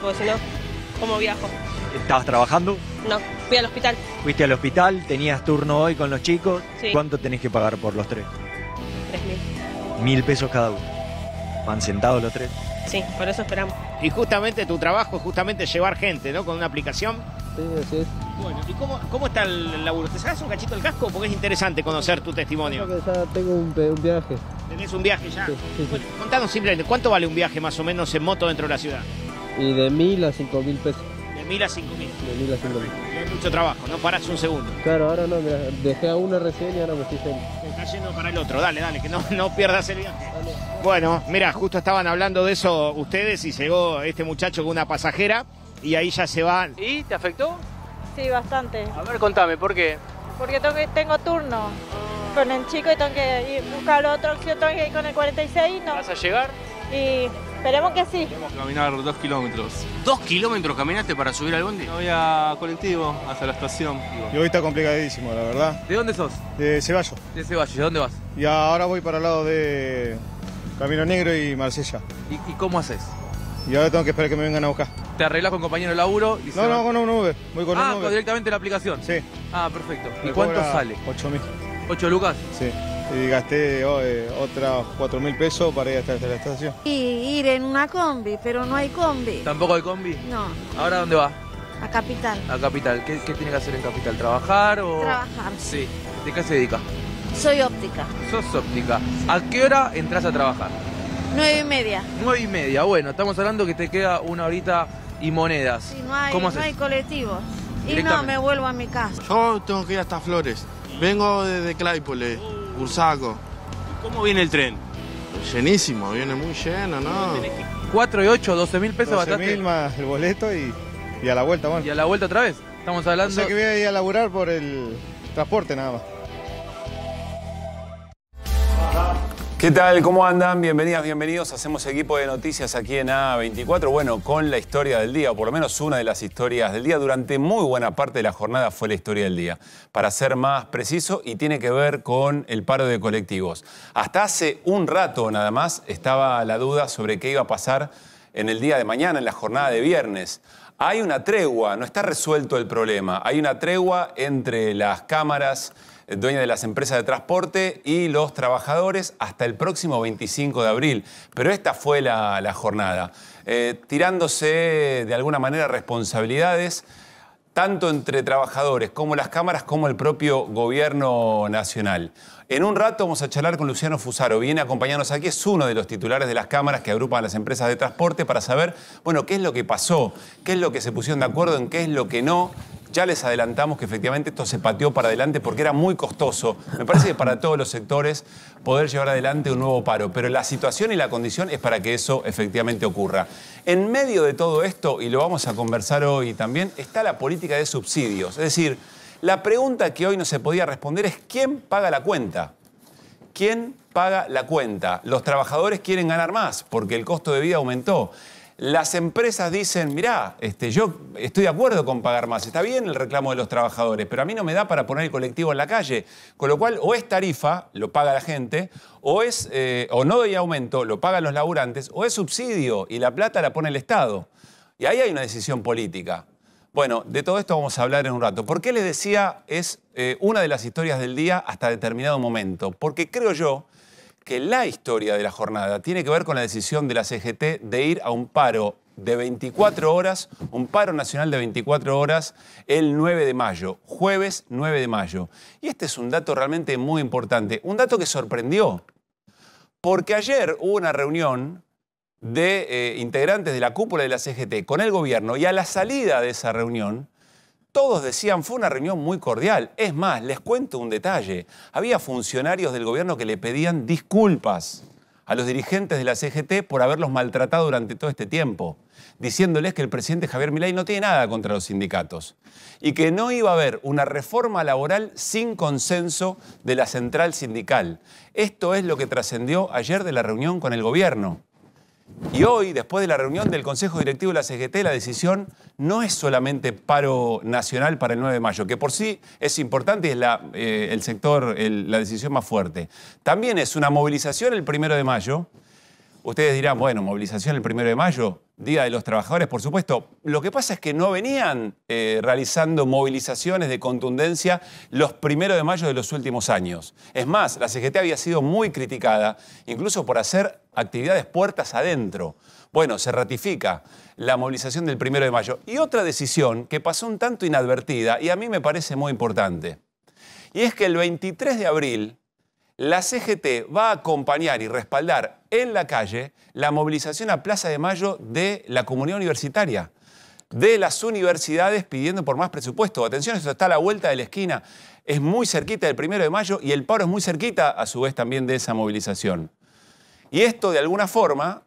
porque si no, ¿cómo viajo? ¿Estabas trabajando? No, fui al hospital. ¿Fuiste al hospital? ¿Tenías turno hoy con los chicos? ¿Cuánto tenés que pagar por los tres? Tres mil. pesos cada uno. ¿Van sentados los tres? Sí, por eso esperamos. Y justamente tu trabajo es justamente llevar gente, ¿no? Con una aplicación. Sí, así Bueno, ¿y cómo, está el laburo? ¿Te sacas un cachito del casco? Porque es interesante conocer tu testimonio. tengo un, viaje. ¿Tenés un viaje ya? Sí, sí, contanos simplemente, ¿cuánto vale un viaje más o menos en moto dentro de la ciudad? Y de mil a cinco mil pesos. De mil a cinco mil. De mil a cinco mil. mucho trabajo, no parás un segundo. Claro, ahora no, mira, dejé a uno recién y ahora me estoy yendo. está yendo para el otro, dale, dale, que no, no pierdas el viaje. Bueno, mira, justo estaban hablando de eso ustedes y llegó este muchacho con una pasajera y ahí ya se va. ¿Y te afectó? Sí, bastante. A ver, contame, ¿por qué? Porque tengo, turno con el chico y tengo que ir buscar otro opción, tengo que con el 46 no. ¿Vas a llegar? Y Esperemos que sí. Tenemos que caminar dos kilómetros. ¿Dos kilómetros caminaste para subir al bondi? No a colectivo hasta la estación. Y hoy está complicadísimo, la verdad. ¿De dónde sos? De Ceballos. De Ceballos, ¿de dónde vas? Y ahora voy para el lado de Camino Negro y Marsella. ¿Y, cómo haces? Y ahora tengo que esperar que me vengan a buscar. ¿Te arreglas con compañero de laburo? no, no, con un Uber. Voy con ah, directamente la aplicación. Sí. Ah, perfecto. ¿Y, cuánto sale? 8 mil. ¿8 lucas? Sí y gasté oh, eh, otras 4 mil pesos para ir hasta, la estación. Y ir en una combi, pero no hay combi. ¿Tampoco hay combi? No. ¿Ahora dónde va? A Capital. A Capital. ¿Qué, qué tiene que hacer en Capital? ¿Trabajar o...? Trabajar. Sí. ¿De qué se dedica? Soy óptica. Sos óptica. ¿A qué hora entras a trabajar? Nueve y media. Nueve y media. Bueno, estamos hablando que te queda una horita y monedas. Sí, no hay, no hay colectivos. Y no, me vuelvo a mi casa. Yo tengo que ir hasta Flores. Vengo desde Claypole. Cursaco. ¿Cómo viene el tren? Pues llenísimo, viene muy lleno, ¿no? 4 y 8, 12 mil pesos 12 mil más el boleto y, a la vuelta, bueno. ¿Y a la vuelta otra vez? Estamos hablando... O que voy a ir a laburar por el transporte nada más. ¿Qué tal? ¿Cómo andan? Bienvenidas, bienvenidos. Hacemos equipo de noticias aquí en A24. Bueno, con la historia del día, o por lo menos una de las historias del día. Durante muy buena parte de la jornada fue la historia del día. Para ser más preciso, y tiene que ver con el paro de colectivos. Hasta hace un rato nada más estaba la duda sobre qué iba a pasar en el día de mañana, en la jornada de viernes. Hay una tregua, no está resuelto el problema. Hay una tregua entre las cámaras eh, dueña de las empresas de transporte y los trabajadores hasta el próximo 25 de abril. Pero esta fue la, jornada, eh, tirándose de alguna manera responsabilidades tanto entre trabajadores como las cámaras como el propio gobierno nacional. En un rato vamos a charlar con Luciano Fusaro. Viene a acompañarnos aquí, es uno de los titulares de las cámaras que agrupan las empresas de transporte para saber, bueno, qué es lo que pasó, qué es lo que se pusieron de acuerdo, en qué es lo que no. Ya les adelantamos que efectivamente esto se pateó para adelante porque era muy costoso. Me parece que para todos los sectores poder llevar adelante un nuevo paro, pero la situación y la condición es para que eso efectivamente ocurra. En medio de todo esto, y lo vamos a conversar hoy también, está la política de subsidios. Es decir, la pregunta que hoy no se podía responder es ¿quién paga la cuenta? ¿Quién paga la cuenta? Los trabajadores quieren ganar más porque el costo de vida aumentó. Las empresas dicen, mirá, este, yo estoy de acuerdo con pagar más, está bien el reclamo de los trabajadores, pero a mí no me da para poner el colectivo en la calle. Con lo cual, o es tarifa, lo paga la gente, o, es, eh, o no doy aumento, lo pagan los laburantes, o es subsidio y la plata la pone el Estado. Y ahí hay una decisión política. Bueno, de todo esto vamos a hablar en un rato. ¿Por qué les decía es eh, una de las historias del día hasta determinado momento? Porque creo yo que la historia de la jornada tiene que ver con la decisión de la CGT de ir a un paro de 24 horas, un paro nacional de 24 horas el 9 de mayo, jueves 9 de mayo. Y este es un dato realmente muy importante, un dato que sorprendió, porque ayer hubo una reunión de eh, integrantes de la cúpula de la CGT con el gobierno y a la salida de esa reunión, todos decían fue una reunión muy cordial. Es más, les cuento un detalle. Había funcionarios del gobierno que le pedían disculpas a los dirigentes de la CGT por haberlos maltratado durante todo este tiempo, diciéndoles que el presidente Javier Milei no tiene nada contra los sindicatos y que no iba a haber una reforma laboral sin consenso de la central sindical. Esto es lo que trascendió ayer de la reunión con el gobierno. Y hoy, después de la reunión del Consejo Directivo de la CGT, la decisión no es solamente paro nacional para el 9 de mayo, que por sí es importante y es la, eh, el sector, la decisión más fuerte. También es una movilización el 1 de mayo. Ustedes dirán, bueno, movilización el 1 de mayo, Día de los Trabajadores, por supuesto. Lo que pasa es que no venían eh, realizando movilizaciones de contundencia los primeros de mayo de los últimos años. Es más, la CGT había sido muy criticada, incluso por hacer actividades puertas adentro. Bueno, se ratifica la movilización del primero de mayo. Y otra decisión que pasó un tanto inadvertida y a mí me parece muy importante. Y es que el 23 de abril la CGT va a acompañar y respaldar en la calle la movilización a Plaza de Mayo de la comunidad universitaria, de las universidades pidiendo por más presupuesto. Atención, eso está a la vuelta de la esquina. Es muy cerquita del primero de mayo y el paro es muy cerquita, a su vez, también de esa movilización. Y esto, de alguna forma,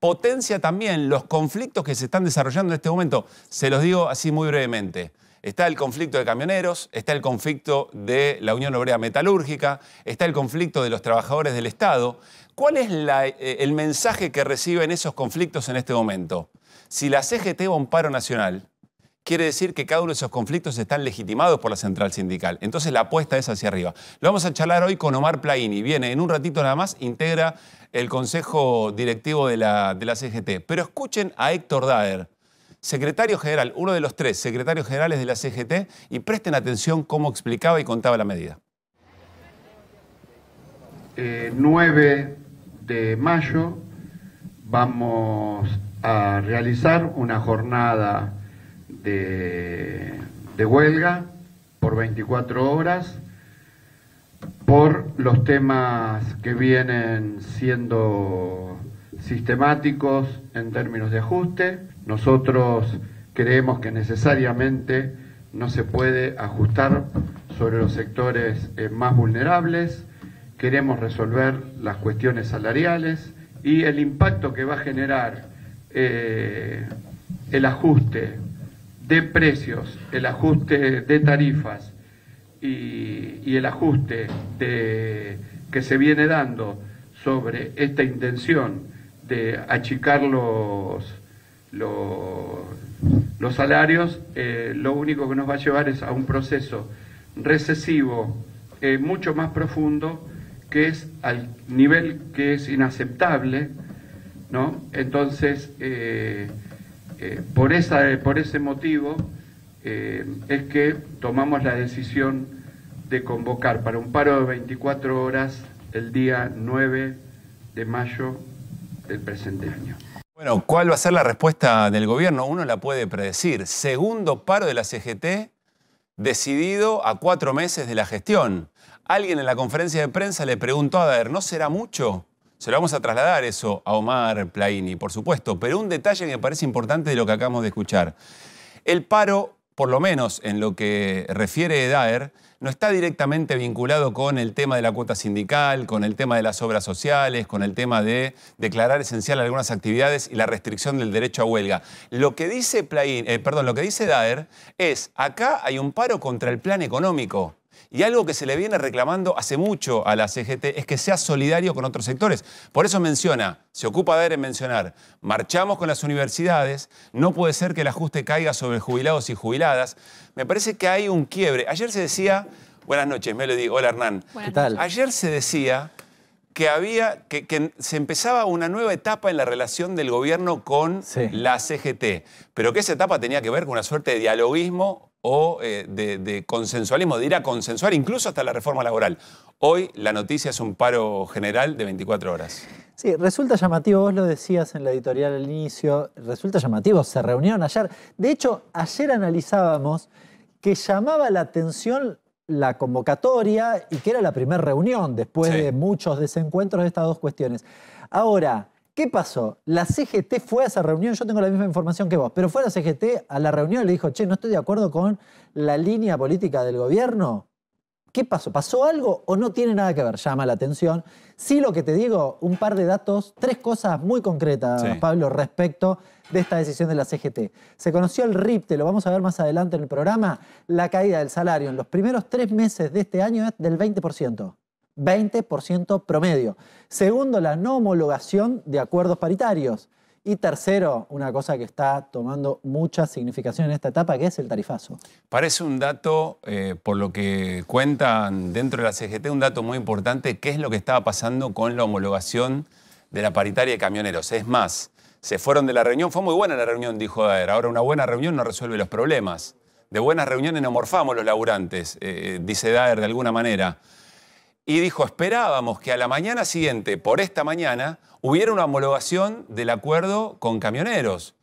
potencia también los conflictos que se están desarrollando en este momento. Se los digo así muy brevemente. Está el conflicto de camioneros, está el conflicto de la Unión Obrera Metalúrgica, está el conflicto de los trabajadores del Estado. ¿Cuál es eh, el mensaje que reciben esos conflictos en este momento? Si la CGT va a un paro nacional, quiere decir que cada uno de esos conflictos están legitimados por la central sindical. Entonces la apuesta es hacia arriba. Lo vamos a charlar hoy con Omar Plaini. Viene en un ratito nada más, integra el consejo directivo de la, de la CGT. Pero escuchen a Héctor Daer secretario general, uno de los tres secretarios generales de la CGT, y presten atención cómo explicaba y contaba la medida. 9 eh, de mayo vamos a realizar una jornada de, de huelga por 24 horas por los temas que vienen siendo sistemáticos en términos de ajuste, nosotros creemos que necesariamente no se puede ajustar sobre los sectores eh, más vulnerables, queremos resolver las cuestiones salariales y el impacto que va a generar eh, el ajuste de precios, el ajuste de tarifas y, el ajuste que se viene dando sobre esta intención de achicar los, los salarios, eh, lo único que nos va a llevar es a un proceso recesivo eh, mucho más profundo, que es al nivel que es inaceptable, ¿no? Entonces, eh, por, esa, por ese motivo es que tomamos la decisión de convocar para un paro de 24 horas el día 9 de mayo del presente año. Bueno, ¿cuál va a ser la respuesta del gobierno? Uno la puede predecir. Segundo paro de la CGT decidido a cuatro meses de la gestión. Alguien en la conferencia de prensa le preguntó a Daer, ¿no será mucho? Se lo vamos a trasladar eso a Omar Plaini, por supuesto, pero un detalle que me parece importante de lo que acabamos de escuchar. El paro, por lo menos en lo que refiere Daer, no está directamente vinculado con el tema de la cuota sindical, con el tema de las obras sociales, con el tema de declarar esencial algunas actividades y la restricción del derecho a huelga. Lo que dice, eh, perdón, lo que dice Daer es, acá hay un paro contra el plan económico. Y algo que se le viene reclamando hace mucho a la CGT es que sea solidario con otros sectores. Por eso menciona, se ocupa de en mencionar, marchamos con las universidades, no puede ser que el ajuste caiga sobre jubilados y jubiladas. Me parece que hay un quiebre. Ayer se decía, buenas noches, Melody, hola Hernán. ¿Qué tal? Ayer se decía que había, que, se empezaba una nueva etapa en la relación del gobierno con la CGT, pero que esa etapa tenía que ver con una suerte de dialoguismo o eh, de, de, consensualismo, de ir a consensuar incluso hasta la reforma laboral. Hoy la noticia es un paro general de 24 horas. Sí, resulta llamativo, vos lo decías en la editorial al inicio, resulta llamativo, se reunieron ayer. De hecho, ayer analizábamos que llamaba la atención la convocatoria y que era la primera reunión después de muchos desencuentros de estas dos cuestiones. Ahora, ¿qué pasó? La CGT fue a esa reunión, yo tengo la misma información que vos, pero fue a la CGT a la reunión y le dijo, che, no estoy de acuerdo con la línea política del gobierno. ¿Qué pasó? ¿Pasó algo o no tiene nada que ver? Llama la atención. Sí, lo que te digo, un par de datos, tres cosas muy concretas, Pablo, respecto de esta decisión de la CGT. Se conoció el RIP, lo vamos a ver más adelante en el programa, la caída del salario en los primeros tres meses de este año es del 20%. 20% promedio. Segundo, la no homologación de acuerdos paritarios. Y tercero, una cosa que está tomando mucha significación en esta etapa, que es el tarifazo. Parece un dato, eh, por lo que cuentan dentro de la CGT, un dato muy importante, qué es lo que estaba pasando con la homologación de la paritaria de camioneros. Es más, se fueron de la reunión, fue muy buena la reunión, dijo Daer. Ahora una buena reunión no resuelve los problemas. De buenas reuniones no morfamos los laburantes, eh, eh, dice Daer de alguna manera y dijo, esperábamos que a la mañana siguiente, por esta mañana, hubiera una homologación del acuerdo con camioneros.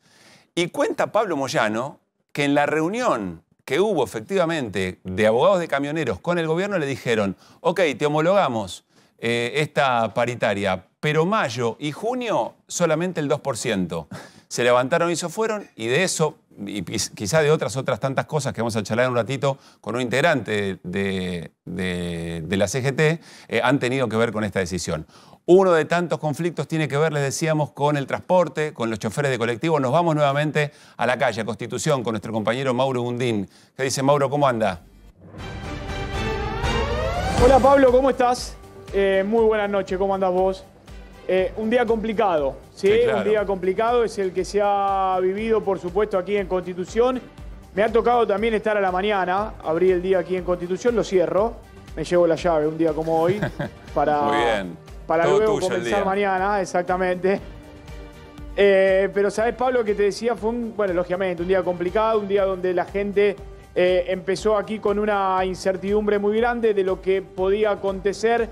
Y cuenta Pablo Moyano que en la reunión que hubo efectivamente de abogados de camioneros con el gobierno le dijeron, ok, te homologamos eh, esta paritaria, pero mayo y junio solamente el 2% se levantaron y se fueron, y de eso, y quizá de otras otras tantas cosas que vamos a charlar un ratito con un integrante de, la CGT, eh, han tenido que ver con esta decisión. Uno de tantos conflictos tiene que ver, les decíamos, con el transporte, con los choferes de colectivo. Nos vamos nuevamente a la calle, Constitución, con nuestro compañero Mauro Gundín. ¿Qué dice Mauro? ¿Cómo anda? Hola Pablo, ¿cómo estás? Eh, muy buenas noches, ¿cómo andas vos? Eh, un día complicado, Sí, un día complicado, es el que se ha vivido, por supuesto, aquí en Constitución. Me ha tocado también estar a la mañana, abrí el día aquí en Constitución, lo cierro, me llevo la llave un día como hoy para, Muy bien. para luego comenzar mañana, exactamente. Eh, pero sabes, Pablo, que te decía, fue un, bueno, lógicamente, un día complicado, un día donde la gente eh, empezó aquí con una incertidumbre muy grande de lo que podía acontecer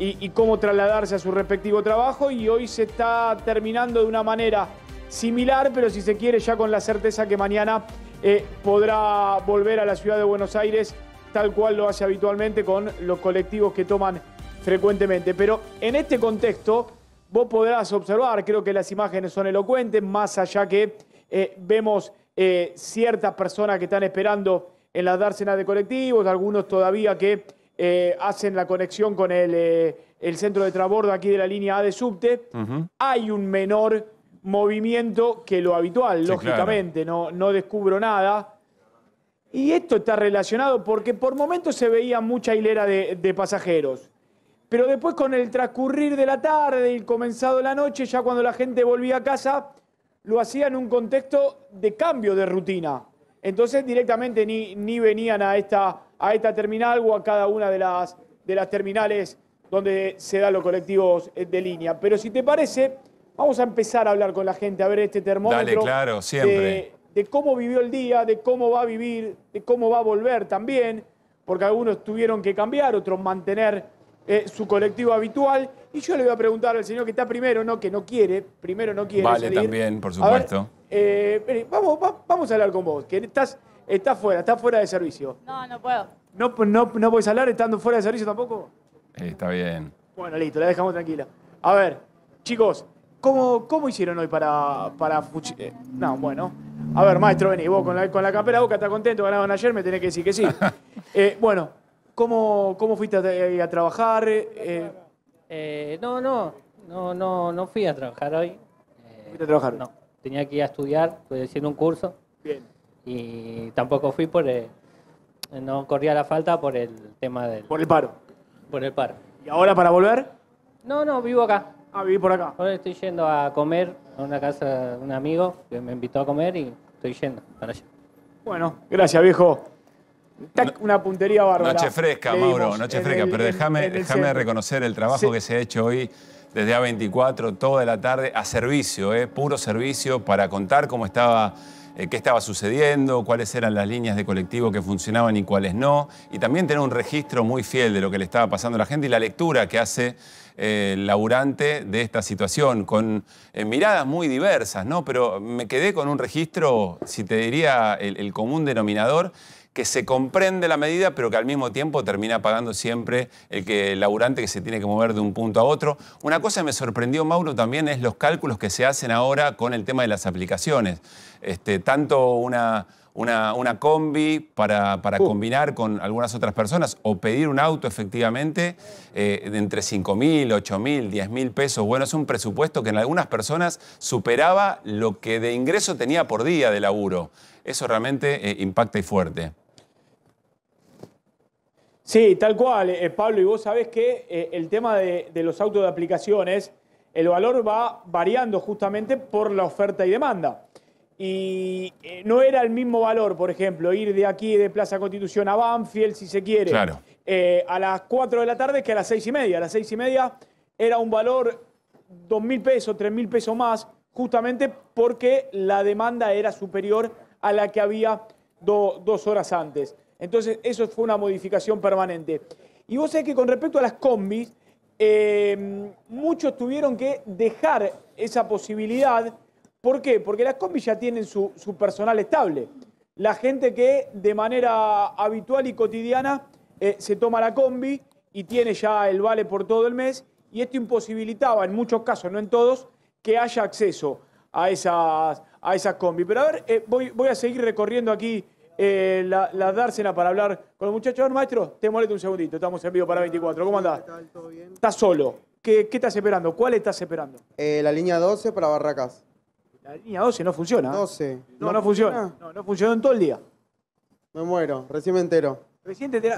y, cómo trasladarse a su respectivo trabajo y hoy se está terminando de una manera similar, pero si se quiere ya con la certeza que mañana eh, podrá volver a la ciudad de Buenos Aires tal cual lo hace habitualmente con los colectivos que toman frecuentemente. Pero en este contexto vos podrás observar, creo que las imágenes son elocuentes, más allá que eh, vemos eh, ciertas personas que están esperando en las dársenas de colectivos, algunos todavía que eh, hacen la conexión con el, eh, centro de transbordo aquí de la línea A de subte, hay un menor movimiento que lo habitual, lógicamente, no, no descubro nada. Y esto está relacionado porque por momentos se veía mucha hilera de, pasajeros. Pero después con el transcurrir de la tarde y comenzado la noche, ya cuando la gente volvía a casa, lo hacía en un contexto de cambio de rutina. Entonces directamente ni, ni venían a esta a esta terminal o a cada una de las, de las terminales donde se dan los colectivos eh, de línea. Pero si te parece, vamos a empezar a hablar con la gente, a ver este termómetro. Dale, claro, siempre. De, cómo vivió el día, de cómo va a vivir, de cómo va a volver también, porque algunos tuvieron que cambiar, otros mantener eh, su colectivo habitual. Y yo le voy a preguntar al señor que está primero, no, que no quiere, primero no quiere. Vale, también, por supuesto. Eh, vamos, vamos a hablar con vos, que estás Está fuera, está fuera de servicio. No, no puedo. ¿No, no, podés hablar estando fuera de servicio tampoco? Eh, está bien. Bueno, listo, la dejamos tranquila. A ver, chicos, ¿cómo, cómo hicieron hoy para... para eh, no, bueno. A ver, maestro, vení, vos con la, con la campera boca, ¿estás contento, ganaron ayer, me tenés que decir que sí. Eh, bueno, ¿cómo, ¿cómo fuiste a, trabajar? no, no, no, no, no fui a trabajar hoy. ¿Fuiste a trabajar? No, tenía que ir a estudiar, estoy haciendo un curso. bien y tampoco fui por... El, eh, no corría la falta por el tema del... Por el paro. Por el paro. ¿Y ahora para volver? No, no, vivo acá. Ah, viví por acá. Ahora estoy yendo a comer a una casa de un amigo que me invitó a comer y estoy yendo para allá. Bueno, gracias viejo. Tac, una puntería bárbara. Noche fresca, Mauro, noche fresca, pero déjame, déjame reconocer el trabajo que se ha hecho hoy desde A24, toda la tarde, a servicio, eh, puro servicio, para contar cómo estaba eh, qué estaba sucediendo, cuáles eran las líneas de colectivo que funcionaban y cuáles no, y también tener un registro muy fiel de lo que le estaba pasando a la gente y la lectura que hace eh, el laburante de esta situación, con eh, miradas muy diversas, ¿no? Pero me quedé con un registro, si te diría el común denominador, que se comprende la medida, pero que al mismo tiempo termina pagando siempre el, que, laburante que se tiene que mover de un punto a otro. Una cosa que me sorprendió, Mauro, también es los cálculos que se hacen ahora con el tema de las aplicaciones. Este, tanto una, una, combi para, para uh. combinar con algunas otras personas o pedir un auto efectivamente eh, de entre 5.000, mil, 8 mil, mil pesos. Bueno, es un presupuesto que en algunas personas superaba lo que de ingreso tenía por día de laburo eso realmente eh, impacta y fuerte. Sí, tal cual, eh, Pablo, y vos sabés que eh, el tema de, los autos de aplicaciones, el valor va variando justamente por la oferta y demanda. Y no era el mismo valor, por ejemplo, ir de aquí de Plaza Constitución a Banfield, si se quiere, a las 4 de la tarde que a las 6 y media. A las 6 y media era un valor 2.000 mil pesos, 3.000 mil pesos más, justamente porque la demanda era superior a la que había dos horas antes. Entonces, eso fue una modificación permanente. Y vos sabés que con respecto a las combis, em, muchos tuvieron que dejar esa posibilidad. ¿Por qué? Porque las combis ya tienen su, personal estable. La gente que de manera habitual y cotidiana eh, se toma la combi y tiene ya el vale por todo el mes, y esto imposibilitaba en muchos casos, no en todos, que haya acceso a esas a esas combi. Pero a ver, eh, voy, voy, a seguir recorriendo aquí eh, la, dársena para hablar con los muchachos. A maestro, te molesto un segundito, estamos en vivo para 24. ¿Cómo andás? Está, ¿Estás solo? ¿Qué, estás esperando? ¿Cuál estás esperando? Eh, la línea 12 para Barracas. La línea 12 no funciona. 12. No, no, funciona. No, no funcionó en todo el día. Me muero, recién me entero. Reciente te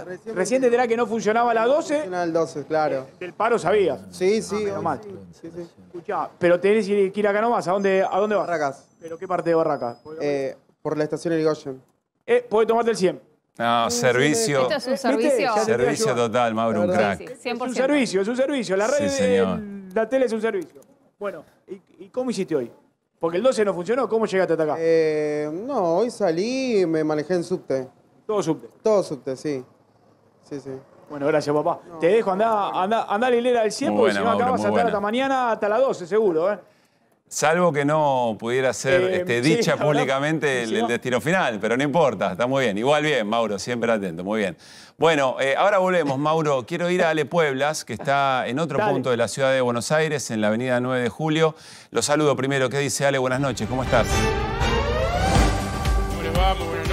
enterás, que no funcionaba la 12. funcionaba el 12, claro. Eh, del paro sabías. Sí, sí. Ah, pero tenés que ir acá nomás. ¿A dónde, a dónde vas? Barracas. ¿Pero qué parte de Barracas? Eh, por la estación El Eh, podés tomarte el 100. No, servicio. Esto es un servicio. Servicio total, Mauro, un crack. Es un servicio, es un servicio. La red, de la tele es un servicio. Bueno, ¿y, ¿y, cómo hiciste hoy? Porque el 12 no funcionó, ¿cómo llegaste hasta acá? Eh, no, hoy salí y me manejé en subte. Todo subte. Todo subte, sí. Sí, sí. Bueno, gracias, papá. Te dejo, andá, a la hilera del 100, porque si no acabas a estar hasta mañana, hasta las 12, seguro, ¿eh? Salvo que no pudiera ser eh, este, dicha públicamente el, destino final, pero no importa, está muy bien. Igual bien, Mauro, siempre atento, muy bien. Bueno, eh, ahora volvemos, Mauro. Quiero ir a Ale Pueblas, que está en otro punto de la ciudad de Buenos Aires, en la avenida 9 de Julio. Lo saludo primero. ¿Qué dice Ale? Buenas noches, ¿cómo estás?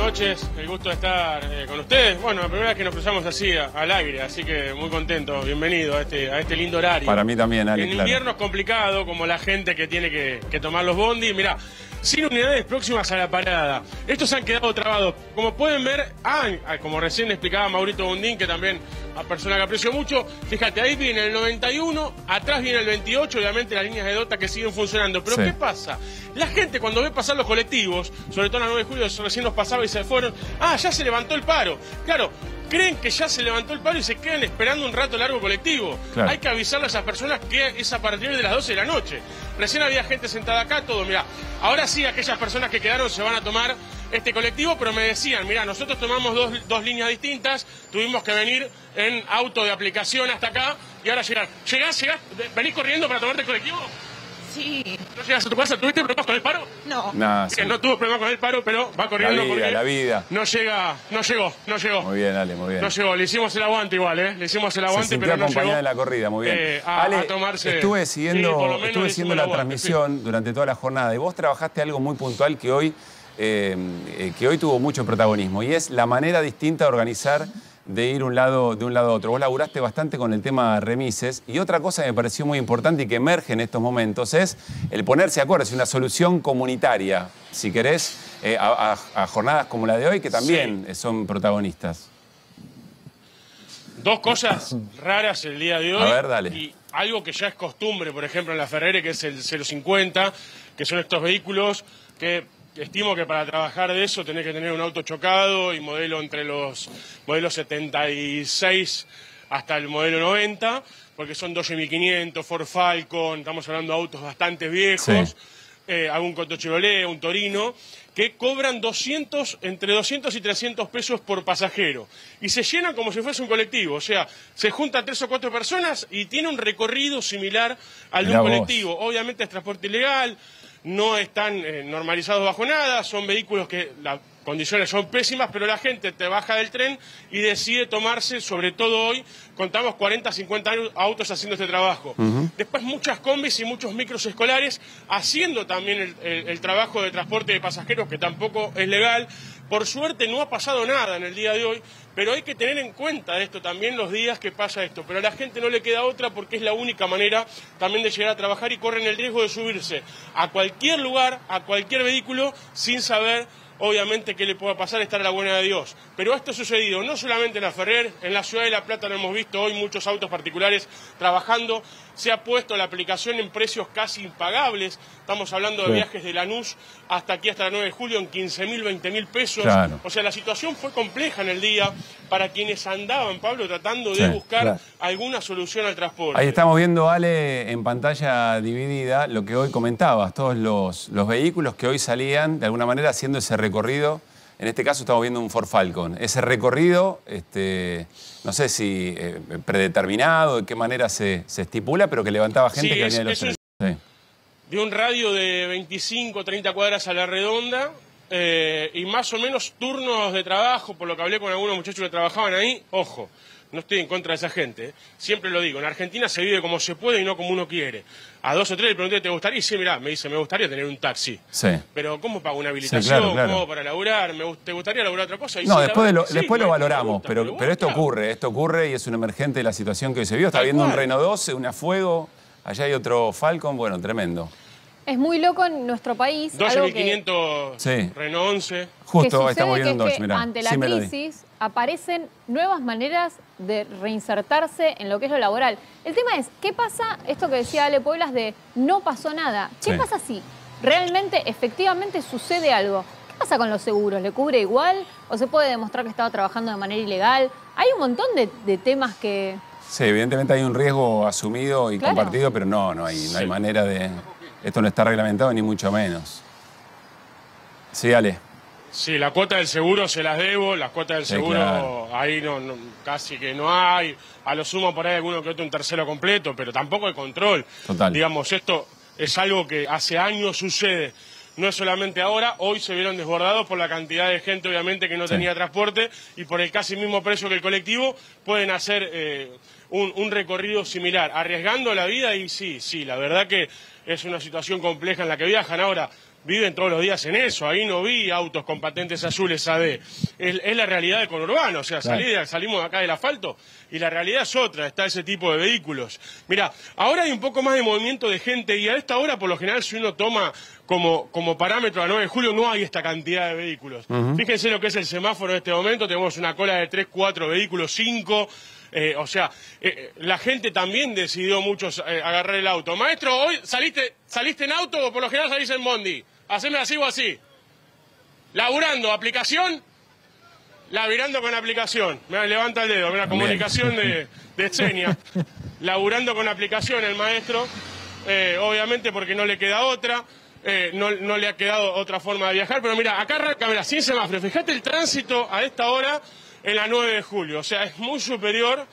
noches, el gusto de estar eh, con ustedes. Bueno, la primera vez que nos cruzamos así al aire, así que muy contento, bienvenido a este, a este lindo horario. Para mí también, Ale, En invierno es complicado, como la gente que tiene que, que tomar los bondis. Mirá, sin unidades próximas a la parada. Estos se han quedado trabados. Como pueden ver, ah, ah, como recién explicaba Maurito Bondín, que también a persona que aprecio mucho, fíjate, ahí viene el 91, atrás viene el 28, obviamente las líneas de Dota que siguen funcionando. Pero ¿qué pasa? La gente cuando ve pasar los colectivos, sobre todo en 9 de julio, recién los pasaba y se fueron, ah, ya se levantó el paro. Claro, creen que ya se levantó el paro y se quedan esperando un rato largo colectivo. Hay que avisarle a esas personas que es a partir de las 12 de la noche. Recién había gente sentada acá, todo, mira. Ahora sí, aquellas personas que quedaron se van a tomar este colectivo, pero me decían, mira, nosotros tomamos dos, líneas distintas, tuvimos que venir en auto de aplicación hasta acá y ahora llegar. ¿Llegás, llegás, venís corriendo para tomarte el colectivo? Sí. ¿No llegas a tu casa? ¿Tuviste problemas con el paro? No. Nah, no tuvo problemas con el paro, pero va corriendo. La vida, la vida. No llega, no llegó, no llegó. Muy bien, Ale, muy bien. No llegó, le hicimos el aguante igual, ¿eh? Le hicimos el aguante, Se pero no llegó. de la corrida, muy bien. Eh, Ale, tomarse... estuve siguiendo, la transmisión durante toda la jornada y vos trabajaste algo muy puntual que hoy eh, eh, tuvo mucho protagonismo y es la manera distinta de organizar de ir un lado, de un lado a otro. Vos laburaste bastante con el tema remises y otra cosa que me pareció muy importante y que emerge en estos momentos es el ponerse de acuerdo, es una solución comunitaria, si querés, eh, a, jornadas como la de hoy que también son protagonistas. Dos cosas raras el día de hoy. A ver, dale. Y algo que ya es costumbre, por ejemplo, en la Ferrere, que es el 050, que son estos vehículos que estimo que para trabajar de eso tenés que tener un auto chocado y modelo entre los modelos 76 hasta el modelo 90, porque son 12500, Ford Falcon, estamos hablando de autos bastante viejos, eh, algún Coto Chevrolet, un Torino, que cobran 200, entre 200 y 300 pesos por pasajero. Y se llenan como si fuese un colectivo, o sea, se juntan tres o cuatro personas y tiene un recorrido similar al de un colectivo. Obviamente es transporte ilegal, no están eh, normalizados bajo nada, son vehículos que las condiciones son pésimas, pero la gente te baja del tren y decide tomarse, sobre todo hoy, contamos 40, 50 autos haciendo este trabajo. Después muchas combis y muchos micros escolares haciendo también el trabajo de transporte de pasajeros, que tampoco es legal. Por suerte no ha pasado nada en el día de hoy, pero hay que tener en cuenta esto también los días que pasa esto. Pero a la gente no le queda otra porque es la única manera también de llegar a trabajar y corren el riesgo de subirse a cualquier lugar, a cualquier vehículo, sin saber obviamente que le pueda pasar estar a la buena de Dios. Pero esto ha sucedido no solamente en la Ferrer, en la ciudad de La Plata lo hemos visto hoy muchos autos particulares trabajando, se ha puesto la aplicación en precios casi impagables, estamos hablando de viajes de Lanús hasta aquí, hasta el 9 de julio, en 15 mil, 20 mil pesos. O sea, la situación fue compleja en el día para quienes andaban, Pablo, tratando de buscar alguna solución al transporte. Ahí estamos viendo, Ale, en pantalla dividida, lo que hoy comentabas, todos los, los vehículos que hoy salían de alguna manera haciendo ese en este caso estamos viendo un Ford Falcon. Ese recorrido, este, no sé si eh, predeterminado, de qué manera se, estipula, pero que levantaba gente que venía de los un, De un radio de 25, 30 cuadras a la redonda eh, y más o menos turnos de trabajo, por lo que hablé con algunos muchachos que trabajaban ahí, ojo, no estoy en contra de esa gente. ¿eh? Siempre lo digo, en Argentina se vive como se puede y no como uno quiere. A dos o tres le pregunté, ¿te gustaría? Y sí, mirá, me dice, me gustaría tener un taxi. Sí. Pero ¿cómo pago una habilitación? claro, ¿Cómo para laburar? ¿Me, ¿Te gustaría laburar otra cosa? no, después, lo, después lo valoramos, pero, pero, esto ocurre, esto ocurre y es un emergente la situación que hoy se vio. Está viendo un Renault 12, una Fuego, allá hay otro Falcon, bueno, tremendo es muy loco en nuestro país. 12.500 sí. Renault 11. Justo, estamos viendo es Ante la crisis aparecen nuevas maneras de reinsertarse en lo que es lo laboral. El tema es, ¿qué pasa, esto que decía Ale Pueblas de no pasó nada? ¿Qué pasa si realmente, efectivamente sucede algo? ¿Qué pasa con los seguros? ¿Le cubre igual? ¿O se puede demostrar que estaba trabajando de manera ilegal? Hay un montón de, temas que... Sí, evidentemente hay un riesgo asumido y compartido, pero no, no hay, no hay manera de... Esto no está reglamentado ni mucho menos. Sí, Ale. Sí, la cuota del seguro se las debo, las cuotas del seguro ahí no, casi que no hay, a lo sumo por ahí alguno que otro un tercero completo, pero tampoco hay control. Total. Digamos, esto es algo que hace años sucede, no es solamente ahora, hoy se vieron desbordados por la cantidad de gente obviamente que no tenía transporte y por el casi mismo precio que el colectivo pueden hacer eh, un recorrido similar, arriesgando la vida y sí, sí, la verdad que es una situación compleja en la que viajan. Ahora, viven todos los días en eso. Ahí no vi autos con patentes azules AD. Es, la realidad del conurbano. O sea, salimos acá del asfalto y la realidad es otra. Está ese tipo de vehículos. Mira, ahora hay un poco más de movimiento de gente y a esta hora, por lo general, si uno toma como, como parámetro a 9 de julio, no hay esta cantidad de vehículos. Fíjense lo que es el semáforo en este momento. Tenemos una cola de 3, 4 vehículos, 5 eh, o sea, eh, la gente también decidió muchos eh, agarrar el auto. Maestro, hoy saliste, saliste en auto o por lo general salís en Bondi. Haceme así o así. Laburando, aplicación, laburando con aplicación. me levanta el dedo, una comunicación de, de laburando con aplicación el maestro, obviamente porque no le queda otra. no, le ha quedado otra forma de viajar. Pero mira, acá arranca, mira, sin semáforo. Fijate el tránsito a esta hora en la 9 de julio. O sea, es muy superior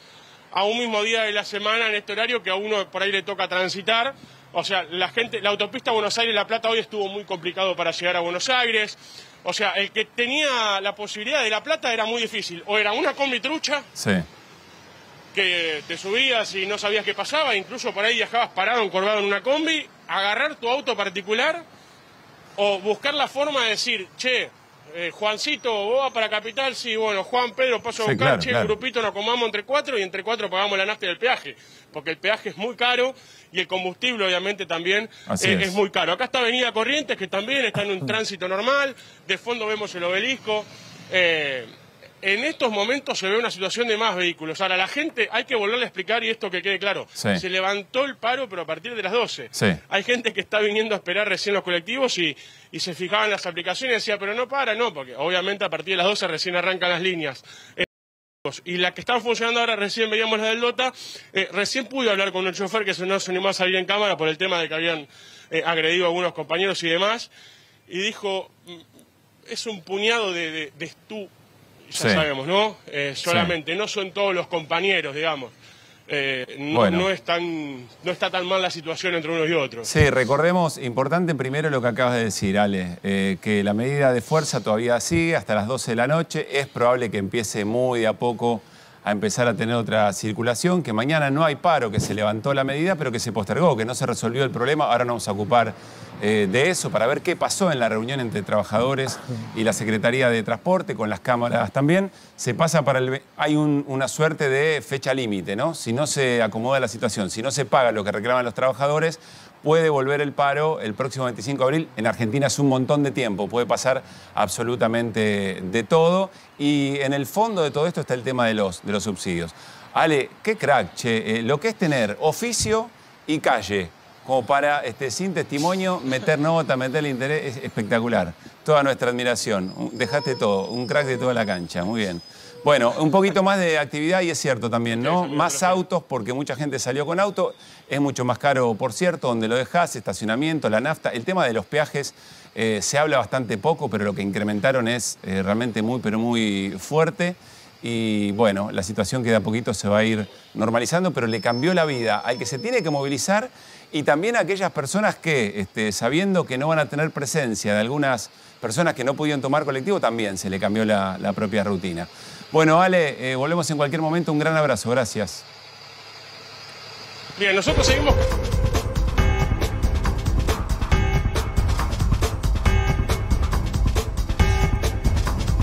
a un mismo día de la semana en este horario que a uno por ahí le toca transitar. O sea, la gente, la autopista Buenos Aires-La Plata hoy estuvo muy complicado para llegar a Buenos Aires. O sea, el que tenía la posibilidad de La Plata era muy difícil. O era una combi trucha. Que te subías y no sabías qué pasaba, incluso por ahí viajabas parado, encorvado en una combi, agarrar tu auto particular o buscar la forma de decir, che, eh, Juancito, vos para Capital, sí, bueno, Juan, Pedro, paso a buscar, el grupito nos comamos entre cuatro y entre cuatro pagamos la nafta del peaje, porque el peaje es muy caro y el combustible obviamente también eh, es. muy caro. Acá está Avenida Corrientes, que también está en un tránsito normal, de fondo vemos el obelisco. Eh, en estos momentos se ve una situación de más vehículos. Ahora, la gente, hay que volverle a explicar y esto que quede claro. Se levantó el paro, pero a partir de las 12. Hay gente que está viniendo a esperar recién los colectivos y, se fijaban las aplicaciones y decía, pero no para, no, porque obviamente a partir de las 12 recién arrancan las líneas. Eh, y la que están funcionando ahora, recién veíamos la del Dota, eh, recién pude hablar con un chofer que no se animó a salir en cámara por el tema de que habían eh, agredido a algunos compañeros y demás, y dijo, mm, es un puñado de, de, ya sabemos, ¿no? Eh, solamente, no son todos los compañeros, digamos. Eh, no, tan, está tan mal la situación entre unos y otros. Sí, recordemos, importante primero lo que acabas de decir, Ale, eh, que la medida de fuerza todavía sigue hasta las 12 de la noche, es probable que empiece muy a poco a empezar a tener otra circulación, que mañana no hay paro, que se levantó la medida, pero que se postergó, que no se resolvió el problema. Ahora nos vamos a ocupar eh, de eso para ver qué pasó en la reunión entre trabajadores y la Secretaría de Transporte, con las cámaras también. Se pasa para el... Hay una suerte de fecha límite, ¿no? Si no se acomoda la situación, si no se paga lo que reclaman los trabajadores, puede volver el paro el próximo 25 de abril. En Argentina es un montón de tiempo, puede pasar absolutamente de todo. Y en el fondo de todo esto está el tema de los, de los subsidios. Ale, qué crack, che, eh, lo que es tener oficio y calle, como para, este, sin testimonio, meter nota, meter el interés, es espectacular. Toda nuestra admiración. Dejaste todo, un crack de toda la cancha, muy bien. Bueno, un poquito más de actividad y es cierto también, ¿no? Más autos porque mucha gente salió con auto. Es mucho más caro, por cierto, donde lo dejas, estacionamiento, la nafta. El tema de los peajes eh, se habla bastante poco, pero lo que incrementaron es eh, realmente muy, pero muy fuerte. Y bueno, la situación que de a poquito se va a ir normalizando, pero le cambió la vida al que se tiene que movilizar y también a aquellas personas que, este, sabiendo que no van a tener presencia de algunas personas que no pudieron tomar colectivo, también se le cambió la propia rutina. Bueno, Ale, eh, volvemos en cualquier momento. Un gran abrazo, gracias. Bien, nosotros seguimos...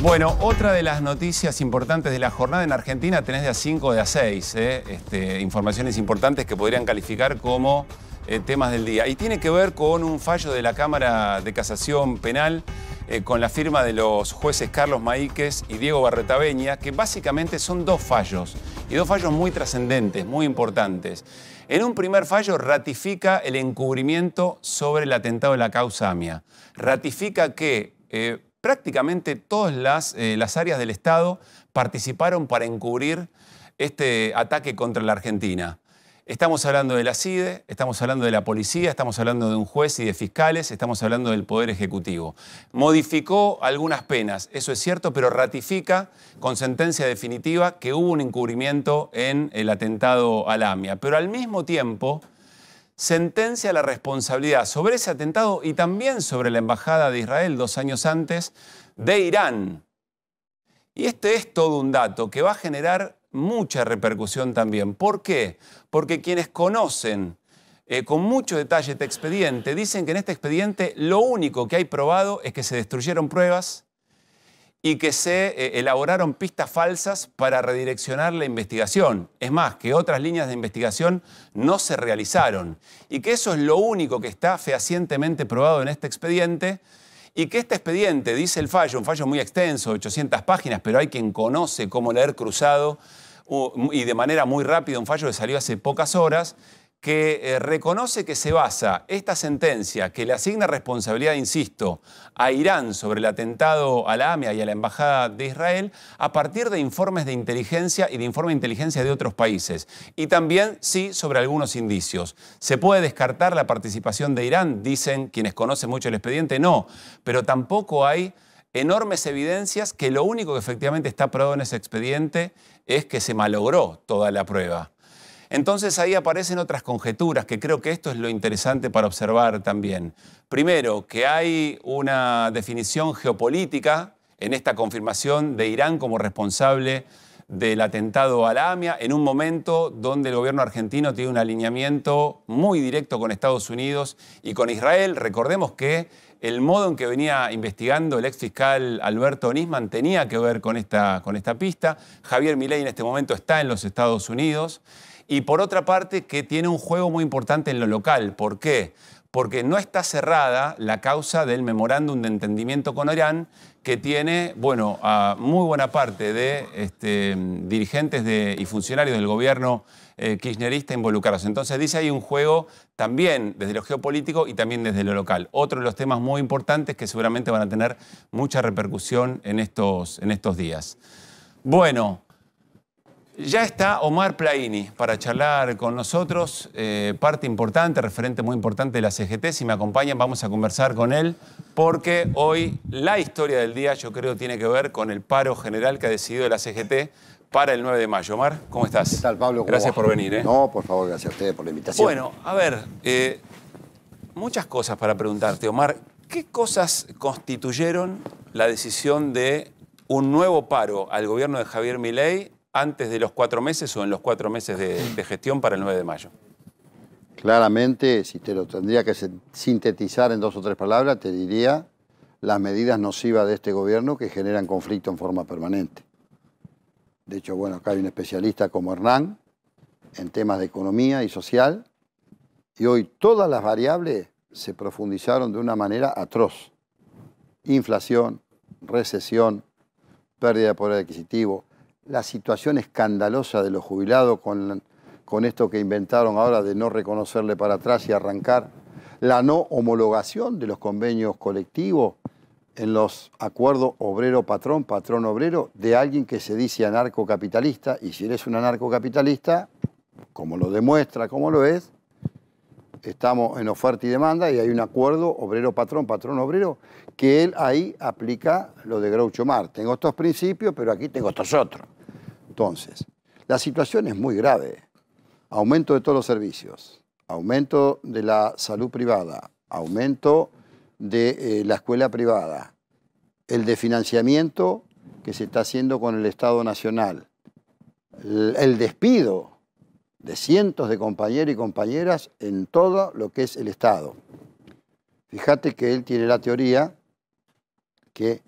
Bueno, otra de las noticias importantes de la jornada en Argentina tenés de a 5 de a 6, eh, este, informaciones importantes que podrían calificar como eh, temas del día. Y tiene que ver con un fallo de la Cámara de Casación Penal eh, con la firma de los jueces Carlos Maíquez y Diego Barretabeña, que básicamente son dos fallos, y dos fallos muy trascendentes, muy importantes. En un primer fallo ratifica el encubrimiento sobre el atentado de la causa AMIA. Ratifica que eh, prácticamente todas eh, las áreas del Estado participaron para encubrir este ataque contra la Argentina. Estamos hablando de la CIDE, estamos hablando de la policía, estamos hablando de un juez y de fiscales, estamos hablando del Poder Ejecutivo. Modificó algunas penas, eso es cierto, pero ratifica con sentencia definitiva que hubo un encubrimiento en el atentado a Lamia. Pero al mismo tiempo sentencia la responsabilidad sobre ese atentado y también sobre la Embajada de Israel dos años antes de Irán. Y este es todo un dato que va a generar mucha repercusión también. ¿Por qué? Porque quienes conocen eh, con mucho detalle este expediente dicen que en este expediente lo único que hay probado es que se destruyeron pruebas y que se eh, elaboraron pistas falsas para redireccionar la investigación. Es más, que otras líneas de investigación no se realizaron y que eso es lo único que está fehacientemente probado en este expediente y que este expediente, dice el fallo, un fallo muy extenso, 800 páginas, pero hay quien conoce cómo leer cruzado y de manera muy rápida, un fallo que salió hace pocas horas, que eh, reconoce que se basa esta sentencia que le asigna responsabilidad, insisto, a Irán sobre el atentado a la AMIA y a la Embajada de Israel a partir de informes de inteligencia y de informes de inteligencia de otros países. Y también, sí, sobre algunos indicios. ¿Se puede descartar la participación de Irán? Dicen quienes conocen mucho el expediente, no, pero tampoco hay enormes evidencias que lo único que efectivamente está probado en ese expediente es que se malogró toda la prueba. Entonces ahí aparecen otras conjeturas, que creo que esto es lo interesante para observar también. Primero, que hay una definición geopolítica en esta confirmación de Irán como responsable del atentado a la AMIA, en un momento donde el gobierno argentino tiene un alineamiento muy directo con Estados Unidos y con Israel. Recordemos que el modo en que venía investigando el ex fiscal Alberto Nisman tenía que ver con esta, con esta pista. Javier Milei en este momento está en los Estados Unidos. Y por otra parte, que tiene un juego muy importante en lo local. ¿Por qué? Porque no está cerrada la causa del memorándum de entendimiento con Irán, que tiene, bueno, a muy buena parte de este, dirigentes y funcionarios del gobierno eh, kirchnerista involucrarse. Entonces dice hay un juego también desde lo geopolítico y también desde lo local. Otro de los temas muy importantes que seguramente van a tener mucha repercusión en estos, en estos días. Bueno, ya está Omar Plaini para charlar con nosotros, eh, parte importante, referente muy importante de la CGT. Si me acompañan, vamos a conversar con él, porque hoy la historia del día, yo creo, tiene que ver con el paro general que ha decidido la CGT para el 9 de mayo. Omar, ¿cómo estás? ¿Qué tal, Pablo? Gracias por venir. ¿eh? No, por favor, gracias a ustedes por la invitación. Bueno, a ver, eh, muchas cosas para preguntarte, Omar. ¿Qué cosas constituyeron la decisión de un nuevo paro al gobierno de Javier Milei antes de los cuatro meses o en los cuatro meses de gestión para el 9 de mayo? Claramente, si te lo tendría que sintetizar en dos o tres palabras, te diría las medidas nocivas de este gobierno que generan conflicto en forma permanente. De hecho, bueno, acá hay un especialista como Hernán en temas de economía y social. Y hoy todas las variables se profundizaron de una manera atroz. Inflación, recesión, pérdida de poder adquisitivo, la situación escandalosa de los jubilados con, con esto que inventaron ahora de no reconocerle para atrás y arrancar, la no homologación de los convenios colectivos, en los acuerdos obrero-patrón, patrón-obrero, de alguien que se dice anarcocapitalista, y si eres un anarcocapitalista, como lo demuestra, como lo es, estamos en oferta y demanda y hay un acuerdo obrero-patrón, patrón-obrero, que él ahí aplica lo de Groucho Mar. Tengo estos principios, pero aquí tengo estos otros. Entonces, la situación es muy grave. Aumento de todos los servicios, aumento de la salud privada, aumento de eh, la escuela privada, el de financiamiento que se está haciendo con el Estado Nacional, el despido de cientos de compañeros y compañeras en todo lo que es el Estado. Fíjate que él tiene la teoría que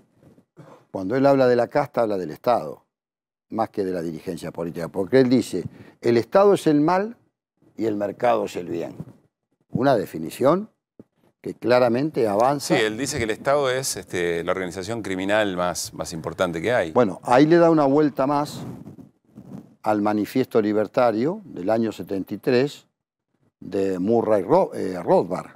cuando él habla de la casta habla del Estado, más que de la dirigencia política, porque él dice, el Estado es el mal y el mercado es el bien. Una definición que claramente avanza. Sí, él dice que el Estado es este, la organización criminal más, importante que hay. Bueno, ahí le da una vuelta más al manifiesto libertario del año 73 de Murray eh, Rothbard,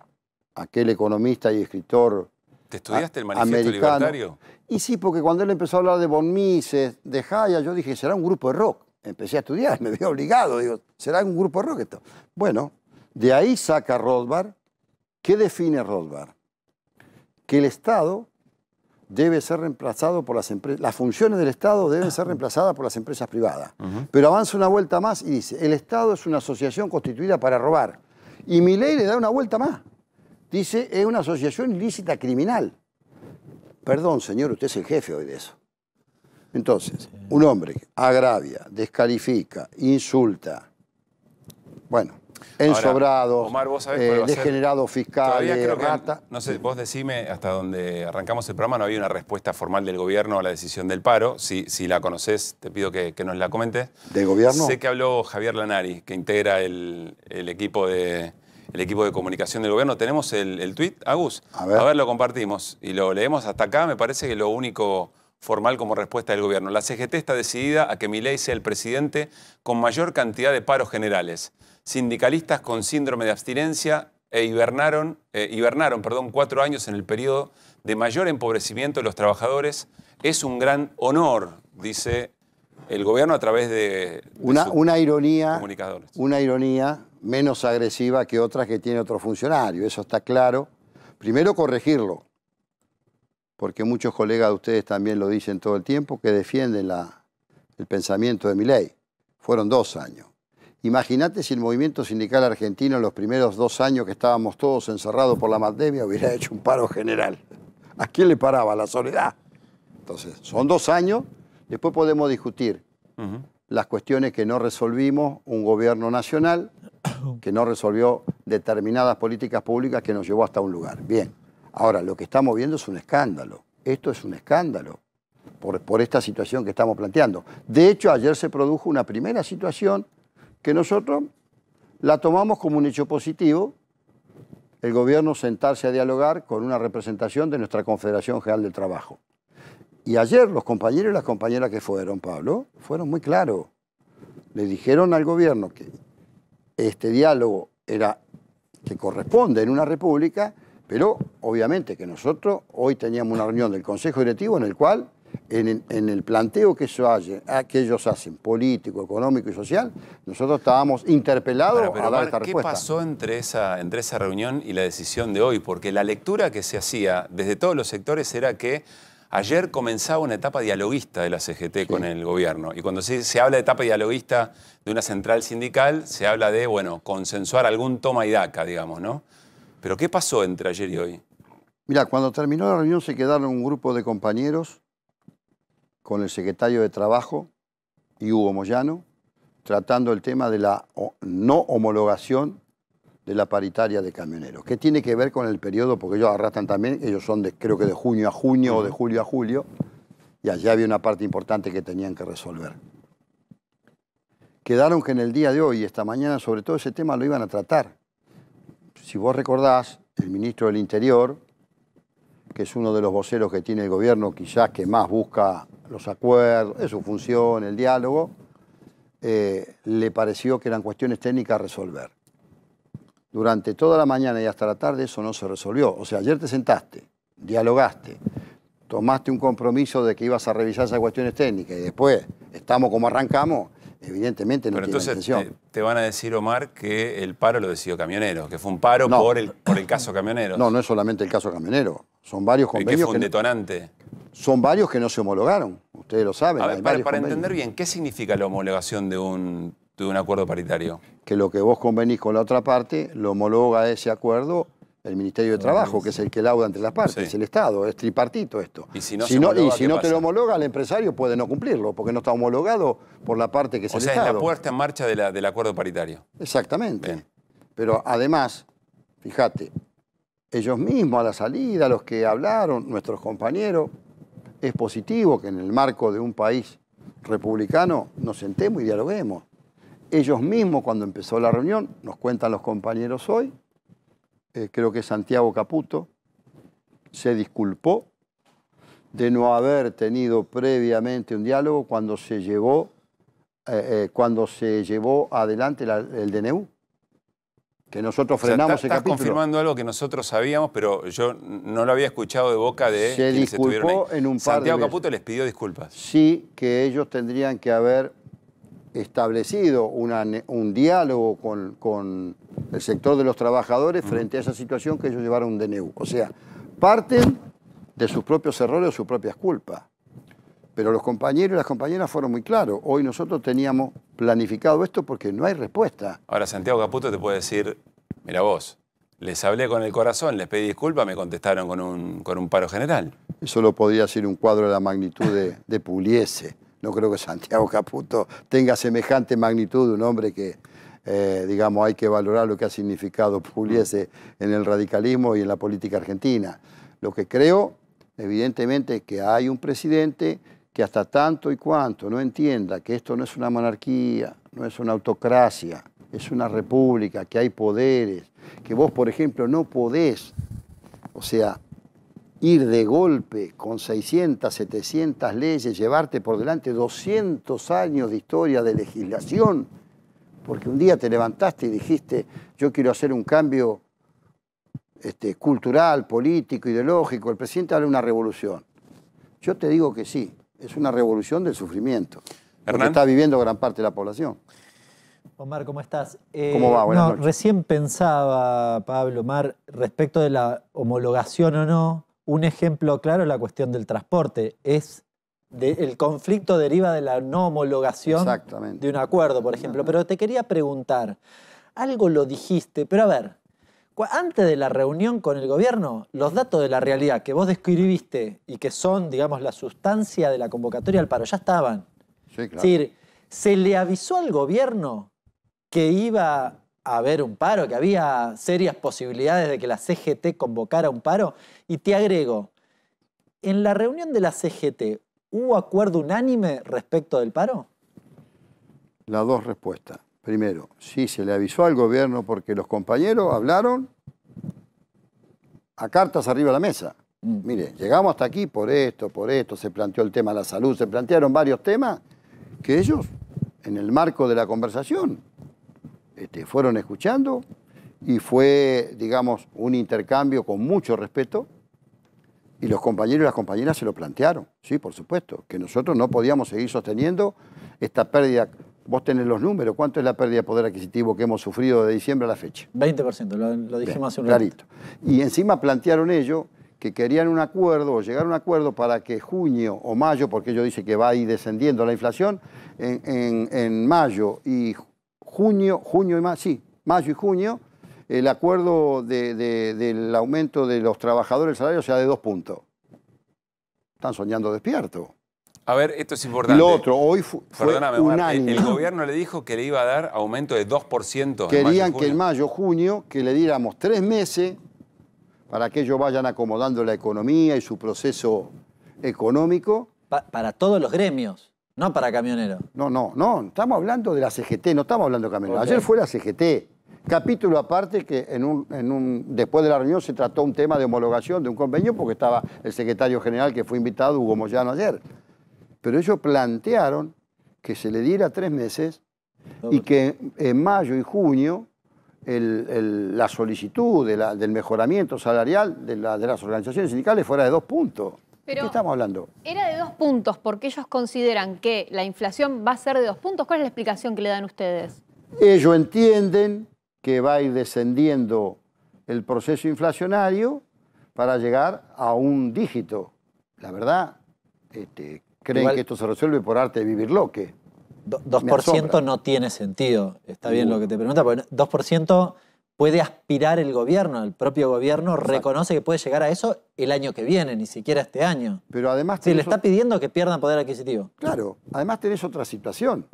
aquel economista y escritor ¿Te estudiaste el manifiesto libertario? Y sí, porque cuando él empezó a hablar de von Mises, de Jaya, yo dije, será un grupo de rock. Empecé a estudiar, me veo obligado, digo, será un grupo de rock esto. Bueno, de ahí saca Rothbard ¿Qué define Rothbard? Que el Estado debe ser reemplazado por las empresas, las funciones del Estado deben ser reemplazadas por las empresas privadas. Pero avanza una vuelta más y dice, el Estado es una asociación constituida para robar. Y mi ley le da una vuelta más. Dice, es una asociación ilícita criminal. Perdón, señor, usted es el jefe hoy de eso. Entonces, un hombre agravia, descalifica, insulta, bueno, ensobrados, Omar, ¿vos sabés eh, eh, No sé, vos decime hasta donde arrancamos el programa, no había una respuesta formal del gobierno a la decisión del paro. Si, la conoces, te pido que, nos la comentes. ¿Del gobierno? Sé que habló Javier Lanari, que integra el, equipo de el equipo de comunicación del gobierno. Tenemos el, tweet, Agus. A ver. a ver, lo compartimos y lo leemos hasta acá. Me parece que lo único formal como respuesta del gobierno. La CGT está decidida a que Milei sea el presidente con mayor cantidad de paros generales sindicalistas con síndrome de abstinencia e hibernaron, eh, hibernaron perdón, cuatro años en el periodo de mayor empobrecimiento de los trabajadores. Es un gran honor, dice el gobierno a través de, una, una ironía, comunicadores. Una ironía menos agresiva que otras que tiene otro funcionario, eso está claro. Primero corregirlo, porque muchos colegas de ustedes también lo dicen todo el tiempo, que defienden el pensamiento de mi ley. Fueron dos años. Imagínate si el movimiento sindical argentino en los primeros dos años que estábamos todos encerrados por la pandemia hubiera hecho un paro general. ¿A quién le paraba? La soledad. Entonces, son dos años, después podemos discutir las cuestiones que no resolvimos, un gobierno nacional que no resolvió determinadas políticas públicas que nos llevó hasta un lugar. Bien, ahora lo que estamos viendo es un escándalo. Esto es un escándalo. Por, por, esta situación que estamos planteando. De hecho, ayer se produjo una primera situación nosotros la tomamos como un hecho positivo, el gobierno sentarse a dialogar con una representación de nuestra Confederación General del Trabajo. Y ayer los compañeros y las compañeras que fueron, Pablo, fueron muy claros. Le dijeron al gobierno que este diálogo era que corresponde en una república, pero obviamente que nosotros hoy teníamos una reunión del Consejo Directivo en el cual en, el, planteo ah, que, ellos hacen, político, económico y social, nosotros estábamos interpelados a dar esta ¿qué respuesta. ¿Qué pasó entre esa, entre esa reunión y la decisión de hoy? Porque la lectura que se hacía desde todos los sectores era que Ayer comenzaba una etapa dialoguista de la CGT con el gobierno. Y cuando se, se, habla de etapa dialoguista de una central sindical, se habla de, bueno, consensuar algún toma y daca, digamos, ¿no? Pero ¿qué pasó entre ayer y hoy? Mira, cuando terminó la reunión se quedaron un grupo de compañeros con el secretario de Trabajo y Hugo Moyano, tratando el tema de la no homologación de la paritaria de camioneros, ¿Qué tiene que ver con el periodo, porque ellos arrastran también, ellos son creo que de junio a junio o de julio a julio, y allá había una parte importante que tenían que resolver. Quedaron que en el día de hoy, esta mañana, sobre todo ese tema lo iban a tratar. Si vos recordás, el ministro del Interior, que es uno de los voceros que tiene el gobierno, quizás que más busca los acuerdos, su función, el diálogo, eh, le pareció que eran cuestiones técnicas a resolver. Durante toda la mañana y hasta la tarde eso no se resolvió. O sea, ayer te sentaste, dialogaste, tomaste un compromiso de que ibas a revisar esas cuestiones técnicas y después estamos como arrancamos, evidentemente no Pero entonces te, van a decir, Omar, que el paro lo decidió Camioneros, que fue un paro por, el, por el caso Camioneros. No, no es solamente el caso camionero. Son varios convenios. fue un detonante? son varios que no se homologaron, ustedes lo saben. para, entender bien, ¿qué significa la homologación de un, un acuerdo paritario? Que lo que vos convenís con la otra parte lo homologa ese acuerdo el Ministerio de ah, Trabajo, que es el que lauda entre las partes, es el Estado, es tripartito esto. Y si no, si no, si no te lo homologa, el empresario puede no cumplirlo, porque no está homologado por la parte que es el Estado. O sea, es la puerta en marcha del acuerdo paritario. Exactamente. Pero además, fíjate, ellos mismos a la salida, los que hablaron, nuestros compañeros. Es positivo que en el marco de un país republicano nos sentemos y dialoguemos. Ellos mismos cuando empezó la reunión, nos cuentan los compañeros hoy, eh, creo que Santiago Caputo se disculpó de no haber tenido previamente un diálogo cuando se llevó, eh, eh, cuando se llevó adelante el DNU. Que nosotros frenamos el Estás confirmando algo que nosotros sabíamos, pero yo no lo había escuchado de boca de se disculpó en un par de Caputo les pidió disculpas. Sí, que ellos tendrían que haber establecido un diálogo con, el sector de los trabajadores mm. frente a esa situación que ellos llevaron de DNU. O sea, parten de sus propios errores o sus propias culpas. Pero los compañeros y las compañeras fueron muy claros. Hoy nosotros teníamos planificado esto porque no hay respuesta. Ahora, Santiago Caputo te puede decir, mira vos, les hablé con el corazón, les pedí disculpas, me contestaron con un, paro general. Eso lo podría decir un cuadro de la magnitud de, Puliese. No creo que Santiago Caputo tenga semejante magnitud de un hombre que, eh, digamos, hay que valorar lo que ha significado Puliese en el radicalismo y en la política argentina. Lo que creo, evidentemente, es que hay un presidente que hasta tanto y cuanto no entienda que esto no es una monarquía, no es una autocracia, es una república, que hay poderes, que vos, por ejemplo, no podés, o sea, ir de golpe con 600, 700 leyes, llevarte por delante 200 años de historia de legislación, porque un día te levantaste y dijiste, yo quiero hacer un cambio este, cultural, político, ideológico, el presidente hará una revolución. Yo te digo que sí, es una revolución del sufrimiento. Lo está viviendo gran parte de la población. Omar, ¿cómo estás? Eh, ¿Cómo va? Recién pensaba, Pablo, Omar, respecto de la homologación o no, un ejemplo claro es la cuestión del transporte. Es el conflicto deriva de la no homologación de un acuerdo, por ejemplo. Pero te quería preguntar, algo lo dijiste, pero a ver, antes de la reunión con el gobierno, los datos de la realidad que vos describiste y que son, digamos, la sustancia de la convocatoria al paro, ya estaban. Sí, claro. Es decir, ¿se le avisó al gobierno que iba a haber un paro, que había serias posibilidades de que la CGT convocara un paro? Y te agrego, en la reunión de la CGT, ¿hubo acuerdo unánime respecto del paro? Las dos respuestas. Primero, sí se le avisó al gobierno porque los compañeros hablaron a cartas arriba de la mesa. Mm. Mire, llegamos hasta aquí por esto, por esto, se planteó el tema de la salud, se plantearon varios temas que ellos, en el marco de la conversación, este, fueron escuchando y fue, digamos, un intercambio con mucho respeto y los compañeros y las compañeras se lo plantearon, sí, por supuesto, que nosotros no podíamos seguir sosteniendo esta pérdida Vos tenés los números, ¿cuánto es la pérdida de poder adquisitivo que hemos sufrido de diciembre a la fecha? 20%, lo, lo dijimos hace un Clarito. Y encima plantearon ellos que querían un acuerdo o llegar a un acuerdo para que junio o mayo, porque ellos dicen que va a ir descendiendo la inflación, en, mayo y junio, junio y más, sí, mayo y junio, el acuerdo del aumento de los trabajadores, el salario sea de dos puntos. Están soñando despierto. A ver, esto es importante. Lo otro, hoy fue Perdóname, El, gobierno le dijo que le iba a dar aumento de 2%. Querían en mayo, que en mayo, junio, que le diéramos tres meses para que ellos vayan acomodando la economía y su proceso económico. para todos los gremios, no para camioneros. No, no, no, estamos hablando de la CGT, no estamos hablando de camioneros. Ayer fue la CGT capítulo aparte que en en un, después de la reunión se trató un tema de homologación de un convenio porque estaba el secretario general que fue invitado, Hugo Moyano, ayer. Pero ellos plantearon que se le diera tres meses y que en mayo y junio la solicitud del mejoramiento salarial de, las organizaciones sindicales fuera de dos puntos. ¿De qué estamos hablando? Era de dos puntos porque ellos consideran que la inflación va a ser de dos puntos. ¿Cuál es la explicación que le dan ustedes? Ellos entienden que va a ir descendiendo el proceso inflacionario para llegar a un dígito. La verdad, este, creen que esto se resuelve por arte de vivir lo 2% no tiene sentido, está bien lo que te pregunta, porque 2% puede aspirar el gobierno, el propio gobierno reconoce que puede llegar a eso el año que viene, ni siquiera este año. Pero además... Se le está pidiendo que pierdan poder adquisitivo. Claro, además tenés otra situación.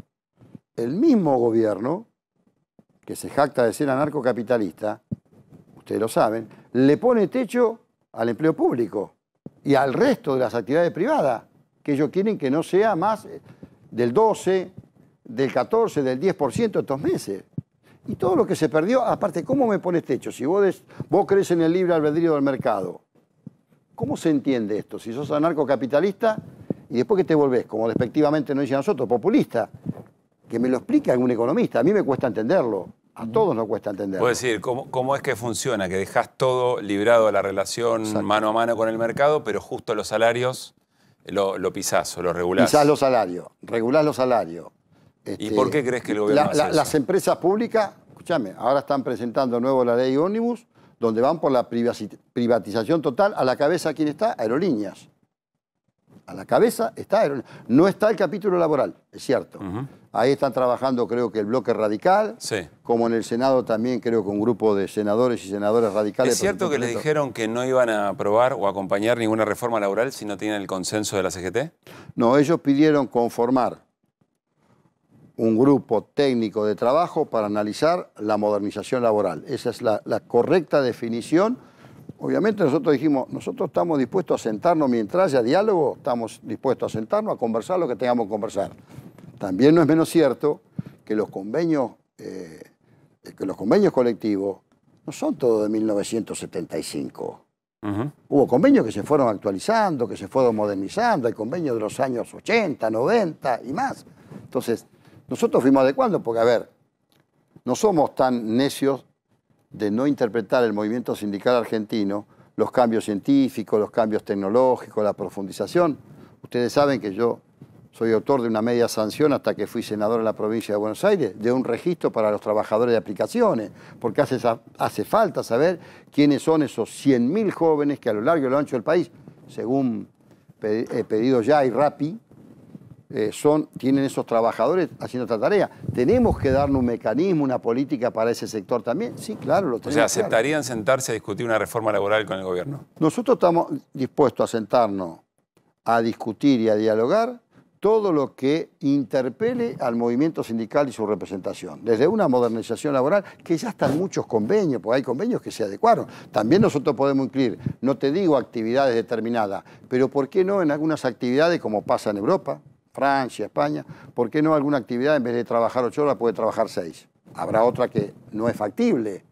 El mismo gobierno, que se jacta de ser anarcocapitalista, ustedes lo saben, le pone techo al empleo público y al resto de las actividades privadas que ellos quieren que no sea más eh, del 12, del 14, del 10% estos meses. Y todo lo que se perdió, aparte, ¿cómo me pones este techo? Si vos, vos crees en el libre albedrío del mercado, ¿cómo se entiende esto? Si sos anarcocapitalista y después que te volvés, como despectivamente nos dicen nosotros, populista, que me lo explique algún economista, a mí me cuesta entenderlo. A todos nos cuesta entenderlo. Puedo decir, ¿cómo, es que funciona? Que dejas todo librado a la relación mano a mano con el mercado, pero justo los salarios lo, lo pisás, lo regulás. Pisás los salarios, regulás los salarios. ¿Y este, por qué crees que el gobierno Las empresas públicas, escúchame, ahora están presentando nuevo la ley ómnibus, donde van por la privatización total a la cabeza quién está, aerolíneas a la cabeza está No está el capítulo laboral, es cierto. Ahí están trabajando creo que el bloque radical, como en el Senado también creo que un grupo de senadores y senadoras radicales. ¿Es cierto que le dijeron que no iban a aprobar o acompañar ninguna reforma laboral si no tienen el consenso de la CGT? No, ellos pidieron conformar un grupo técnico de trabajo para analizar la modernización laboral. Esa es la correcta definición Obviamente nosotros dijimos, nosotros estamos dispuestos a sentarnos mientras haya diálogo, estamos dispuestos a sentarnos, a conversar lo que tengamos que conversar. También no es menos cierto que los convenios, eh, que los convenios colectivos no son todos de 1975. Hubo convenios que se fueron actualizando, que se fueron modernizando, hay convenios de los años 80, 90 y más. Entonces, nosotros fuimos adecuando, porque a ver, no somos tan necios de no interpretar el movimiento sindical argentino, los cambios científicos, los cambios tecnológicos, la profundización. Ustedes saben que yo soy autor de una media sanción hasta que fui senador en la provincia de Buenos Aires, de un registro para los trabajadores de aplicaciones, porque hace, hace falta saber quiénes son esos 100.000 jóvenes que a lo largo y a lo ancho del país, según he pedido ya y RAPI, eh, tienen esos trabajadores haciendo esta tarea. ¿Tenemos que darnos un mecanismo, una política para ese sector también? Sí, claro, lo tenemos. O sea, ¿aceptarían sentarse a discutir una reforma laboral con el gobierno? Nosotros estamos dispuestos a sentarnos a discutir y a dialogar todo lo que interpele al movimiento sindical y su representación, desde una modernización laboral, que ya están muchos convenios, porque hay convenios que se adecuaron. También nosotros podemos incluir, no te digo actividades determinadas, pero ¿por qué no en algunas actividades como pasa en Europa, Francia, España, ¿por qué no alguna actividad en vez de trabajar ocho horas puede trabajar seis? Habrá otra que no es factible.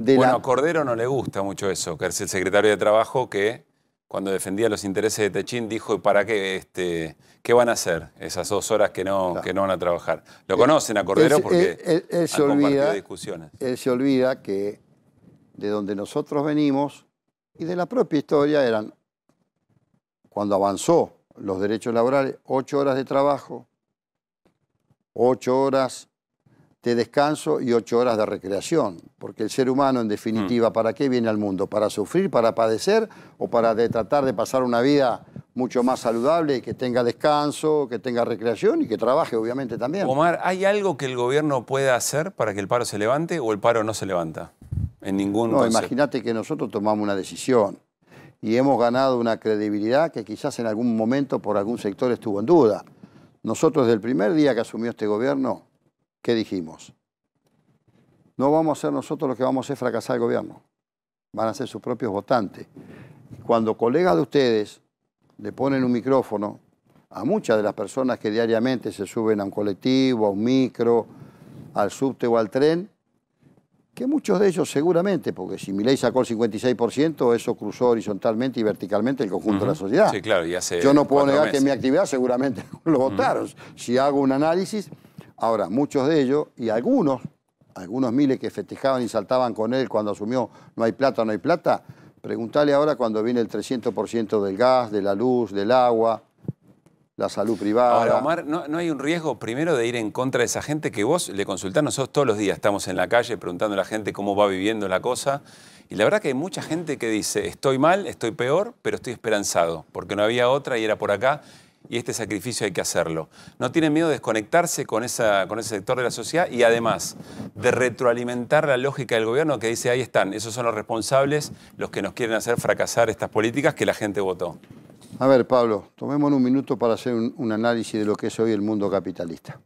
bueno, a Cordero no le gusta mucho eso, que es el secretario de Trabajo que cuando defendía los intereses de Techín dijo, ¿para qué? Este, ¿Qué van a hacer esas dos horas que no, que no van a trabajar? Lo eh, conocen a Cordero porque eh, eh, él, se olvida, discusiones. Él se olvida que de donde nosotros venimos y de la propia historia eran, cuando avanzó los derechos laborales, ocho horas de trabajo, ocho horas de descanso y ocho horas de recreación. Porque el ser humano, en definitiva, mm. ¿para qué viene al mundo? ¿Para sufrir, para padecer o para tratar de pasar una vida mucho más saludable, que tenga descanso, que tenga recreación y que trabaje, obviamente, también? Omar, ¿hay algo que el gobierno pueda hacer para que el paro se levante o el paro no se levanta? En ningún No, imagínate que nosotros tomamos una decisión y hemos ganado una credibilidad que quizás en algún momento por algún sector estuvo en duda. Nosotros desde el primer día que asumió este gobierno, ¿qué dijimos? No vamos a ser nosotros los que vamos a hacer fracasar el gobierno, van a ser sus propios votantes. Cuando colegas de ustedes le ponen un micrófono a muchas de las personas que diariamente se suben a un colectivo, a un micro, al subte o al tren, muchos de ellos seguramente, porque si mi ley sacó el 56%, eso cruzó horizontalmente y verticalmente el conjunto de la sociedad. claro, Yo no puedo negar que mi actividad seguramente lo votaron. Si hago un análisis, ahora, muchos de ellos y algunos, algunos miles que festejaban y saltaban con él cuando asumió no hay plata, no hay plata, pregúntale ahora cuando viene el 300% del gas, de la luz, del agua, la salud privada. Ahora, Omar, ¿no, hay un riesgo primero de ir en contra de esa gente que vos le consultás? Nosotros todos los días estamos en la calle preguntando a la gente cómo va viviendo la cosa. Y la verdad que hay mucha gente que dice, estoy mal, estoy peor, pero estoy esperanzado, porque no había otra y era por acá, y este sacrificio hay que hacerlo. No tienen miedo de desconectarse con ese sector de la sociedad y además de retroalimentar la lógica del gobierno que dice, ahí están, esos son los responsables, los que nos quieren hacer fracasar estas políticas que la gente votó. A ver, Pablo, tomemos un minuto para hacer un, análisis de lo que es hoy el mundo capitalista.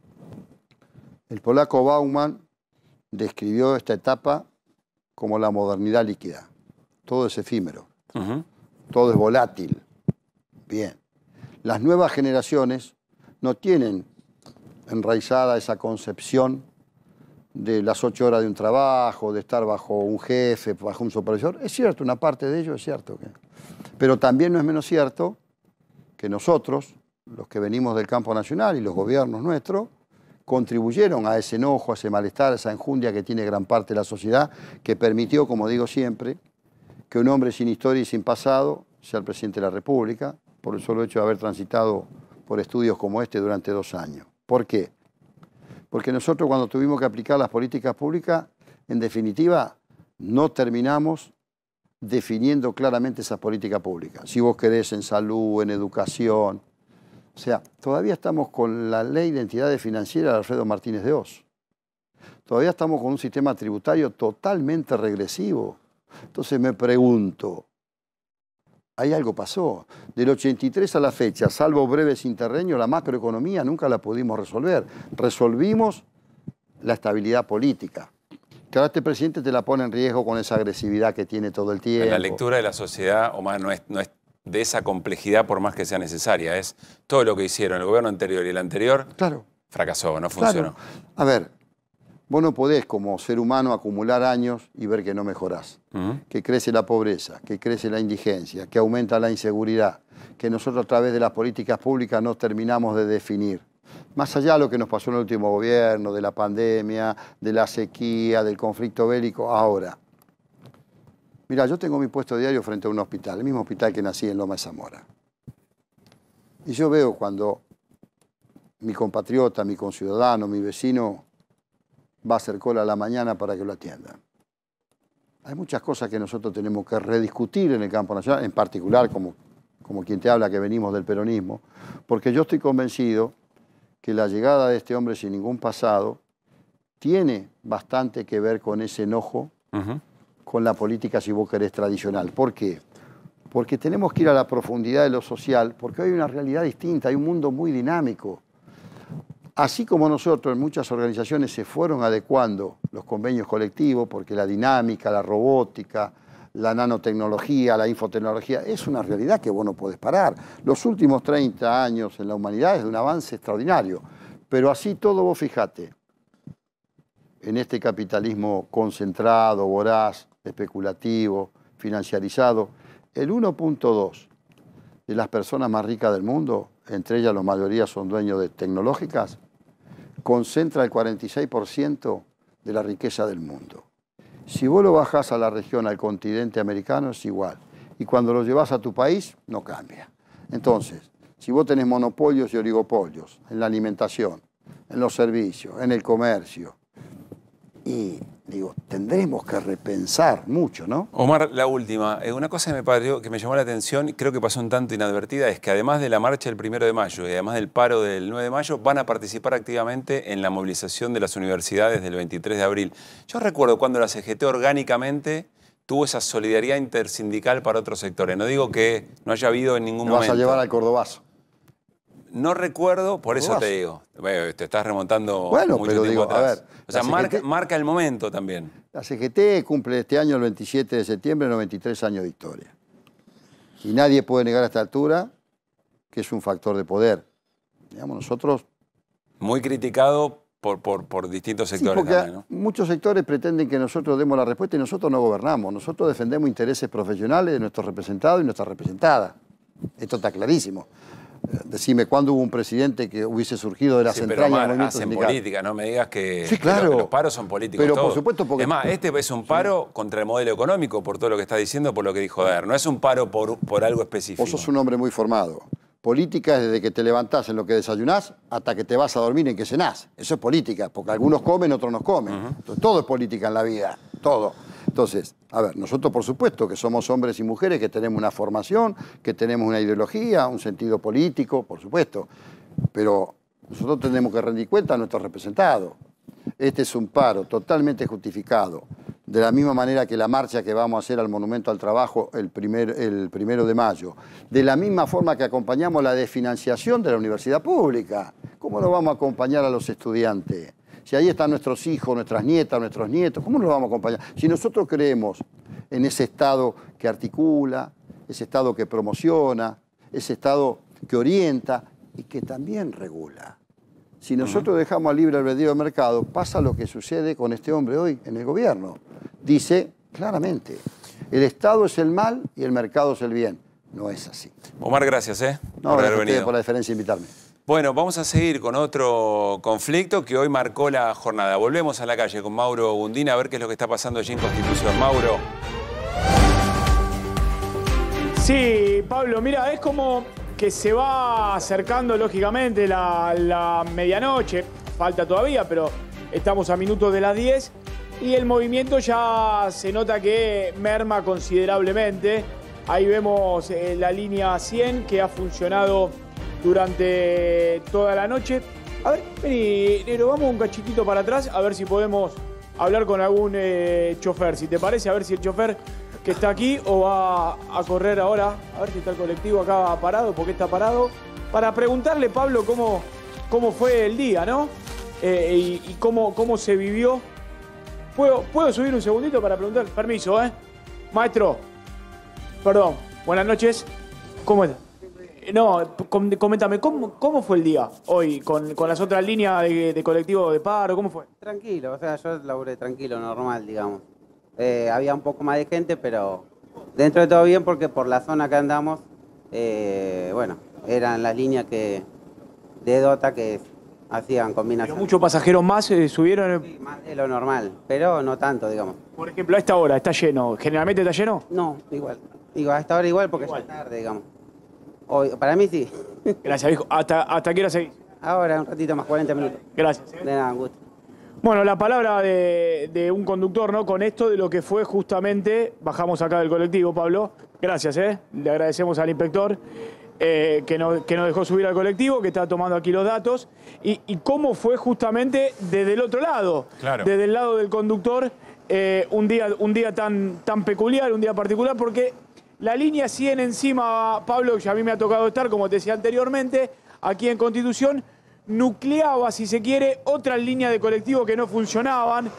El polaco Bauman describió esta etapa como la modernidad líquida. Todo es efímero, todo es volátil. Bien. Las nuevas generaciones no tienen enraizada esa concepción de las ocho horas de un trabajo, de estar bajo un jefe, bajo un supervisor. Es cierto, una parte de ello es cierto. Pero también no es menos cierto que nosotros, los que venimos del campo nacional y los gobiernos nuestros, contribuyeron a ese enojo, a ese malestar, a esa enjundia que tiene gran parte de la sociedad, que permitió, como digo siempre, que un hombre sin historia y sin pasado sea el presidente de la República, por el solo hecho de haber transitado por estudios como este durante dos años. ¿Por qué? Porque nosotros cuando tuvimos que aplicar las políticas públicas, en definitiva, no terminamos definiendo claramente esas políticas públicas. Si vos querés en salud, en educación. O sea, todavía estamos con la ley de entidades financieras de Alfredo Martínez de Oz. Todavía estamos con un sistema tributario totalmente regresivo. Entonces me pregunto, hay algo pasó. Del 83 a la fecha, salvo breves interreños, la macroeconomía nunca la pudimos resolver. Resolvimos la estabilidad política ahora este presidente te la pone en riesgo con esa agresividad que tiene todo el tiempo. La lectura de la sociedad, Omar, no es, no es de esa complejidad por más que sea necesaria. Es todo lo que hicieron el gobierno anterior y el anterior. Claro. Fracasó, no funcionó. A ver, vos no podés como ser humano acumular años y ver que no mejorás. Que crece la pobreza, que crece la indigencia, que aumenta la inseguridad, que nosotros a través de las políticas públicas no terminamos de definir más allá de lo que nos pasó en el último gobierno, de la pandemia, de la sequía, del conflicto bélico, ahora. Mira, yo tengo mi puesto diario frente a un hospital, el mismo hospital que nací en Loma de Zamora. Y yo veo cuando mi compatriota, mi conciudadano, mi vecino va a hacer cola a la mañana para que lo atiendan. Hay muchas cosas que nosotros tenemos que rediscutir en el campo nacional, en particular como, como quien te habla que venimos del peronismo, porque yo estoy convencido que la llegada de este hombre sin ningún pasado tiene bastante que ver con ese enojo con la política, si vos querés, tradicional. ¿Por qué? Porque tenemos que ir a la profundidad de lo social, porque hay una realidad distinta, hay un mundo muy dinámico. Así como nosotros en muchas organizaciones se fueron adecuando los convenios colectivos, porque la dinámica, la robótica, la nanotecnología, la infotecnología, es una realidad que vos no podés parar. Los últimos 30 años en la humanidad es un avance extraordinario, pero así todo vos fijate, en este capitalismo concentrado, voraz, especulativo, financiarizado, el 1.2 de las personas más ricas del mundo, entre ellas la mayoría son dueños de tecnológicas, concentra el 46% de la riqueza del mundo. Si vos lo bajás a la región, al continente americano, es igual. Y cuando lo llevas a tu país, no cambia. Entonces, si vos tenés monopolios y oligopolios en la alimentación, en los servicios, en el comercio, y digo, tendremos que repensar mucho, ¿no? Omar, la última. Eh, una cosa que me, que me llamó la atención, creo que pasó un tanto inadvertida, es que además de la marcha del 1 de mayo y además del paro del 9 de mayo, van a participar activamente en la movilización de las universidades del 23 de abril. Yo recuerdo cuando la CGT orgánicamente tuvo esa solidaridad intersindical para otros sectores. No digo que no haya habido en ningún momento. momento. Vas a llevar al cordobazo. No recuerdo, por eso te digo. Te estás remontando bueno, pero A ver, o sea, marca, el momento también. La CGT cumple este año, el 27 de septiembre, 93 años de historia. Y nadie puede negar a esta altura que es un factor de poder. Digamos, nosotros... Muy criticado por, distintos sectores. Muchos sectores pretenden que nosotros demos la respuesta y nosotros no gobernamos. Nosotros defendemos intereses profesionales de nuestros representados y nuestras representadas. Esto está clarísimo. Decime, ¿cuándo hubo un presidente que hubiese surgido de las sí, entrañas pero, Omar, hacen política, no me digas que, claro, los, paros son políticos. Pero por supuesto porque... Es más, este es un paro contra el modelo económico, por todo lo que está diciendo, por lo que dijo Dar. No es un paro por, por algo específico. Vos sos un hombre muy formado. Política es desde que te levantás en lo que desayunás hasta que te vas a dormir en que cenás. Eso es política, porque algunos comen, otros no comen. Entonces, todo es política en la vida, todo. Entonces, a ver, nosotros por supuesto que somos hombres y mujeres que tenemos una formación, que tenemos una ideología, un sentido político, por supuesto, pero nosotros tenemos que rendir cuenta a nuestros representados. Este es un paro totalmente justificado. De la misma manera que la marcha que vamos a hacer al Monumento al Trabajo el, primer, primero de mayo. De la misma forma que acompañamos la desfinanciación de la universidad pública. ¿Cómo no vamos a acompañar a los estudiantes? Si ahí están nuestros hijos, nuestras nietas, nuestros nietos, ¿cómo nos vamos a acompañar? Si nosotros creemos en ese Estado que articula, ese Estado que promociona, ese Estado que orienta y que también regula. Si nosotros dejamos al libre de mercado, pasa lo que sucede con este hombre hoy en el gobierno. Dice claramente, el Estado es el mal y el mercado es el bien. No es así. Omar, gracias. ¿eh? No, por haber venido. por la diferencia de invitarme. Bueno, vamos a seguir con otro conflicto que hoy marcó la jornada. Volvemos a la calle con Mauro Gundina a ver qué es lo que está pasando allí en Constitución. Mauro. Sí, Pablo, mira, es como que se va acercando lógicamente la, medianoche. Falta todavía, pero estamos a minutos de las 10 y el movimiento ya se nota que merma considerablemente. Ahí vemos eh, la línea 100 que ha funcionado durante toda la noche. A ver, vení, Nero, vamos un cachitito para atrás a ver si podemos hablar con algún eh, chofer. Si te parece, a ver si el chofer que está aquí o va a correr ahora, a ver si está el colectivo acá parado, porque está parado, para preguntarle, Pablo, cómo, cómo fue el día, ¿no? Eh, y, cómo, cómo se vivió. ¿Puedo, ¿Puedo subir un segundito para preguntar? Permiso, ¿eh? Maestro, perdón, buenas noches. ¿Cómo estás? No, comentame, coméntame, ¿cómo, ¿cómo, fue el día hoy con, las otras líneas de, colectivo de paro? ¿Cómo fue? Tranquilo, o sea, yo laburé tranquilo, normal, digamos. Eh, había un poco más de gente, pero dentro de todo bien porque por la zona que andamos, eh, bueno, eran las líneas que de Dota que hacían combinación. ¿Muchos pasajeros más eh, subieron? Sí, más de lo normal, pero no tanto, digamos. Por ejemplo, a esta hora, ¿está lleno? ¿Generalmente está lleno? No, igual. Digo, a esta hora igual porque ya es tarde, digamos para mí sí. Gracias, viejo. ¿Hasta, hasta qué hora seguís? Ahora, un ratito más, 40 minutos. Gracias. Eh. De nada, gusto. Bueno, la palabra de, un conductor, ¿no? Con esto de lo que fue justamente, bajamos acá del colectivo, Pablo. Gracias, ¿eh? Le agradecemos al inspector eh, que, nos, dejó subir al colectivo, que está tomando aquí los datos. Y, cómo fue justamente desde el otro lado, claro. desde el lado del conductor, eh, un día, un día tan, tan peculiar, un día particular, porque la línea 100 encima, Pablo, que a mí me ha tocado estar, como te decía anteriormente, aquí en Constitución, nucleaba, si se quiere, otras líneas de colectivo que no funcionaban,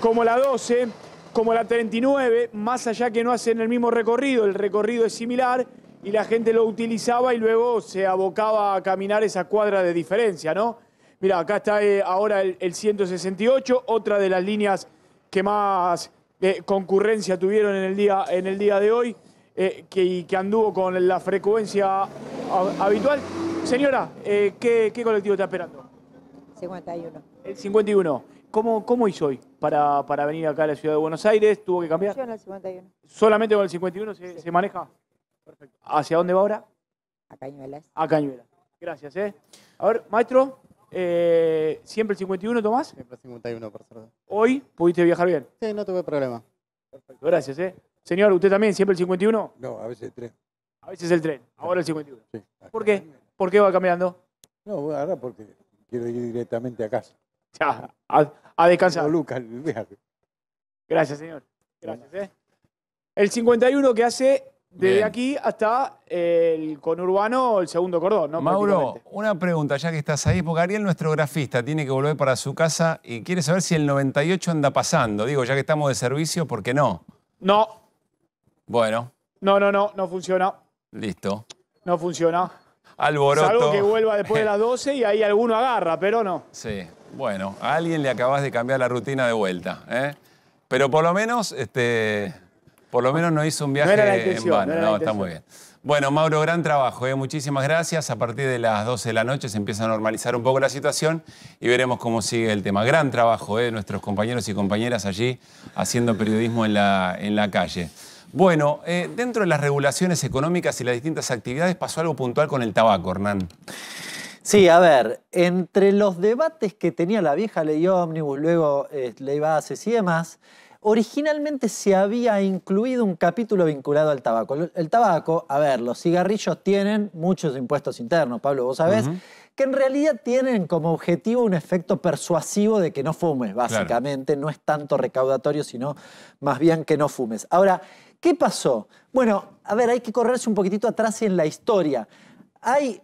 como la 12, como la 39, más allá que no hacen el mismo recorrido, el recorrido es similar y la gente lo utilizaba y luego se abocaba a caminar esa cuadra de diferencia, ¿no? Mira, acá está eh, ahora el, 168, otra de las líneas que más eh, concurrencia tuvieron en el día, en el día de hoy. Eh, que, anduvo con la frecuencia habitual. Señora, eh, ¿qué, colectivo está esperando? 51. El 51. ¿Cómo, cómo hizo hoy para, venir acá a la ciudad de Buenos Aires? ¿Tuvo que cambiar? Yo en el 51. ¿Solamente con el 51 se, maneja? Perfecto. ¿Hacia dónde va ahora? A Cañuelas. A Cañuelas. Gracias, ¿eh? A ver, maestro, eh, ¿siempre el 51, Tomás? Siempre el 51, por favor. ¿Hoy pudiste viajar bien? Sí, no tuve problema. Perfecto, gracias, ¿eh? Señor, ¿usted también siempre el 51? No, a veces el tren. A veces el tren, ahora el 51. ¿Por qué? ¿Por qué va cambiando? No, ahora porque quiero ir directamente a casa. Ya, a, descansar. No, Lucas, Gracias, señor. Gracias. Eh. El 51 que hace desde aquí hasta el conurbano, el segundo cordón, ¿no? Mauro, una pregunta ya que estás ahí, porque Ariel, nuestro grafista, tiene que volver para su casa y quiere saber si el 98 anda pasando. Digo, ya que estamos de servicio, ¿por qué no? No, bueno. No, no, no, no funciona. Listo. No funciona. Alboroto. Salvo que vuelva después de las 12 y ahí alguno agarra, pero no. Sí, bueno, a alguien le acabas de cambiar la rutina de vuelta. ¿eh? Pero por lo menos, este, por lo menos no hizo un viaje en vano. No, está muy bien. Bueno, Mauro, gran trabajo. ¿eh? Muchísimas gracias. A partir de las 12 de la noche se empieza a normalizar un poco la situación y veremos cómo sigue el tema. Gran trabajo de ¿eh? nuestros compañeros y compañeras allí haciendo periodismo en en la calle. Bueno, eh, dentro de las regulaciones económicas y las distintas actividades pasó algo puntual con el tabaco, Hernán. Sí, a ver, entre los debates que tenía la vieja ley ómnibus, luego eh, ley bases y demás, originalmente se había incluido un capítulo vinculado al tabaco. El tabaco, a ver, los cigarrillos tienen muchos impuestos internos, Pablo, vos sabés, que en realidad tienen como objetivo un efecto persuasivo de que no fumes, básicamente, no es tanto recaudatorio, sino más bien que no fumes. Ahora, ¿Qué pasó? Bueno, a ver, hay que correrse un poquitito atrás en la historia. Hay,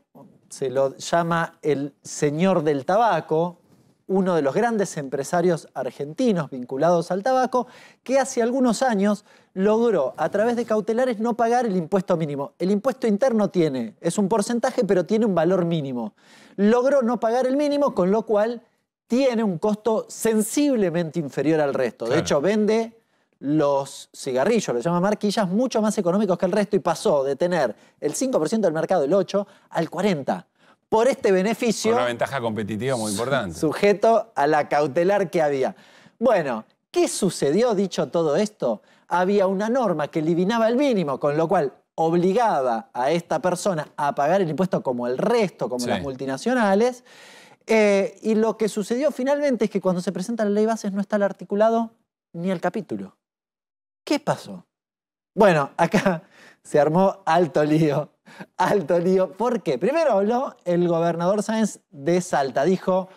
se lo llama el señor del tabaco, uno de los grandes empresarios argentinos vinculados al tabaco, que hace algunos años logró a través de cautelares no pagar el impuesto mínimo. El impuesto interno tiene, es un porcentaje, pero tiene un valor mínimo. Logró no pagar el mínimo, con lo cual tiene un costo sensiblemente inferior al resto. De hecho, vende los cigarrillos, los llaman marquillas, mucho más económicos que el resto y pasó de tener el 5% del mercado, el 8%, al 40%. Por este beneficio... Una ventaja competitiva muy importante. Sujeto a la cautelar que había. Bueno, ¿qué sucedió dicho todo esto? Había una norma que eliminaba el mínimo, con lo cual obligaba a esta persona a pagar el impuesto como el resto, como las multinacionales. Eh, y lo que sucedió finalmente es que cuando se presenta la ley bases no está el articulado ni el capítulo. ¿Qué pasó? Bueno, acá se armó alto lío. Alto lío. ¿Por qué? Primero habló el gobernador Sáenz de Salta. Dijo,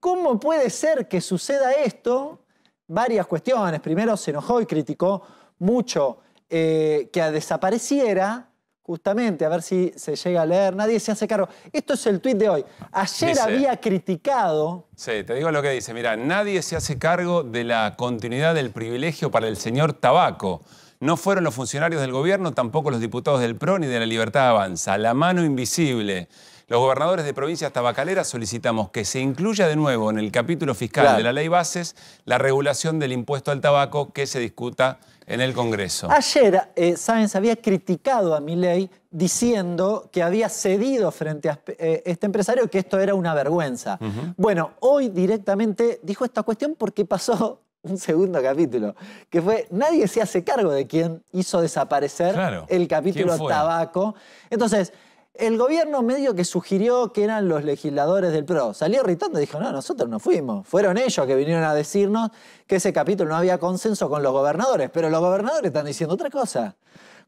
¿cómo puede ser que suceda esto? Varias cuestiones. Primero se enojó y criticó mucho eh, que desapareciera justamente, a ver si se llega a leer. Nadie se hace cargo. Esto es el tuit de hoy. Ayer había criticado... Sí, te digo lo que dice. Mira, nadie se hace cargo de la continuidad del privilegio para el señor Tabaco. No fueron los funcionarios del gobierno, tampoco los diputados del PRO ni de la Libertad Avanza. La mano invisible. Los gobernadores de provincias tabacaleras solicitamos que se incluya de nuevo en el capítulo fiscal de la ley bases la regulación del impuesto al tabaco que se discuta en el Congreso. Ayer eh, Sáenz había criticado a Miley diciendo que había cedido frente a eh, este empresario que esto era una vergüenza. Bueno, hoy directamente dijo esta cuestión porque pasó un segundo capítulo, que fue nadie se hace cargo de quién hizo desaparecer el capítulo tabaco. Entonces, el gobierno medio que sugirió que eran los legisladores del PRO. Salió irritando y dijo, no, nosotros no fuimos. Fueron ellos que vinieron a decirnos que ese capítulo no había consenso con los gobernadores, pero los gobernadores están diciendo otra cosa.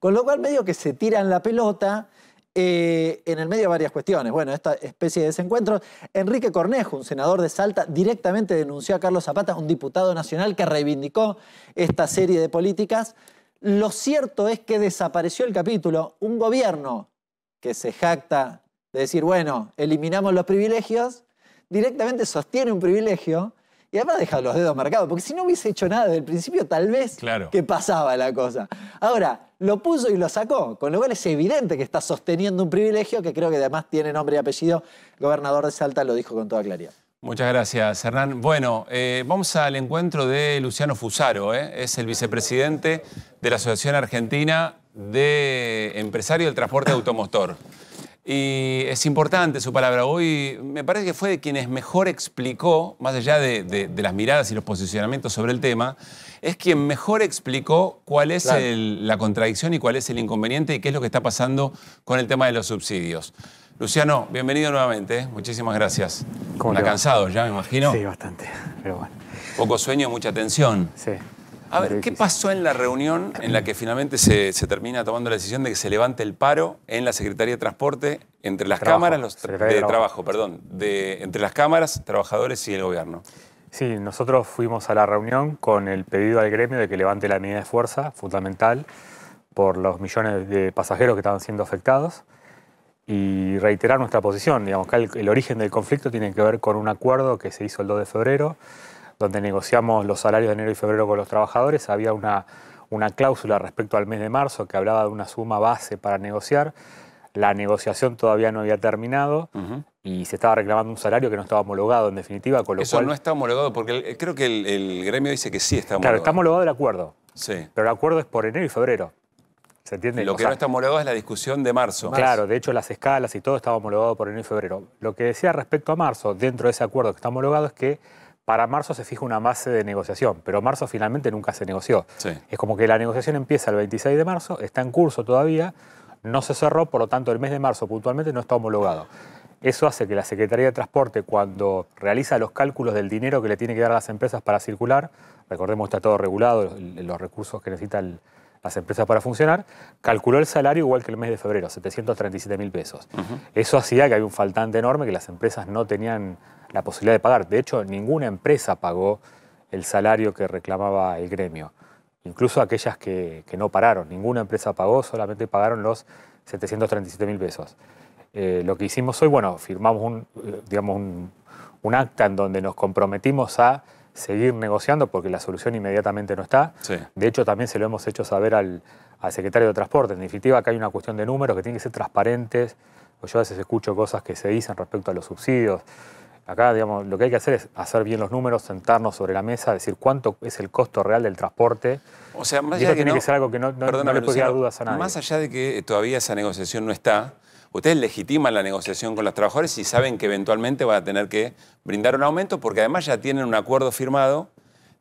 Con lo cual medio que se tiran la pelota eh, en el medio de varias cuestiones. Bueno, esta especie de desencuentro. Enrique Cornejo, un senador de Salta, directamente denunció a Carlos Zapata, un diputado nacional que reivindicó esta serie de políticas. Lo cierto es que desapareció el capítulo. Un gobierno que se jacta de decir, bueno, eliminamos los privilegios, directamente sostiene un privilegio y además deja los dedos marcados, porque si no hubiese hecho nada desde el principio, tal vez claro. que pasaba la cosa. Ahora, lo puso y lo sacó, con lo cual es evidente que está sosteniendo un privilegio que creo que además tiene nombre y apellido. gobernador de Salta lo dijo con toda claridad. Muchas gracias, Hernán. Bueno, eh, vamos al encuentro de Luciano Fusaro, eh. es el vicepresidente de la Asociación Argentina de empresario del transporte automotor. Y es importante su palabra. Hoy me parece que fue de quienes mejor explicó, más allá de, las miradas y los posicionamientos sobre el tema, es quien mejor explicó cuál es la contradicción y cuál es el inconveniente y qué es lo que está pasando con el tema de los subsidios. Luciano, bienvenido nuevamente. Muchísimas gracias. ¿Cómo cansado ya, me imagino? Sí, bastante, Poco sueño, mucha tensión. Sí. A ver, ¿qué pasó en la reunión en la que finalmente se, termina tomando la decisión de que se levante el paro en la Secretaría de Transporte entre las cámaras los de, trabajo. perdón, de, entre las cámaras, trabajadores y el gobierno? Sí, nosotros fuimos a la reunión con el pedido al gremio de que levante la medida de fuerza, fundamental, por los millones de pasajeros que estaban siendo afectados, y reiterar nuestra posición. Digamos, que el origen del conflicto tiene que ver con un acuerdo que se hizo el 2 de febrero donde negociamos los salarios de enero y febrero con los trabajadores, había una, una cláusula respecto al mes de marzo que hablaba de una suma base para negociar. La negociación todavía no había terminado y se estaba reclamando un salario que no estaba homologado, en definitiva. Con lo Eso no está homologado porque creo que el, gremio dice que sí está homologado. Claro, está homologado el acuerdo. Sí. Pero el acuerdo es por enero y febrero. ¿Se entiende? Lo que no está homologado es la discusión de marzo. Claro, de hecho las escalas y todo estaba homologado por enero y febrero. Lo que decía respecto a marzo, dentro de ese acuerdo que está homologado, es que para marzo se fija una base de negociación, pero marzo finalmente nunca se negoció. Es como que la negociación empieza el 26 de marzo, está en curso todavía, no se cerró, por lo tanto el mes de marzo puntualmente no está homologado. Eso hace que la Secretaría de Transporte, cuando realiza los cálculos del dinero que le tiene que dar a las empresas para circular, recordemos que está todo regulado, los recursos que necesitan las empresas para funcionar, calculó el salario igual que el mes de febrero, 737 mil pesos. Eso hacía que había un faltante enorme, que las empresas no tenían la posibilidad de pagar. De hecho, ninguna empresa pagó el salario que reclamaba el gremio, incluso aquellas que, no pararon. Ninguna empresa pagó, solamente pagaron los 737 mil pesos. Eh, lo que hicimos hoy, bueno, firmamos un, eh, digamos un, acta en donde nos comprometimos a seguir negociando porque la solución inmediatamente no está. De hecho, también se lo hemos hecho saber al, al secretario de Transporte. En definitiva, acá hay una cuestión de números que tienen que ser transparentes. Yo a veces escucho cosas que se dicen respecto a los subsidios. Acá, digamos, lo que hay que hacer es hacer bien los números, sentarnos sobre la mesa, decir cuánto es el costo real del transporte. O sea, más allá de que que ser algo que no, puede dudas a nadie. Más allá de que todavía esa negociación no está, ustedes legitiman la negociación con los trabajadores y saben que eventualmente van a tener que brindar un aumento porque además ya tienen un acuerdo firmado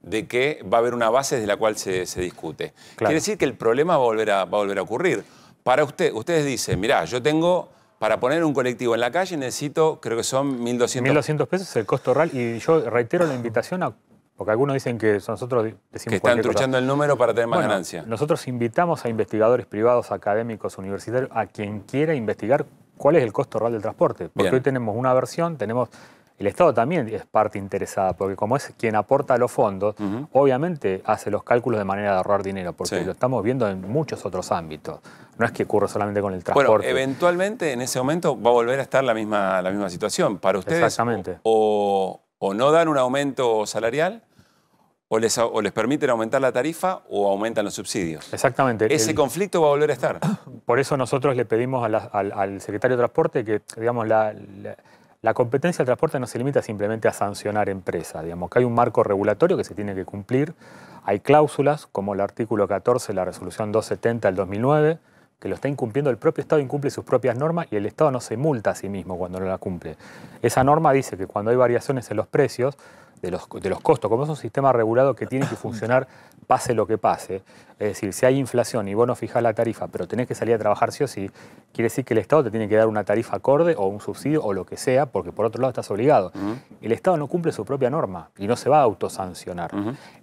de que va a haber una base de la cual se, discute. Quiere decir que el problema va a volver a, ocurrir. Para usted, ustedes dicen, mirá, yo tengo para poner un colectivo en la calle necesito, creo que son 1.200. 1.200 pesos es el costo real y yo reitero la invitación a porque algunos dicen que nosotros decimos. Que están truchando el número para tener más ganancia. Nosotros invitamos a investigadores privados, académicos, universitarios, a quien quiera investigar cuál es el costo real del transporte. Porque hoy tenemos una versión, tenemos el Estado también es parte interesada, porque como es quien aporta los fondos, obviamente hace los cálculos de manera de ahorrar dinero, porque lo estamos viendo en muchos otros ámbitos. No es que ocurra solamente con el transporte. Bueno, eventualmente en ese momento va a volver a estar la misma, la misma situación. Para ustedes, Exactamente. O, no dan un aumento salarial, o les, les, permiten aumentar la tarifa o aumentan los subsidios. Exactamente. Ese conflicto va a volver a estar. Por eso nosotros le pedimos al, secretario de Transporte que, digamos, la, la competencia del transporte no se limita simplemente a sancionar empresas, digamos que hay un marco regulatorio que se tiene que cumplir, hay cláusulas como el artículo 14 de la resolución 270 del 2009, que lo está incumpliendo el propio Estado, incumple sus propias normas y el Estado no se multa a sí mismo cuando no la cumple. Esa norma dice que cuando hay variaciones en los precios, de los, costos, como es un sistema regulado que tiene que funcionar pase lo que pase, es decir, si hay inflación y vos no fijás la tarifa, pero tenés que salir a trabajar sí o sí, quiere decir que el Estado te tiene que dar una tarifa acorde o un subsidio o lo que sea, porque por otro lado estás obligado. El Estado no cumple su propia norma y no se va a autosancionar.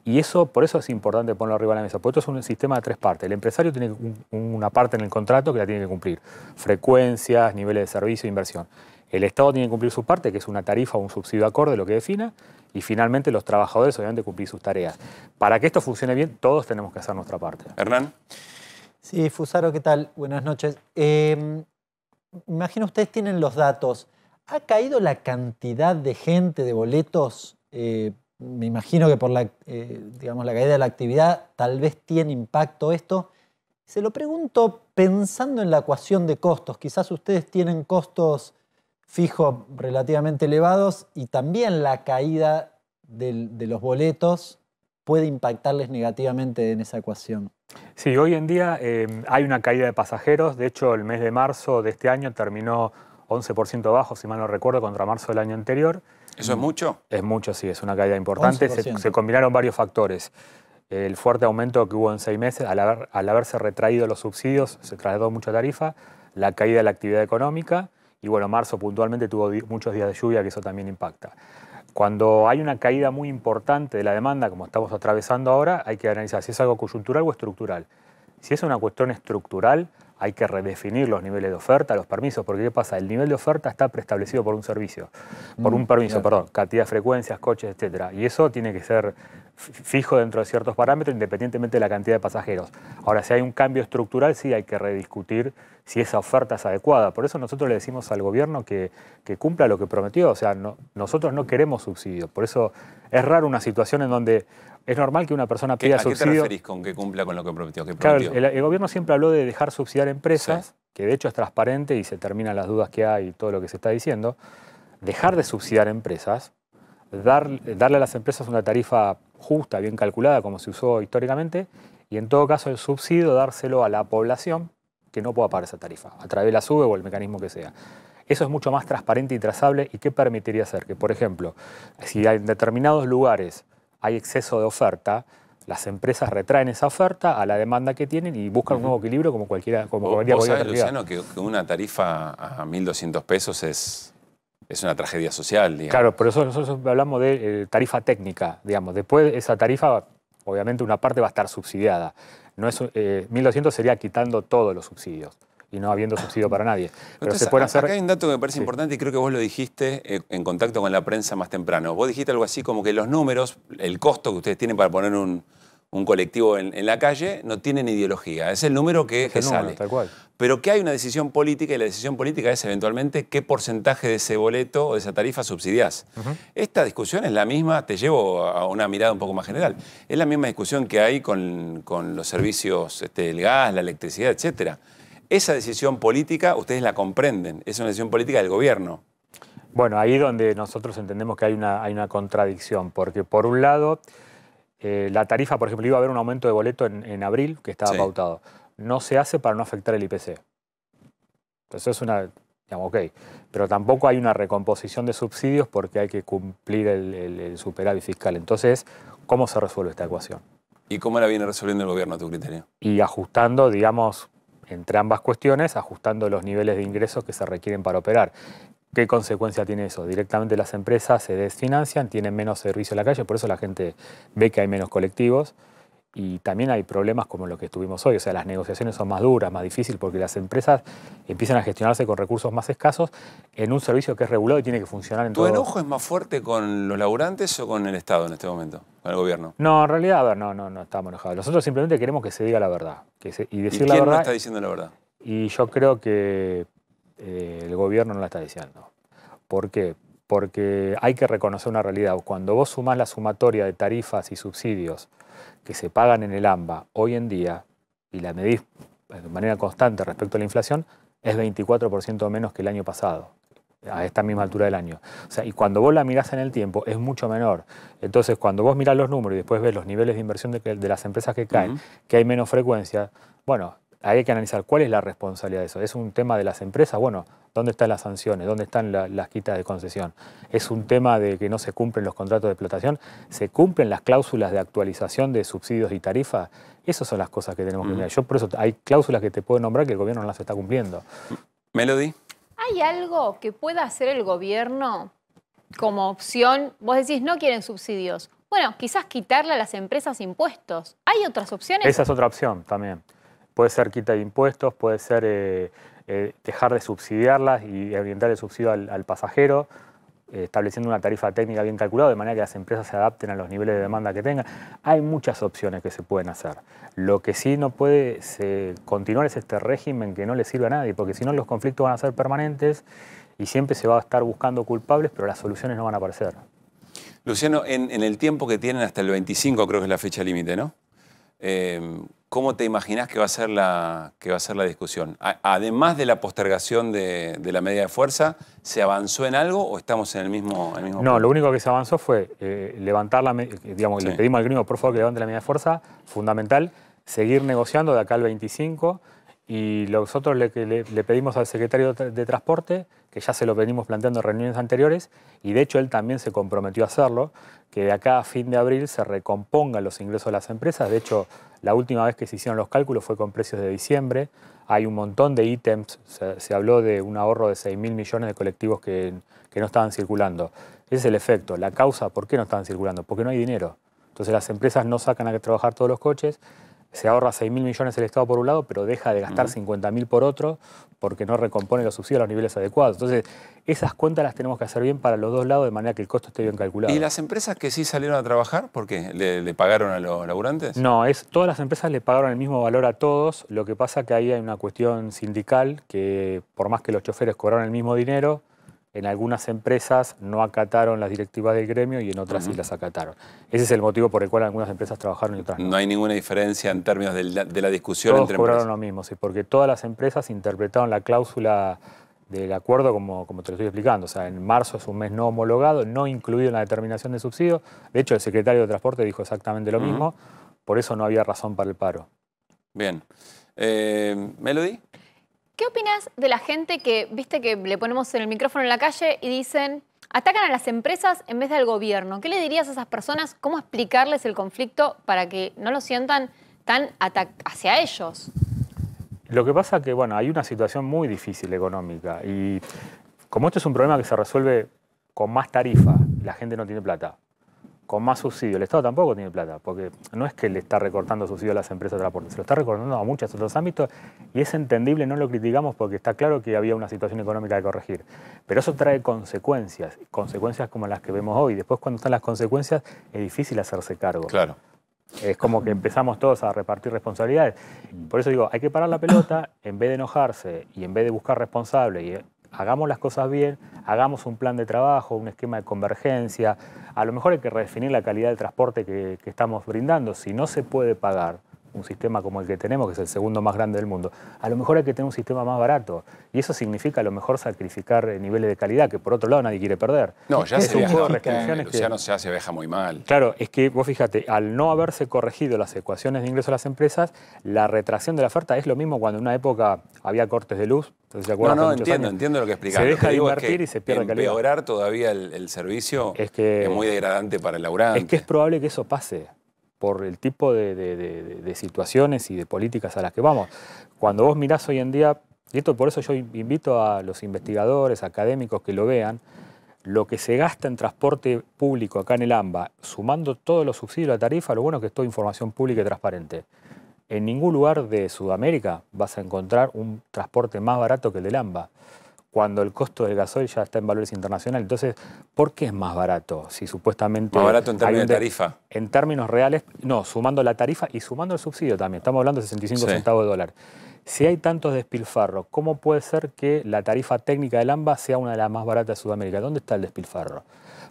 Y eso, por eso es importante ponerlo arriba de la mesa, porque esto es un sistema de tres partes. El empresario tiene una parte en el contrato que la tiene que cumplir, frecuencias, niveles de servicio, inversión. El Estado tiene que cumplir su parte, que es una tarifa o un subsidio acorde, lo que defina, y finalmente los trabajadores obviamente cumplir sus tareas. Para que esto funcione bien, todos tenemos que hacer nuestra parte. Hernán. Sí, Fusaro, ¿qué tal? Buenas noches. Eh, imagino ustedes tienen los datos. ¿Ha caído la cantidad de gente, de boletos? Eh, me imagino que por la, eh, digamos, la caída de la actividad tal vez tiene impacto esto. Se lo pregunto pensando en la ecuación de costos. Quizás ustedes tienen costos fijos relativamente elevados y también la caída de los boletos puede impactarles negativamente en esa ecuación. Sí, hoy en día em, hay una caída de pasajeros, de hecho el mes de marzo de este año terminó 11% bajo, si mal no recuerdo, contra marzo del año anterior. ¿Eso es mucho? Es mucho, sí, es una caída importante. Se, combinaron varios factores. El fuerte aumento que hubo en seis meses, al, al haberse retraído los subsidios, se trasladó mucha tarifa, la caída de la actividad económica y bueno, marzo puntualmente tuvo muchos días de lluvia, que eso también impacta. Cuando hay una caída muy importante de la demanda, como estamos atravesando ahora, hay que analizar si es algo coyuntural o estructural. Si es una cuestión estructural, hay que redefinir los niveles de oferta, los permisos, porque ¿qué pasa? El nivel de oferta está preestablecido por un servicio, por un mm, permiso, perdón, cantidad de frecuencias, coches, etc. Y eso tiene que ser fijo dentro de ciertos parámetros, independientemente de la cantidad de pasajeros. Ahora, si hay un cambio estructural, sí hay que rediscutir si esa oferta es adecuada. Por eso nosotros le decimos al gobierno que, cumpla lo que prometió. O sea, nosotros no queremos subsidios. Por eso es raro una situación en donde ¿Es normal que una persona pida subsidio? qué con que cumpla con lo que prometió? Que Claro, el, gobierno siempre habló de dejar subsidiar empresas, que de hecho es transparente y se terminan las dudas que hay y todo lo que se está diciendo. Dejar de subsidiar empresas, darle a las empresas una tarifa justa, bien calculada, como se usó históricamente, y en todo caso el subsidio dárselo a la población que no pueda pagar esa tarifa, a través de la SUBE o el mecanismo que sea. Eso es mucho más transparente y trazable y qué permitiría hacer que, por ejemplo, si en determinados lugares hay exceso de oferta, las empresas retraen esa oferta a la demanda que tienen y buscan un nuevo equilibrio como cualquiera como ¿Vos, Luciano, que, una tarifa a 1.200 pesos es, es una tragedia social. Claro, por eso nosotros hablamos de eh, tarifa técnica, digamos. Después esa tarifa, obviamente una parte va a estar subsidiada. No es, 1.200 eh, sería quitando todos los subsidios y no habiendo subsidio para nadie. Pero se pueden hacer... Acá hay un dato que me parece importante y creo que vos lo dijiste eh, en contacto con la prensa más temprano. Vos dijiste algo así como que los números, el costo que ustedes tienen para poner un, colectivo en, la calle, no tienen ideología. Es el número que, sale. Pero que hay una decisión política y la decisión política es eventualmente qué porcentaje de ese boleto o de esa tarifa subsidias, Esta discusión es la misma, te llevo a una mirada un poco más general, es la misma discusión que hay con, los servicios, del este, gas, la electricidad, etcétera. Esa decisión política, ustedes la comprenden, es una decisión política del gobierno. Bueno, ahí donde nosotros entendemos que hay una, hay una contradicción, porque por un lado, eh, la tarifa, por ejemplo, iba a haber un aumento de boleto en, abril que estaba pautado. No se hace para no afectar el IPC. Entonces es una, digamos, ok, pero tampoco hay una recomposición de subsidios porque hay que cumplir el, el superávit fiscal. Entonces, ¿cómo se resuelve esta ecuación? ¿Y cómo la viene resolviendo el gobierno a tu criterio? Y ajustando, digamos, entre ambas cuestiones, ajustando los niveles de ingresos que se requieren para operar. ¿Qué consecuencia tiene eso? Directamente las empresas se desfinancian, tienen menos servicio en la calle, por eso la gente ve que hay menos colectivos y también hay problemas como los que estuvimos hoy, o sea, las negociaciones son más duras, más difíciles, porque las empresas empiezan a gestionarse con recursos más escasos en un servicio que es regulado y tiene que funcionar en todo. ¿Tu enojo es más fuerte con los laburantes o con el Estado en este momento, con el gobierno? No, en realidad, no, no, no estamos enojados. Nosotros simplemente queremos que se diga la verdad. Que y decir la verdad, no está diciendo la verdad? Y yo creo que eh, el gobierno no la está diciendo. ¿Por qué? Porque hay que reconocer una realidad. Cuando vos sumás la sumatoria de tarifas y subsidios, que se pagan en el AMBA hoy en día y la medís de manera constante respecto a la inflación, es 24% menos que el año pasado, a esta misma altura del año. O sea, y cuando vos la mirás en el tiempo es mucho menor. Entonces, cuando vos mirás los números y después ves los niveles de inversión de, las empresas que caen, que hay menos frecuencia, bueno, hay que analizar cuál es la responsabilidad de eso. ¿Es un tema de las empresas? Bueno, ¿dónde están las sanciones? ¿Dónde están las quitas de concesión? ¿Es un tema de que no se cumplen los contratos de explotación? ¿Se cumplen las cláusulas de actualización de subsidios y tarifas? Esas son las cosas que tenemos que mirar. Yo por eso hay cláusulas que te puedo nombrar que el gobierno no las está cumpliendo. Melody. ¿Hay algo que pueda hacer el gobierno como opción? Vos decís, no quieren subsidios. Bueno, quizás quitarle a las empresas impuestos. ¿Hay otras opciones? Esa es otra opción también. Puede ser quita de impuestos, puede ser eh, eh, dejar de subsidiarlas y orientar el subsidio al, pasajero, eh, estableciendo una tarifa técnica bien calculada, de manera que las empresas se adapten a los niveles de demanda que tengan. Hay muchas opciones que se pueden hacer. Lo que sí no puede continuar es este régimen que no le sirve a nadie, porque si no los conflictos van a ser permanentes y siempre se va a estar buscando culpables, pero las soluciones no van a aparecer. Luciano, en, el tiempo que tienen hasta el 25, creo que es la fecha límite, ¿no? ¿Cómo te imaginas que va a ser la, que va a ser la discusión? además de la postergación de, la medida de fuerza, ¿se avanzó en algo o estamos en el mismo, en No, lo único que se avanzó fue eh, levantar la... Eh, digamos, le pedimos al gringo, por favor, que levante la medida de fuerza, fundamental, seguir negociando de acá al 25 y nosotros le, le, pedimos al secretario de Transporte, que ya se lo venimos planteando en reuniones anteriores, y de hecho él también se comprometió a hacerlo, que de acá a fin de abril se recompongan los ingresos de las empresas. De hecho, la última vez que se hicieron los cálculos fue con precios de diciembre. Hay un montón de ítems, se, habló de un ahorro de 6 mil millones de colectivos que, no estaban circulando. Ese es el efecto, la causa, ¿por qué no estaban circulando? Porque no hay dinero. Entonces las empresas no sacan a trabajar todos los coches, se ahorra 6.000 millones el Estado por un lado, pero deja de gastar 50.000 por otro porque no recompone los subsidios a los niveles adecuados. Entonces, esas cuentas las tenemos que hacer bien para los dos lados de manera que el costo esté bien calculado. ¿Y las empresas que sí salieron a trabajar, por qué? ¿Le, pagaron a los laburantes? No, es, todas las empresas le pagaron el mismo valor a todos, lo que pasa que ahí hay una cuestión sindical que por más que los choferes cobraron el mismo dinero, en algunas empresas no acataron las directivas del gremio y en otras sí las acataron. Ese es el motivo por el cual algunas empresas trabajaron y otras no. No hay ninguna diferencia en términos de la, discusión entre empresas. Todos cobraron lo mismo, sí, porque todas las empresas interpretaron la cláusula del acuerdo como, como te lo estoy explicando. O sea, en marzo es un mes no homologado, no incluido en la determinación de subsidio. De hecho, el secretario de Transporte dijo exactamente lo mismo. Por eso no había razón para el paro. Bien. Eh, ¿Melody? ¿Qué opinas de la gente que, viste, que le ponemos en el micrófono en la calle y dicen, atacan a las empresas en vez del gobierno? ¿Qué le dirías a esas personas? ¿Cómo explicarles el conflicto para que no lo sientan tan hacia ellos? Lo que pasa es que, bueno, hay una situación muy difícil económica y como esto es un problema que se resuelve con más tarifa, la gente no tiene plata con más subsidio. El Estado tampoco tiene plata, porque no es que le está recortando subsidio a las empresas de transporte, se lo está recortando a muchos otros ámbitos y es entendible, no lo criticamos porque está claro que había una situación económica que corregir. Pero eso trae consecuencias, consecuencias como las que vemos hoy. Después cuando están las consecuencias es difícil hacerse cargo. Claro. Es como que empezamos todos a repartir responsabilidades. Por eso digo, hay que parar la pelota, en vez de enojarse y en vez de buscar responsable y hagamos las cosas bien, hagamos un plan de trabajo, un esquema de convergencia. A lo mejor hay que redefinir la calidad del transporte que, que estamos brindando. Si no se puede pagar un sistema como el que tenemos, que es el segundo más grande del mundo, a lo mejor hay que tener un sistema más barato. Y eso significa a lo mejor sacrificar eh, niveles de calidad, que por otro lado nadie quiere perder. No, ya se un Luciano muy mal. Claro, es que vos fíjate, al no haberse corregido las ecuaciones de ingreso a las empresas, la retracción de la oferta es lo mismo cuando en una época había cortes de luz. No, no, entiendo, entiendo lo que explicas. Se deja de invertir y se pierde calidad. Empeorar todavía el, servicio es, que, es muy degradante para el laburante. Es que es probable que eso pase por el tipo de, situaciones y de políticas a las que vamos. Cuando vos mirás hoy en día, y esto por eso yo invito a los investigadores, académicos que lo vean, lo que se gasta en transporte público acá en el AMBA, sumando todos los subsidios a tarifa, lo bueno es que es información pública y transparente. En ningún lugar de Sudamérica vas a encontrar un transporte más barato que el del AMBA cuando el costo del gasoil ya está en valores internacionales. Entonces, ¿por qué es más barato? Si supuestamente... Más barato en términos de tarifa. En términos reales, no, sumando la tarifa y sumando el subsidio también. Estamos hablando de 65 centavos de dólar. Si hay tantos despilfarros, ¿cómo puede ser que la tarifa técnica del AMBA sea una de las más baratas de Sudamérica? ¿Dónde está el despilfarro?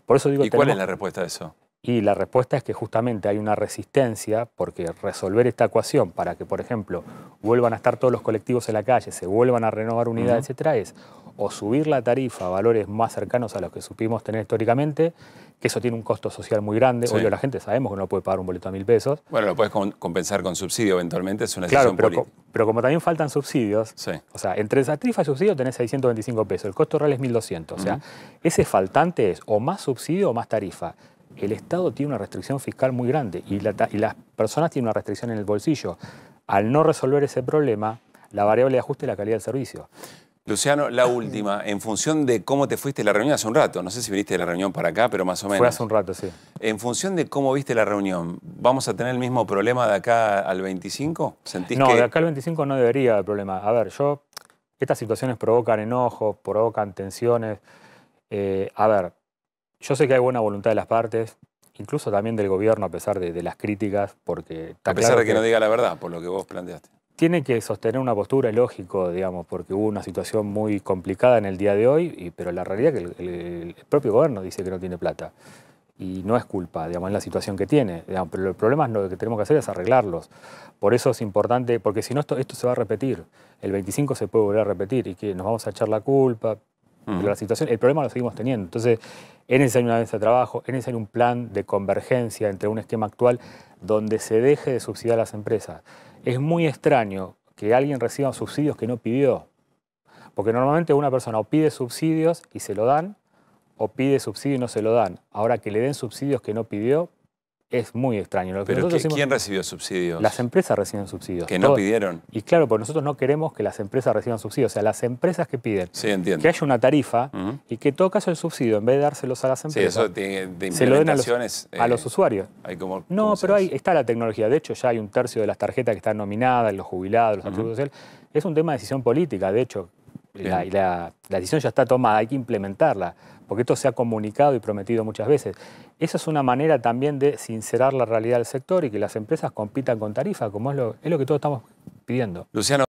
Por eso digo, ¿Y cuál es la respuesta a eso? Y la respuesta es que justamente hay una resistencia porque resolver esta ecuación para que, por ejemplo, vuelvan a estar todos los colectivos en la calle, se vuelvan a renovar unidades, etc., etcétera, es o subir la tarifa a valores más cercanos a los que supimos tener históricamente, que eso tiene un costo social muy grande. O la gente sabemos que no puede pagar un boleto a mil pesos. Bueno, lo puedes compensar con subsidio eventualmente, es una decisión pero, pero como también faltan subsidios, o sea, entre esa tarifa y subsidio tenés 625 pesos, el costo real es 1.200. O sea, ese faltante es o más subsidio o más tarifa el Estado tiene una restricción fiscal muy grande y, las personas tienen una restricción en el bolsillo. Al no resolver ese problema, la variable de ajuste es la calidad del servicio. Luciano, la última, mm. en función de cómo te fuiste la reunión hace un rato, no sé si viniste de la reunión para acá, pero más o menos. Fue hace un rato, sí. En función de cómo viste la reunión, ¿vamos a tener el mismo problema de acá al 25? ¿Sentís no, de acá al 25 no debería haber problema. A ver, yo, estas situaciones provocan enojos, provocan tensiones. Eh, a ver, yo sé que hay buena voluntad de las partes, incluso también del gobierno, a pesar de, las críticas, porque... A pesar de que, no diga la verdad, por lo que vos planteaste. Tiene que sostener una postura, lógico, digamos, porque hubo una situación muy complicada en el día de hoy, pero la realidad es que el, propio gobierno dice que no tiene plata. Y no es culpa, digamos, es la situación que tiene. pero el problema es lo que tenemos que hacer es arreglarlos. Por eso es importante, porque si no esto, esto se va a repetir. El 25 se puede volver a repetir y que nos vamos a echar la culpa la situación, el problema lo seguimos teniendo. Entonces, es necesario una mesa de trabajo, es necesario un plan de convergencia entre un esquema actual donde se deje de subsidiar a las empresas. Es muy extraño que alguien reciba subsidios que no pidió. Porque normalmente una persona o pide subsidios y se lo dan, o pide subsidio y no se lo dan. Ahora que le den subsidios que no pidió, es muy extraño. Lo que ¿Pero quién recibió subsidios? Las empresas reciben subsidios. ¿Que no pidieron? Y claro, porque nosotros no queremos que las empresas reciban subsidios. O sea, las empresas que piden sí, que haya una tarifa y que todo caso el subsidio, en vez de dárselos a las empresas, sí, eso de, de se lo den a los, eh, usuarios. no, pero ahí está la tecnología. De hecho, ya hay un tercio de las tarjetas que están nominadas, los jubilados, los sociales. Es un tema de decisión política. De hecho, la, la decisión ya está tomada, hay que implementarla porque esto se ha comunicado y prometido muchas veces. Esa es una manera también de sincerar la realidad del sector y que las empresas compitan con tarifa, como es lo, que todos estamos pidiendo. Luciano.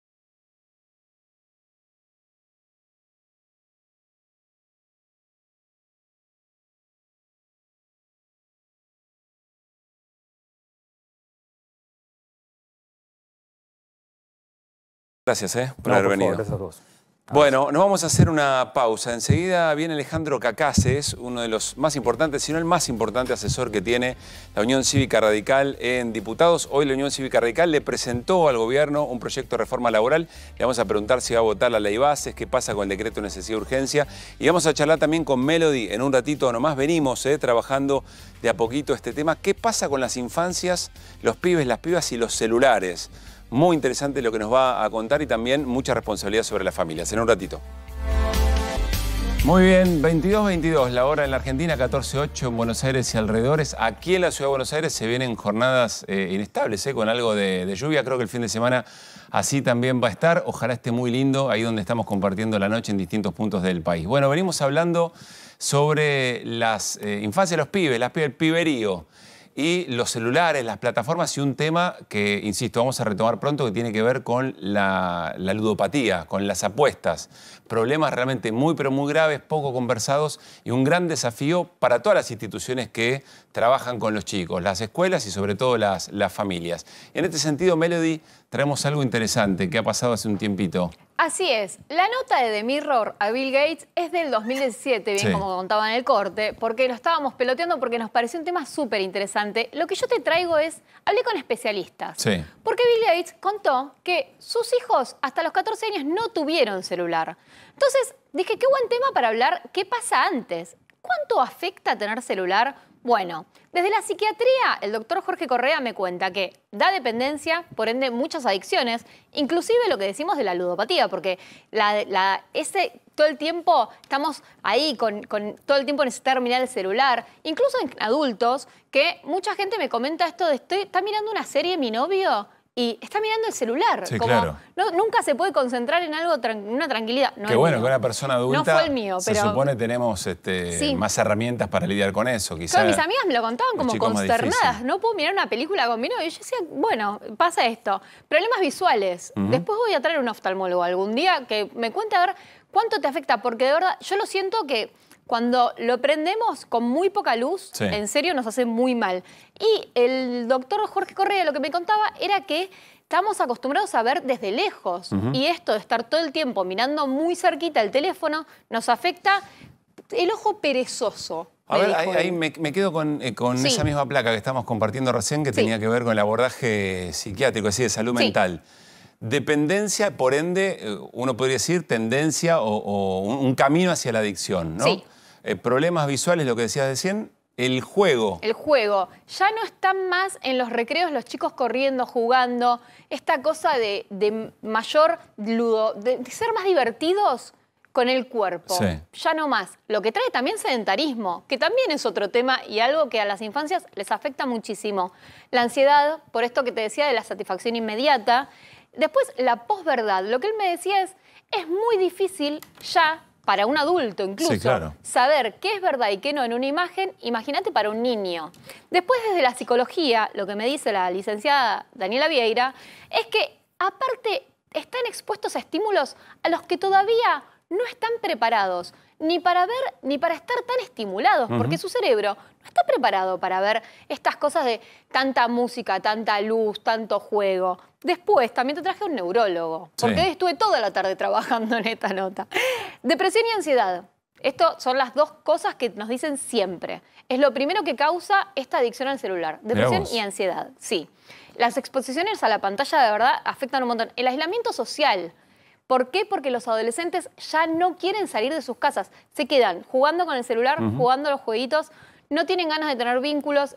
Gracias eh, por haber venido. Favor, gracias a bueno, nos vamos a hacer una pausa. Enseguida viene Alejandro Cacaces, uno de los más importantes, si no el más importante asesor que tiene la Unión Cívica Radical en diputados. Hoy la Unión Cívica Radical le presentó al gobierno un proyecto de reforma laboral. Le vamos a preguntar si va a votar la ley bases, qué pasa con el decreto de necesidad de urgencia. Y vamos a charlar también con Melody en un ratito nomás. Venimos eh, trabajando de a poquito este tema. ¿Qué pasa con las infancias, los pibes, las pibas y los celulares? Muy interesante lo que nos va a contar y también mucha responsabilidad sobre las familias. En un ratito. Muy bien, 22-22, la hora en la Argentina, 14 en Buenos Aires y alrededores. Aquí en la ciudad de Buenos Aires se vienen jornadas eh, inestables, eh, con algo de, lluvia. Creo que el fin de semana así también va a estar. Ojalá esté muy lindo ahí donde estamos compartiendo la noche en distintos puntos del país. Bueno, venimos hablando sobre las eh, infancias de los pibes, las, el piberío y los celulares, las plataformas y un tema que, insisto, vamos a retomar pronto que tiene que ver con la, ludopatía, con las apuestas. Problemas realmente muy, pero muy graves, poco conversados y un gran desafío para todas las instituciones que trabajan con los chicos, las escuelas y sobre todo las, las familias. En este sentido, Melody traemos algo interesante que ha pasado hace un tiempito. Así es, la nota de The Mirror a Bill Gates es del 2017, bien como contaba en el corte, porque lo estábamos peloteando porque nos pareció un tema súper interesante. Lo que yo te traigo es, hablé con especialistas, sí. porque Bill Gates contó que sus hijos hasta los 14 años no tuvieron celular. Entonces dije, qué buen tema para hablar, ¿qué pasa antes? ¿Cuánto afecta tener celular? Bueno, desde la psiquiatría, el doctor Jorge Correa me cuenta que da dependencia, por ende muchas adicciones, inclusive lo que decimos de la ludopatía, porque la, todo el tiempo estamos ahí, con, todo el tiempo en ese terminal celular, incluso en adultos, que mucha gente me comenta esto de estoy, está mirando una serie mi novio y está mirando el celular. nunca se puede concentrar en algo, en una tranquilidad. No bueno, que una persona adulta. No fue el mío, pero. Se supone tenemos este, más herramientas para lidiar con eso, quizás. mis amigas me lo contaban como consternadas. No puedo mirar una película con Y yo decía, bueno, pasa esto. Problemas visuales. Después voy a traer un oftalmólogo algún día que me cuente a ver cuánto te afecta, porque de verdad, yo lo siento que. Cuando lo prendemos con muy poca luz, en serio nos hace muy mal. Y el doctor Jorge Correa lo que me contaba era que estamos acostumbrados a ver desde lejos y esto de estar todo el tiempo mirando muy cerquita el teléfono nos afecta el ojo perezoso. A ver, ahí, me, quedo con, eh, esa misma placa que estamos compartiendo recién que tenía que ver con el abordaje psiquiátrico, así de salud mental. Dependencia, por ende, eh, uno podría decir tendencia o, un, camino hacia la adicción, ¿no? Eh, problemas visuales, lo que decías recién, el juego. El juego. Ya no están más en los recreos los chicos corriendo, jugando. Esta cosa de, mayor ludo, de, ser más divertidos con el cuerpo. Ya no más. Lo que trae también sedentarismo, que también es otro tema y algo que a las infancias les afecta muchísimo. La ansiedad, por esto que te decía de la satisfacción inmediata. Después, la posverdad. Lo que él me decía es, es muy difícil ya para un adulto incluso, saber qué es verdad y qué no en una imagen, imagínate para un niño. Después desde la psicología, lo que me dice la licenciada Daniela Vieira, es que aparte están expuestos a estímulos a los que todavía no están preparados ni para ver ni para estar tan estimulados, porque su cerebro ¿Está preparado para ver estas cosas de tanta música, tanta luz, tanto juego? Después también te traje un neurólogo, porque estuve toda la tarde trabajando en esta nota. Depresión y ansiedad. Esto son las dos cosas que nos dicen siempre. Es lo primero que causa esta adicción al celular. Depresión y ansiedad, sí. Las exposiciones a la pantalla de verdad afectan un montón. El aislamiento social. ¿Por qué? Porque los adolescentes ya no quieren salir de sus casas. Se quedan jugando con el celular, jugando los jueguitos no tienen ganas de tener vínculos.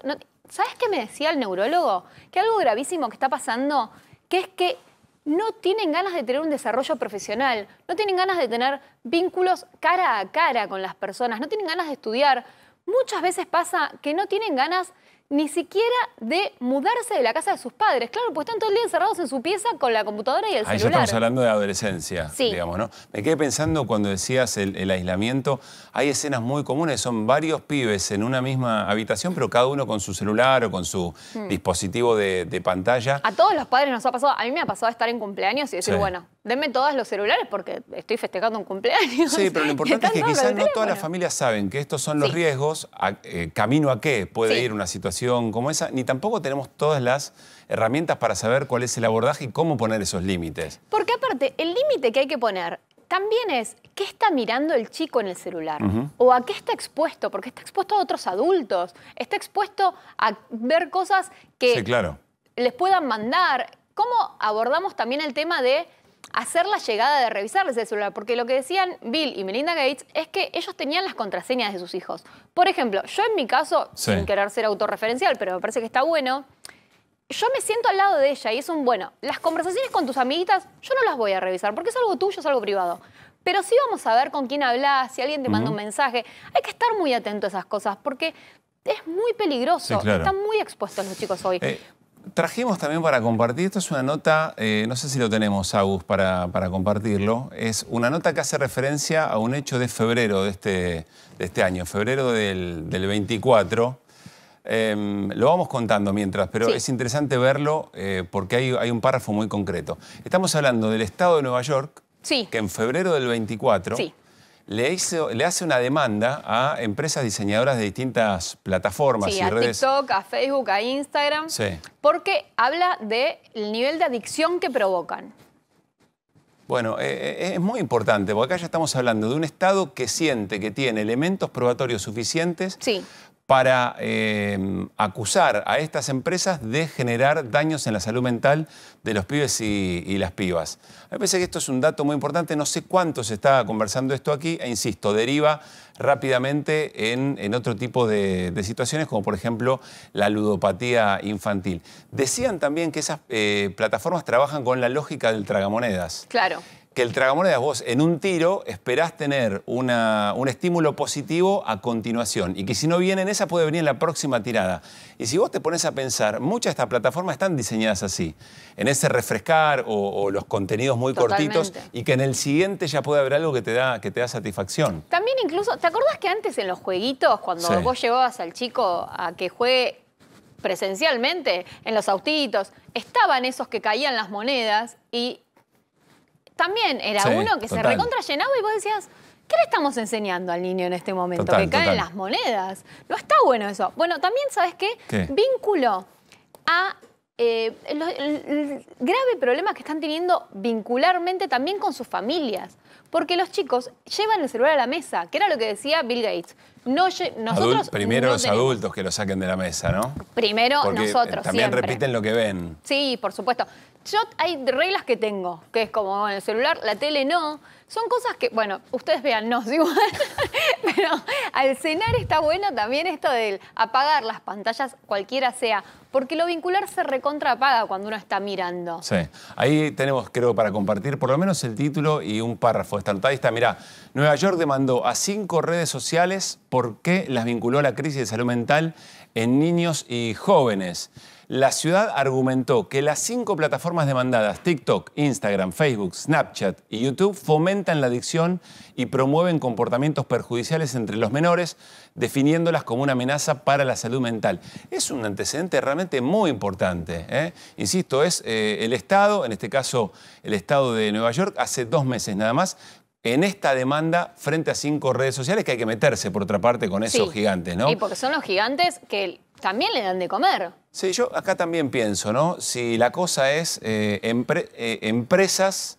¿Sabes qué me decía el neurólogo? Que algo gravísimo que está pasando, que es que no tienen ganas de tener un desarrollo profesional, no tienen ganas de tener vínculos cara a cara con las personas, no tienen ganas de estudiar. Muchas veces pasa que no tienen ganas ni siquiera de mudarse de la casa de sus padres. Claro, pues están todo el día encerrados en su pieza con la computadora y el celular. Ahí estamos hablando de adolescencia, digamos, ¿no? Me quedé pensando cuando decías el, aislamiento, hay escenas muy comunes, son varios pibes en una misma habitación, pero cada uno con su celular o con su hmm. dispositivo de, pantalla. A todos los padres nos ha pasado, a mí me ha pasado estar en cumpleaños y decir, bueno, denme todos los celulares porque estoy festejando un cumpleaños. Sí, pero lo importante es que quizás no todas las familias saben que estos son los riesgos, eh, camino a qué puede ir una situación como esa, ni tampoco tenemos todas las herramientas para saber cuál es el abordaje y cómo poner esos límites. Porque aparte, el límite que hay que poner también es qué está mirando el chico en el celular o a qué está expuesto, porque está expuesto a otros adultos, está expuesto a ver cosas que claro. les puedan mandar. ¿Cómo abordamos también el tema de hacer la llegada de revisarles el celular, porque lo que decían Bill y Melinda Gates es que ellos tenían las contraseñas de sus hijos. Por ejemplo, yo en mi caso, sin querer ser autorreferencial, pero me parece que está bueno, yo me siento al lado de ella y es un bueno. Las conversaciones con tus amiguitas, yo no las voy a revisar, porque es algo tuyo, es algo privado. Pero sí vamos a ver con quién hablas, si alguien te manda un mensaje. Hay que estar muy atento a esas cosas, porque es muy peligroso. Están muy expuestos los chicos hoy. Eh, Trajimos también para compartir, esto es una nota, eh, no sé si lo tenemos, Agus, para, para, compartirlo. Es una nota que hace referencia a un hecho de febrero de este, de este año, febrero del, 24. Em, lo vamos contando mientras, pero es interesante verlo eh, porque hay, hay, un párrafo muy concreto. Estamos hablando del Estado de Nueva York, que en febrero del 24 le, hace una demanda a empresas diseñadoras de distintas plataformas sí, a TikTok, a Facebook, a Instagram. Sí. Porque habla del nivel de adicción que provocan. Bueno, eh, eh, es muy importante, porque acá ya estamos hablando de un Estado que siente que tiene elementos probatorios suficientes sí para em, acusar a estas empresas de generar daños en la salud mental de los pibes y, las pibas. Me parece que esto es un dato muy importante, no sé cuánto se está conversando esto aquí, e insisto, deriva rápidamente en, otro tipo de, situaciones, como por ejemplo la ludopatía infantil. Decían también que esas eh, plataformas trabajan con la lógica del tragamonedas. Claro que el tragamonedas vos en un tiro esperás tener una, un estímulo positivo a continuación y que si no viene en esa puede venir en la próxima tirada. Y si vos te pones a pensar, muchas de estas plataformas están diseñadas así, en ese refrescar o, los contenidos muy cortitos y que en el siguiente ya puede haber algo que te da, que te da satisfacción. También incluso, ¿te acordás que antes en los jueguitos, cuando vos llevabas al chico a que juegue presencialmente en los autitos, estaban esos que caían las monedas y también era uno que se recontra llenaba y vos decías, ¿qué le estamos enseñando al niño en este momento? que caen las monedas. No está bueno eso. Bueno, también, ¿sabes qué? Vínculo a eh, el grave problema que están teniendo vincularmente también con sus familias. Porque los chicos llevan el celular a la mesa, que era lo que decía Bill Gates. No, nosotros primero los adultos que lo saquen de la mesa, ¿no? Primero eh, nosotros. También repiten lo que ven. Sí, por supuesto. Yo hay reglas que tengo, que es como en el celular, la tele no. Son cosas que, bueno, ustedes vean, no, igual. Pero al cenar está bueno también esto del apagar las pantallas, cualquiera sea, porque lo vincular se recontrapaga cuando uno está mirando. Sí. Ahí tenemos, creo, para compartir por lo menos el título y un párrafo está. Mirá, Nueva York demandó a cinco redes sociales por qué las vinculó a la crisis de salud mental en niños y jóvenes la ciudad argumentó que las cinco plataformas demandadas, TikTok, Instagram, Facebook, Snapchat y YouTube, fomentan la adicción y promueven comportamientos perjudiciales entre los menores, definiéndolas como una amenaza para la salud mental. Es un antecedente realmente muy importante. ¿eh? Insisto, es eh, el Estado, en este caso el Estado de Nueva York, hace dos meses nada más, en esta demanda frente a cinco redes sociales que hay que meterse, por otra parte, con esos gigantes, ¿no? Y porque son los gigantes que también le dan de comer. Sí, yo acá también pienso, ¿no? Si la cosa es eh, eh, empresas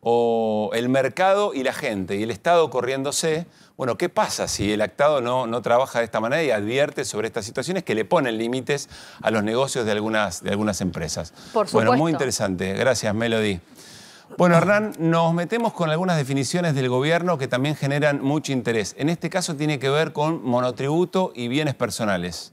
o el mercado y la gente y el Estado corriéndose, bueno, ¿qué pasa si el actado no, trabaja de esta manera y advierte sobre estas situaciones que le ponen límites a los negocios de algunas, de algunas empresas? Por supuesto. Bueno, muy interesante. Gracias, Melody. Bueno, Hernán, nos metemos con algunas definiciones del gobierno que también generan mucho interés. En este caso tiene que ver con monotributo y bienes personales.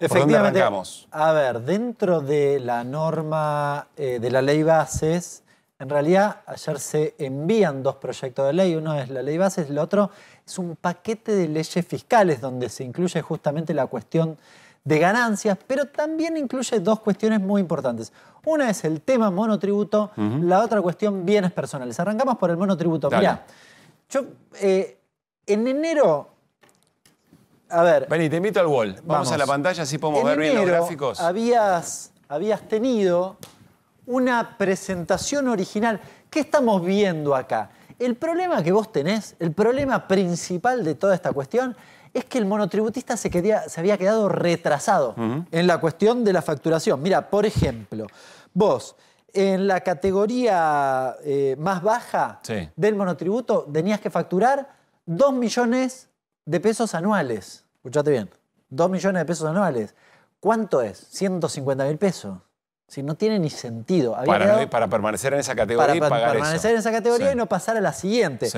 Efectivamente. A ver, dentro de la norma eh, de la ley bases, en realidad ayer se envían dos proyectos de ley. Uno es la ley bases, el otro es un paquete de leyes fiscales donde se incluye justamente la cuestión de ganancias, pero también incluye dos cuestiones muy importantes. Una es el tema monotributo, la otra cuestión bienes personales. Arrancamos por el monotributo. Mira, yo eh, en enero a ver. Vení, te invito al wall. Vamos, a la pantalla, así podemos ver bien los gráficos. Habías, habías tenido una presentación original. ¿Qué estamos viendo acá? El problema que vos tenés, el problema principal de toda esta cuestión, es que el monotributista se, se había quedado retrasado en la cuestión de la facturación. Mira, por ejemplo, vos en la categoría eh, más baja del monotributo tenías que facturar 2 millones de pesos anuales. Escuchate bien. 2 millones de pesos anuales. ¿Cuánto es? 150 mil pesos. Si no tiene ni sentido. para, para, permanecer en esa categoría y pagar para permanecer en esa categoría y no pasar a la siguiente.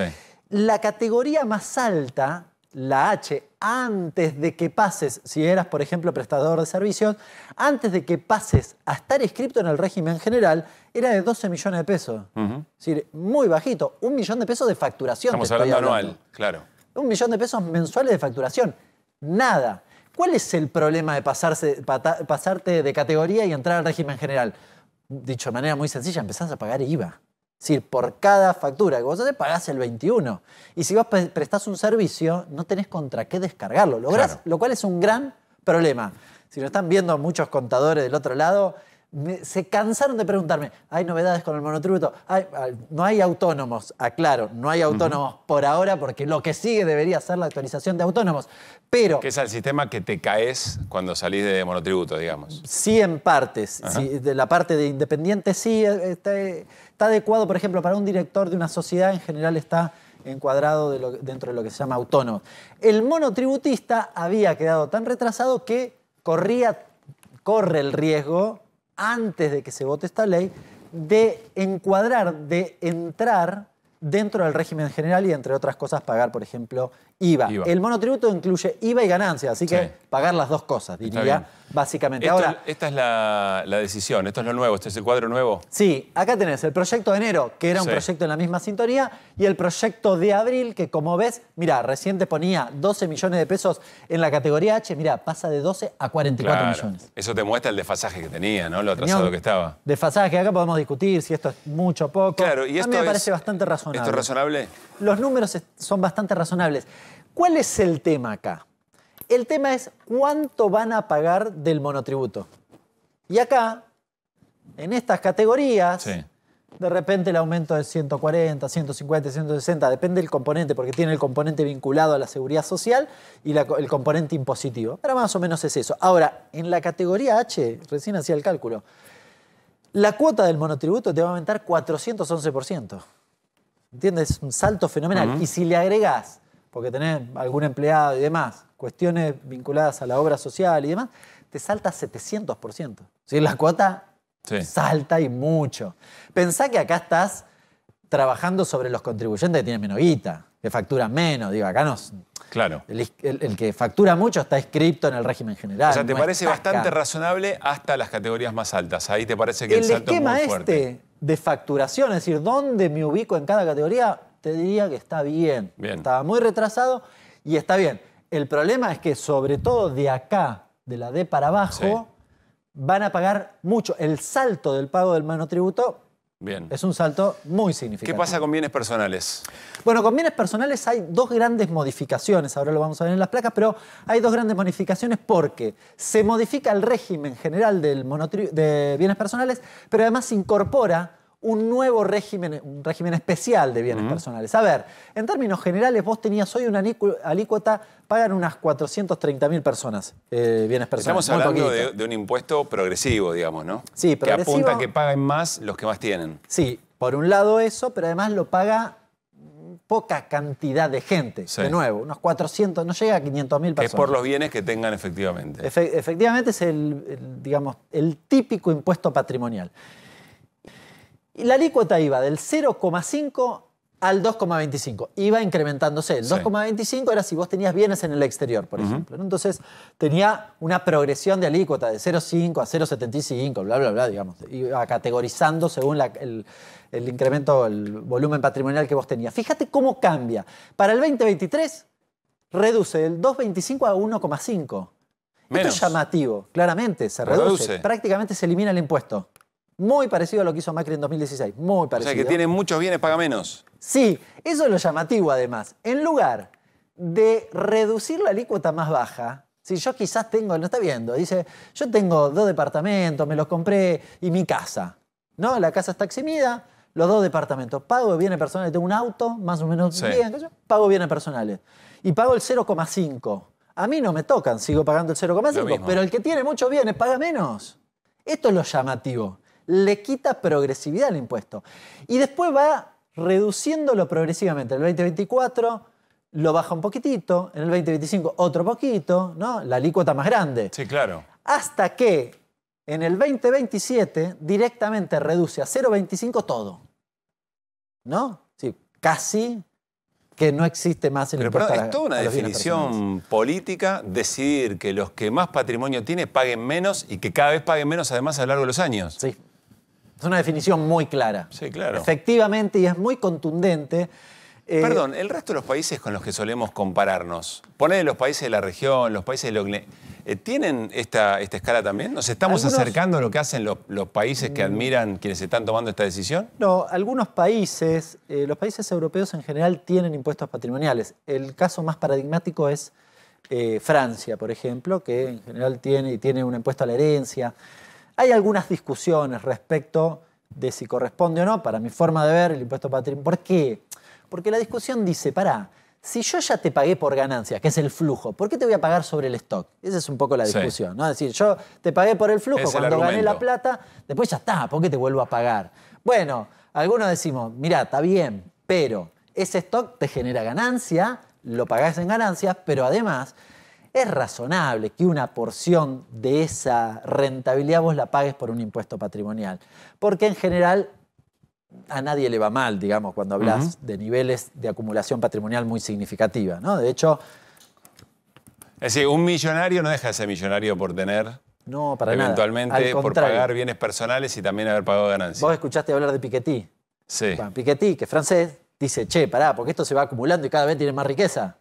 La categoría más alta, la H, antes de que pases, si eras, por ejemplo, prestador de servicios, antes de que pases a estar inscrito en el régimen general, era de 12 millones de pesos. Es decir, muy bajito. Un millón de pesos de facturación. Estamos hablando anual, claro. Un millón de pesos mensuales de facturación. Nada. ¿Cuál es el problema de pasarse, pasarte de categoría y entrar al régimen general? Dicho de manera muy sencilla, empezás a pagar IVA. Es decir, por cada factura que vos haces, pagás el 21. Y si vos prestás un servicio, no tenés contra qué descargarlo. Lo cual es un gran problema. Si lo están viendo muchos contadores del otro lado, se cansaron de preguntarme, ¿hay novedades con el monotributo? no hay autónomos, aclaro, no hay autónomos por ahora porque lo que sigue debería ser la actualización de autónomos. Pero... Que es el sistema que te caes cuando salís de monotributo, digamos. Sí, en partes. de la parte de independiente sí eh, está, adecuado, por ejemplo, para un director de una sociedad en general está encuadrado dentro de lo que se llama autónomo. El monotributista había quedado tan retrasado que corría, corre el riesgo antes de que se vote esta ley, de encuadrar, de entrar dentro del régimen general y, entre otras cosas, pagar, por ejemplo, IVA. El monotributo incluye IVA y ganancia, así que pagar las dos cosas, diría básicamente. esta es la, decisión, esto es lo nuevo, este es el cuadro nuevo. Sí, acá tenés el proyecto de enero, que era un proyecto en la misma sintonía, y el proyecto de abril, que como ves, mira, recién ponía 12 millones de pesos en la categoría H, mira, pasa de 12 a 44 millones. Eso te muestra el desfasaje que tenía, ¿no? Lo atrasado que estaba. Desfasaje, acá podemos discutir si esto es mucho o poco. Claro, y esto me parece bastante razonable. ¿Esto es razonable? Los números son bastante razonables. ¿Cuál es el tema acá? El tema es cuánto van a pagar del monotributo. Y acá, en estas categorías, de repente el aumento es 140, 150, 160, depende del componente, porque tiene el componente vinculado a la seguridad social y el componente impositivo. Pero más o menos es eso. Ahora, en la categoría H, recién hacía el cálculo, la cuota del monotributo te va a aumentar 411%. ¿Entiendes? Es Un salto fenomenal. Y si le agregás porque tenés algún empleado y demás, cuestiones vinculadas a la obra social y demás, te salta 700%. ¿sí? La cuota salta y mucho. Pensá que acá estás trabajando sobre los contribuyentes que tienen menos guita, que facturan menos. Digo, acá no. Claro. El, que factura mucho está escrito en el régimen general. O sea, te parece bastante razonable hasta las categorías más altas. Ahí te parece que el, salto es muy este fuerte. este de facturación, es decir, dónde me ubico en cada categoría, te diría que está bien. Estaba muy retrasado y está bien. El problema es que, sobre todo de acá, de la D para abajo, van a pagar mucho. El salto del pago del monotributo Bien. Es un salto muy significativo. ¿Qué pasa con bienes personales? Bueno, con bienes personales hay dos grandes modificaciones, ahora lo vamos a ver en las placas, pero hay dos grandes modificaciones porque se modifica el régimen general del de bienes personales, pero además se incorpora un nuevo régimen, un régimen especial de bienes personales. A ver, en términos generales, vos tenías hoy una alícuota, pagan unas 430 personas eh, bienes personales. Estamos hablando de, un impuesto progresivo, digamos, ¿no? Sí, progresivo. Que apunta a que paguen más los que más tienen. Sí, por un lado eso, pero además lo paga poca cantidad de gente, de nuevo, unos 400, no llega a 500 mil personas. Es por los bienes que tengan efectivamente. efectivamente es el, digamos, el típico impuesto patrimonial. La alícuota iba del 0,5 al 2,25. Iba incrementándose. El 2,25 era si vos tenías bienes en el exterior, por ejemplo. Entonces tenía una progresión de alícuota de 0,5 a 0,75, bla, bla, bla, digamos. Iba categorizando según el, incremento, el volumen patrimonial que vos tenías. Fíjate cómo cambia. Para el 2023 reduce del 2,25 a 1,5. Esto es llamativo, claramente, se reduce. Prácticamente se elimina el impuesto. Muy parecido a lo que hizo Macri en 2016, muy parecido. O sea que tiene muchos bienes, paga menos. Sí, eso es lo llamativo además. En lugar de reducir la alícuota más baja, si yo quizás tengo, no está viendo, dice, yo tengo dos departamentos, me los compré y mi casa. ¿No? La casa está eximida, los dos departamentos. Pago bienes personales, tengo un auto, más o menos bien, pago bienes personales. Y pago el 0,5. A mí no me tocan, sigo pagando el 0,5, pero el que tiene muchos bienes paga menos. Esto es lo llamativo le quita progresividad al impuesto. Y después va reduciéndolo progresivamente. En el 2024 lo baja un poquitito, en el 2025 otro poquito, ¿no? La alícuota más grande. Sí, claro. Hasta que en el 2027 directamente reduce a 0,25 todo. ¿No? Sí, casi que no existe más en el Pero es toda una definición política decidir que los que más patrimonio tienen paguen menos y que cada vez paguen menos además a lo largo de los años. Sí. Es una definición muy clara. Sí, claro. Efectivamente, y es muy contundente. Eh, Perdón, el resto de los países con los que solemos compararnos, poner los países de la región, los países de los. Eh, ¿tienen esta, escala también? ¿Nos estamos acercando a lo que hacen los, países que admiran quienes están tomando esta decisión? No, algunos países, eh, los países europeos en general tienen impuestos patrimoniales. El caso más paradigmático es Francia, por ejemplo, que en general tiene, tiene un impuesto a la herencia. Hay algunas discusiones respecto de si corresponde o no, para mi forma de ver, el impuesto patrimonial. ¿Por qué? Porque la discusión dice, pará, si yo ya te pagué por ganancia, que es el flujo, ¿por qué te voy a pagar sobre el stock? Esa es un poco la discusión, ¿no? Es decir, yo te pagué por el flujo, cuando gané la plata, después ya está, ¿por qué te vuelvo a pagar? Bueno, algunos decimos, mirá, está bien, pero ese stock te genera ganancia, lo pagás en ganancias, pero además es razonable que una porción de esa rentabilidad vos la pagues por un impuesto patrimonial, porque en general a nadie le va mal, digamos, cuando hablas de niveles de acumulación patrimonial muy significativa, ¿no? De hecho... Es decir, un millonario no deja de ser millonario por tener no, para eventualmente nada. Eventualmente, por pagar bienes personales y también haber pagado ganancias. Vos escuchaste hablar de Piketty. Sí. Bueno, Piketty, que es francés, dice, che, pará, porque esto se va acumulando y cada vez tiene más riqueza.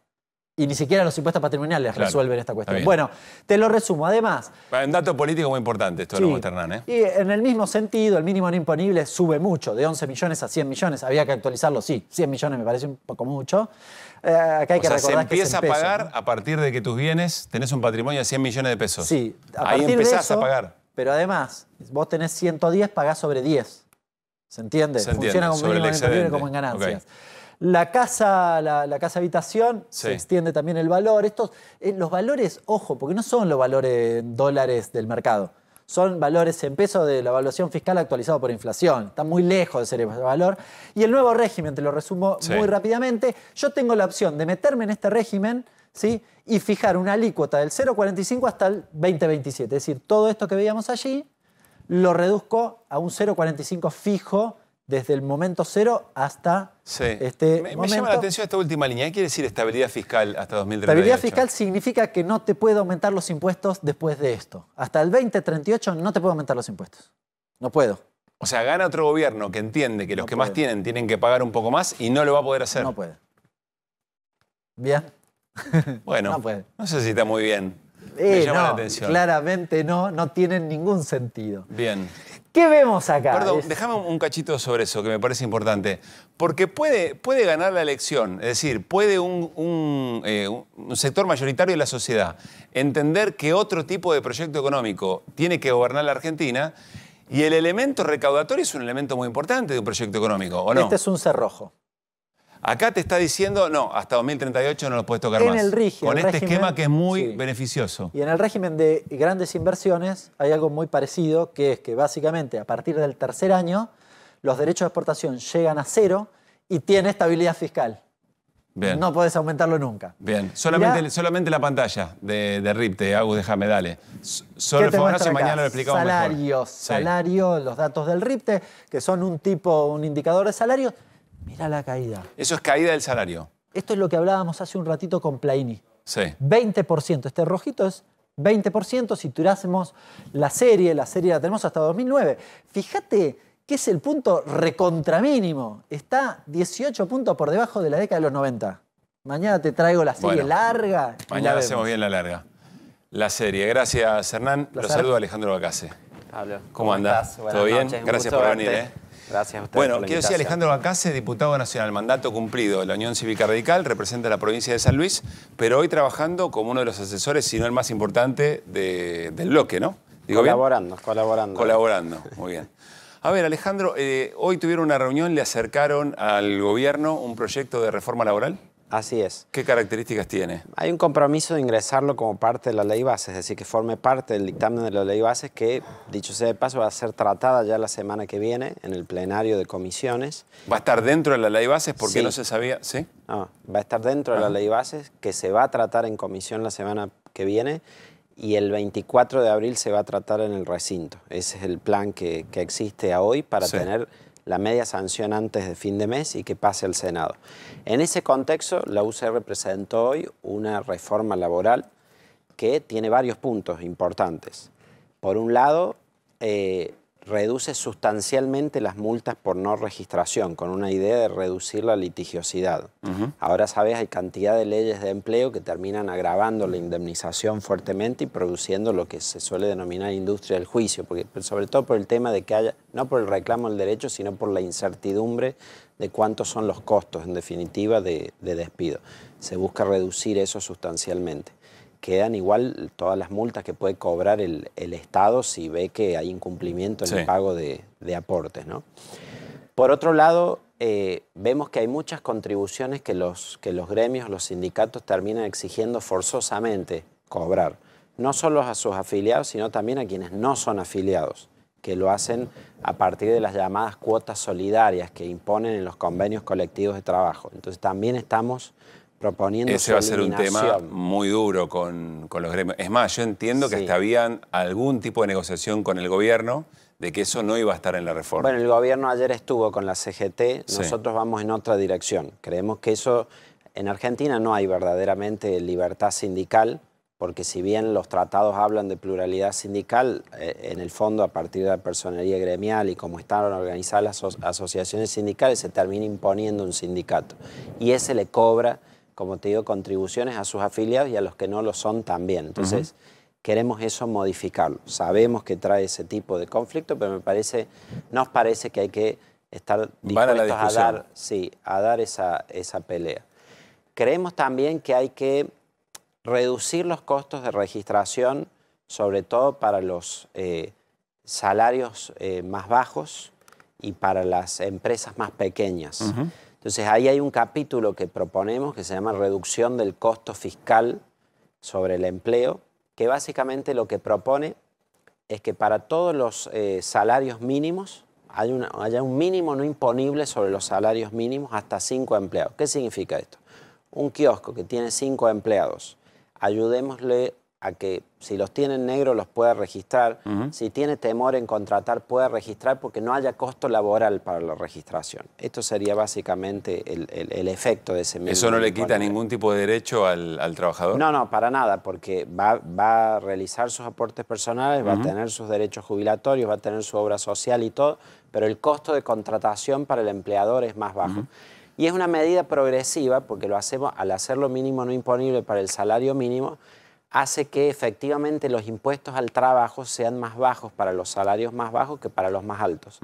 Y ni siquiera los impuestos patrimoniales resuelven esta cuestión. Bueno, te lo resumo. Además. Un dato político muy importante esto de Hernán. ¿eh? Y en el mismo sentido, el mínimo no imponible sube mucho, de 11 millones a 100 millones. Había que actualizarlo, sí. 100 millones me parece un poco mucho. Eh, acá hay que recordar se empieza que a pagar a partir de que tus bienes tenés un patrimonio de 100 millones de pesos. Sí, a ahí empezás a pagar. Pero además, vos tenés 110, pagás sobre 10. ¿Se entiende? Funciona como, mínimo no como en ganancias. La casa, la, casa habitación, se extiende también el valor. Estos, eh, los valores, ojo, porque no son los valores en dólares del mercado. Son valores en peso de la evaluación fiscal actualizado por inflación. Está muy lejos de ser el valor. Y el nuevo régimen, te lo resumo muy rápidamente. Yo tengo la opción de meterme en este régimen ¿sí? y fijar una alícuota del 0,45 hasta el 2027. Es decir, todo esto que veíamos allí lo reduzco a un 0,45 fijo desde el momento cero hasta este me, me llama la atención esta última línea. ¿Qué quiere decir estabilidad fiscal hasta 2038? Estabilidad fiscal significa que no te puedo aumentar los impuestos después de esto. Hasta el 2038 no te puedo aumentar los impuestos. No puedo. O sea, gana otro gobierno que entiende que los que más tienen tienen que pagar un poco más y no lo va a poder hacer. No puede. Bien. Bueno, no, puede. no sé si está muy bien. Eh, me llama la atención. Claramente no, no tiene ningún sentido. Bien. ¿Qué vemos acá? Perdón, déjame un cachito sobre eso que me parece importante. Porque puede, puede ganar la elección, es decir, puede eh, un, sector mayoritario de la sociedad entender que otro tipo de proyecto económico tiene que gobernar la Argentina y el elemento recaudatorio es un elemento muy importante de un proyecto económico, ¿o Este es un cerrojo. Acá te está diciendo, no, hasta 2038 no lo puedes tocar en El Con este esquema que es muy beneficioso. Y en el régimen de grandes inversiones hay algo muy parecido, que es que básicamente a partir del tercer año los derechos de exportación llegan a cero y tiene estabilidad fiscal. Bien. No puedes aumentarlo nunca. Bien, solamente, la pantalla de, RIPTE, Agus, déjame, dale. Solo el fogonazo y mañana lo explicamos Salarios, salario, los datos del RIPTE, que son un tipo, un indicador de salarios Mira la caída. Eso es caída del salario. Esto es lo que hablábamos hace un ratito con Plaini. Sí. 20%. Este rojito es 20% si tirásemos la serie, la serie la tenemos hasta 2009. Fíjate que es el punto recontramínimo. Está 18 puntos por debajo de la década de los 90. Mañana te traigo la serie larga. Mañana hacemos bien la larga. La serie. Gracias, Hernán. Los saludo Alejandro Bacase. Pablo. ¿Cómo, andas? ¿Todo bien? Gracias por venir. ¿eh? Gracias a Bueno, quiero decir Alejandro Bacase, diputado nacional, mandato cumplido de la Unión Cívica Radical, representa la provincia de San Luis, pero hoy trabajando como uno de los asesores, si no el más importante del bloque, ¿no? ¿Digo colaborando, colaborando. Colaborando, muy bien. A ver, Alejandro, eh, hoy tuvieron una reunión, le acercaron al gobierno un proyecto de reforma laboral. Así es. ¿Qué características tiene? Hay un compromiso de ingresarlo como parte de la ley base, es decir, que forme parte del dictamen de la ley base que, dicho sea de paso, va a ser tratada ya la semana que viene en el plenario de comisiones. ¿Va a estar dentro de la ley base? porque no se sabía? ¿Sí? va a estar dentro de la ley base que se va a tratar en comisión la semana que viene y el 24 de abril se va a tratar en el recinto. Ese es el plan que, existe hoy para tener la media sanción antes de fin de mes y que pase al Senado. En ese contexto, la UCR presentó hoy una reforma laboral que tiene varios puntos importantes. Por un lado, eh, reduce sustancialmente las multas por no registración, con una idea de reducir la litigiosidad. Ahora, sabes, hay cantidad de leyes de empleo que terminan agravando la indemnización fuertemente y produciendo lo que se suele denominar industria del juicio, porque, pues, sobre todo por el tema de que haya, no por el reclamo del derecho, sino por la incertidumbre de cuántos son los costos, en definitiva, de despido. Se busca reducir eso sustancialmente quedan igual todas las multas que puede cobrar el, Estado si ve que hay incumplimiento en el pago de, aportes. ¿no? Por otro lado, eh, vemos que hay muchas contribuciones que los, que los gremios, los sindicatos terminan exigiendo forzosamente cobrar, no solo a sus afiliados, sino también a quienes no son afiliados que lo hacen a partir de las llamadas cuotas solidarias que imponen en los convenios colectivos de trabajo. Entonces también estamos proponiendo Ese va a ser un tema muy duro con, los gremios. Es más, yo entiendo que hasta algún tipo de negociación con el gobierno de que eso no iba a estar en la reforma. Bueno, el gobierno ayer estuvo con la CGT, nosotros vamos en otra dirección. Creemos que eso, en Argentina no hay verdaderamente libertad sindical, porque si bien los tratados hablan de pluralidad sindical, eh, en el fondo a partir de la personería gremial y cómo están organizadas las asociaciones sindicales, se termina imponiendo un sindicato. Y ese le cobra como te digo, contribuciones a sus afiliados y a los que no lo son también. Entonces, queremos eso modificarlo. Sabemos que trae ese tipo de conflicto, pero me parece, nos parece que hay que estar dispuestos a, dar, esa, pelea. Creemos también que hay que reducir los costos de registración, sobre todo para los eh, salarios eh, más bajos y para las empresas más pequeñas. Entonces ahí hay un capítulo que proponemos que se llama reducción del costo fiscal sobre el empleo, que básicamente lo que propone es que para todos los eh, salarios mínimos haya un mínimo no imponible sobre los salarios mínimos hasta cinco empleados. ¿Qué significa esto? Un kiosco que tiene cinco empleados, ayudémosle a que si los tiene en negro los pueda registrar, si tiene temor en contratar puede registrar porque no haya costo laboral para la registración. Esto sería básicamente el, efecto de ese mismo. ¿Eso no le quita ningún tipo de derecho al, trabajador? No, no, para nada, porque va, va a realizar sus aportes personales, va a tener sus derechos jubilatorios, va a tener su obra social y todo, pero el costo de contratación para el empleador es más bajo. Y es una medida progresiva porque lo hacemos al hacerlo mínimo no imponible para el salario mínimo, hace que efectivamente los impuestos al trabajo sean más bajos para los salarios más bajos que para los más altos.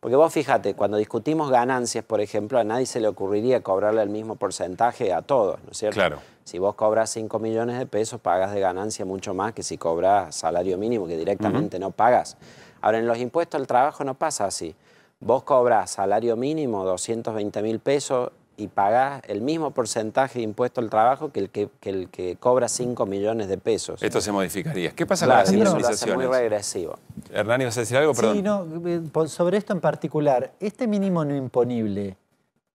Porque vos fíjate, cuando discutimos ganancias, por ejemplo, a nadie se le ocurriría cobrarle el mismo porcentaje a todos, ¿no es cierto? Claro. Si vos cobras 5 millones de pesos, pagas de ganancia mucho más que si cobras salario mínimo, que directamente no pagas. Ahora, en los impuestos al trabajo no pasa así. Vos cobras salario mínimo, 220 mil pesos, y pagás el mismo porcentaje de impuesto al trabajo que el que, el que cobra 5 millones de pesos. Esto se modificaría. ¿Qué pasa con las indemnizaciones? Es muy regresivo. Hernán, ¿vas a decir algo? Sí, eh, sobre esto en particular. Este mínimo no imponible,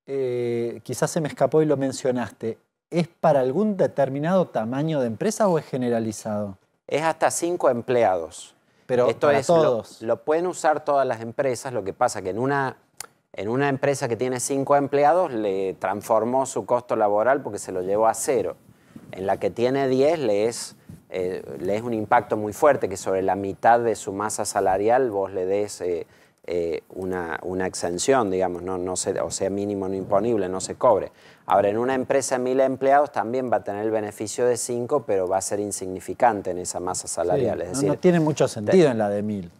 eh, quizás se me escapó y lo mencionaste, ¿es para algún determinado tamaño de empresa o es generalizado? Es hasta 5 empleados. Pero Esto es, todos. Lo, lo pueden usar todas las empresas, lo que pasa que en una en una empresa que tiene cinco empleados le transformó su costo laboral porque se lo llevó a cero. En la que tiene 10 le es, eh, le es un impacto muy fuerte que sobre la mitad de su masa salarial vos le des eh, eh, una, exención, digamos, no, no o sea mínimo no imponible, no se cobre. Ahora, en una empresa de mil empleados también va a tener el beneficio de cinco pero va a ser insignificante en esa masa salarial. no, tiene mucho sentido en la de mil.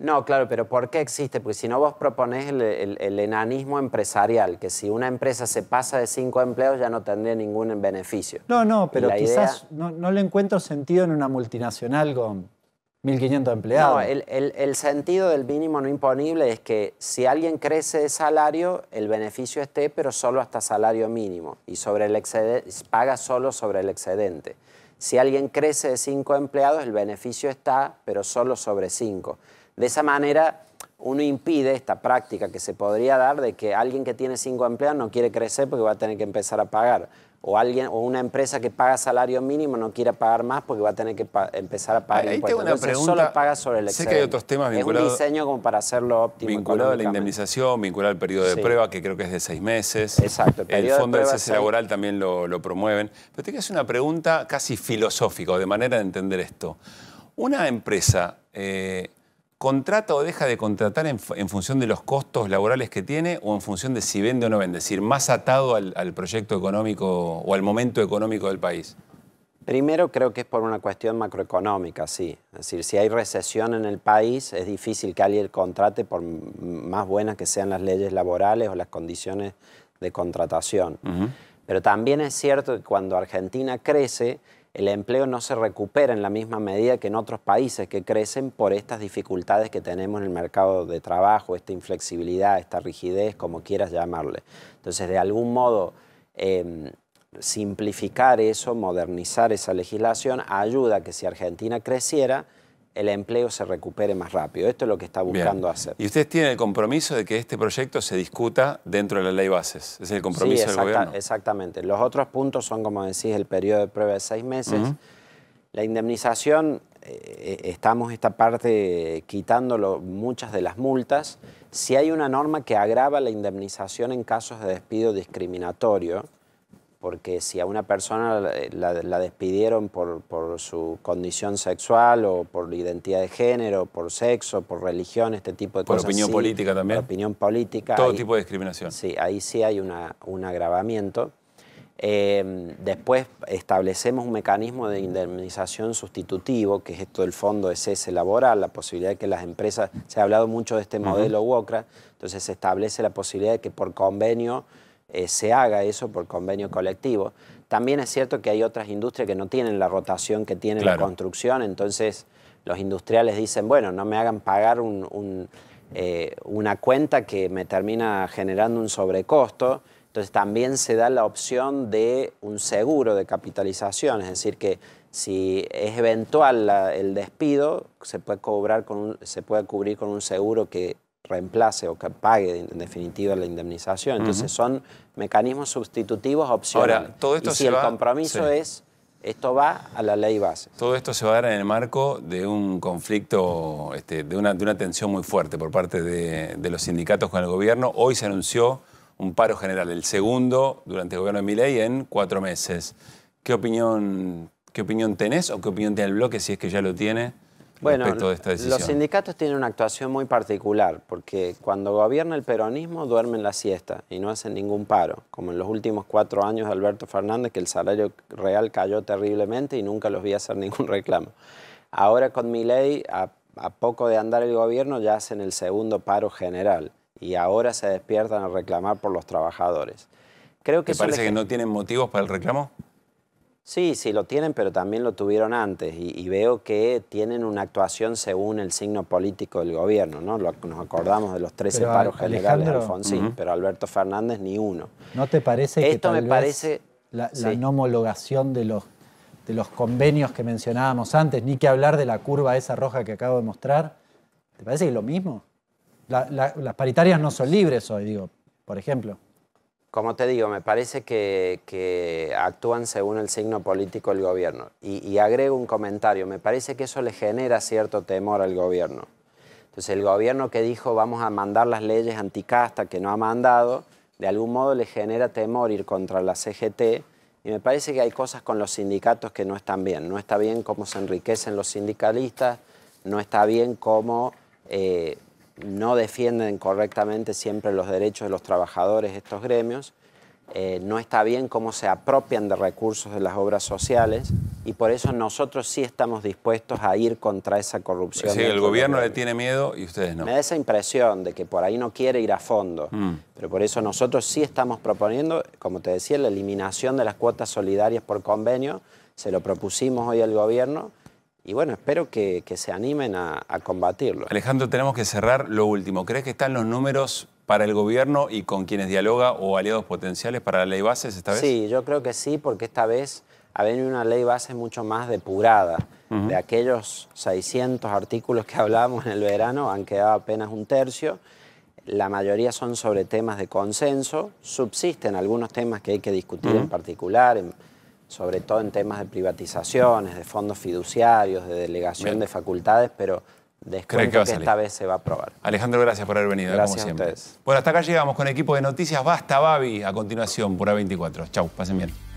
No, claro, pero ¿por qué existe? Porque si no vos proponés el, enanismo empresarial, que si una empresa se pasa de cinco empleos ya no tendría ningún beneficio. No, no, pero quizás no, le encuentro sentido en una multinacional con 1.500 empleados. No, el, sentido del mínimo no imponible es que si alguien crece de salario, el beneficio esté, pero solo hasta salario mínimo y sobre el excedente, paga solo sobre el excedente. Si alguien crece de cinco empleados, el beneficio está, pero solo sobre cinco. De esa manera uno impide esta práctica que se podría dar de que alguien que tiene cinco empleados no quiere crecer porque va a tener que empezar a pagar. O, alguien, o una empresa que paga salario mínimo no quiere pagar más porque va a tener que empezar a pagar Ahí Tengo una pregunta, solo paga sobre el excedente. Sé que hay otros temas vinculados. Es un diseño como para hacerlo óptimo. Vinculado a la indemnización, vinculado al periodo de prueba, que creo que es de seis meses. Exacto. El, fondo de, laboral también lo, promueven. Pero te que hacer una pregunta casi filosófica, de manera de entender esto. Una empresa eh, ¿Contrata o deja de contratar en, función de los costos laborales que tiene o en función de si vende o no vende? Es decir, más atado al, proyecto económico o al momento económico del país. Primero creo que es por una cuestión macroeconómica, sí. Es decir, si hay recesión en el país, es difícil que alguien contrate por más buenas que sean las leyes laborales o las condiciones de contratación. Pero también es cierto que cuando Argentina crece, el empleo no se recupera en la misma medida que en otros países que crecen por estas dificultades que tenemos en el mercado de trabajo, esta inflexibilidad, esta rigidez, como quieras llamarle. Entonces, de algún modo, em, simplificar eso, modernizar esa legislación, ayuda a que si Argentina creciera, el empleo se recupere más rápido. Esto es lo que está buscando hacer. Y ustedes tienen el compromiso de que este proyecto se discuta dentro de la ley bases. ¿Es el compromiso del Exactamente. Los otros puntos son, como decís, el periodo de prueba de seis meses. La indemnización, eh, eh, estamos esta parte quitándolo muchas de las multas. Si hay una norma que agrava la indemnización en casos de despido discriminatorio, porque si a una persona la, eh, despidieron por, su condición sexual o por identidad de género, por sexo, por religión, este tipo de cosas. Por opinión política también. opinión política. Todo tipo de discriminación. Sí, ahí sí hay un agravamiento. Em, después establecemos un mecanismo de indemnización sustitutivo, que es esto del fondo de cese laboral, la posibilidad de que las empresas, se ha hablado mucho de este modelo UOCRA. entonces se establece la posibilidad de que por convenio eh, se haga eso por convenio colectivo. También es cierto que hay otras industrias que no tienen la rotación que tiene la construcción, entonces los industriales dicen, bueno, no me hagan pagar eh, una cuenta que me termina generando un sobrecosto. Entonces también se da la opción de un seguro de capitalización, es decir, que si es eventual el despido, se puede, cobrar con se puede cubrir con un seguro que reemplace o que pague en definitiva la indemnización. Entonces son mecanismos sustitutivos opcionales. y si el compromiso es, esto va a la ley base. Todo esto se va a dar en el marco de un conflicto, este, de, una, tensión muy fuerte por parte de, los sindicatos con el gobierno. Hoy se anunció un paro general, el segundo durante el gobierno de Miley, en cuatro meses. ¿Qué opinión, ¿Qué opinión tenés o qué opinión tiene el bloque si es que ya lo tiene? bueno, Los sindicatos tienen una actuación muy particular, porque cuando gobierna el peronismo duermen la siesta y no hacen ningún paro, como en los últimos cuatro años de Alberto Fernández, que el salario real cayó terriblemente y nunca los vi hacer ningún reclamo. Ahora con mi ley, a, poco de andar el gobierno, ya hacen el segundo paro general y ahora se despiertan a reclamar por los trabajadores. Creo que parece que no tienen motivos para el reclamo? Sí, sí lo tienen, pero también lo tuvieron antes y, veo que tienen una actuación según el signo político del gobierno, ¿no? nos acordamos de los 13 paros generales de Alfonsín, pero Alberto Fernández ni uno. ¿No te parece Esto que tal me parece la, la homologación de los, de los convenios que mencionábamos antes, ni que hablar de la curva esa roja que acabo de mostrar? ¿Te parece que es lo mismo? las paritarias no son libres hoy, digo, por ejemplo como te digo, me parece que, actúan según el signo político el gobierno. Y, agrego un comentario, me parece que eso le genera cierto temor al gobierno. Entonces el gobierno que dijo vamos a mandar las leyes anticasta que no ha mandado, de algún modo le genera temor ir contra la CGT y me parece que hay cosas con los sindicatos que no están bien. No está bien cómo se enriquecen los sindicalistas, no está bien cómo eh, no defienden correctamente siempre los derechos de los trabajadores estos gremios, eh, no está bien cómo se apropian de recursos de las obras sociales y por eso nosotros sí estamos dispuestos a ir contra esa corrupción. Sí, el gobierno le tiene miedo y ustedes no. Me da esa impresión de que por ahí no quiere ir a fondo, mm. pero por eso nosotros sí estamos proponiendo, como te decía, la eliminación de las cuotas solidarias por convenio, se lo propusimos hoy al gobierno y bueno, espero que, se animen a, combatirlo. Alejandro, tenemos que cerrar lo último. ¿Crees que están los números para el gobierno y con quienes dialoga o aliados potenciales para la ley bases esta vez? Sí, yo creo que sí, porque esta vez ha venido una ley base mucho más depurada. De aquellos 600 artículos que hablábamos en el verano, han quedado apenas un tercio. La mayoría son sobre temas de consenso. Subsisten algunos temas que hay que discutir en particular, sobre todo en temas de privatizaciones, de fondos fiduciarios, de delegación de facultades, pero creo que, esta vez se va a aprobar. Alejandro, gracias por haber venido, gracias A ustedes. Bueno, hasta acá llegamos con equipo de Noticias Basta Babi, a continuación por A24. Chau, pasen bien.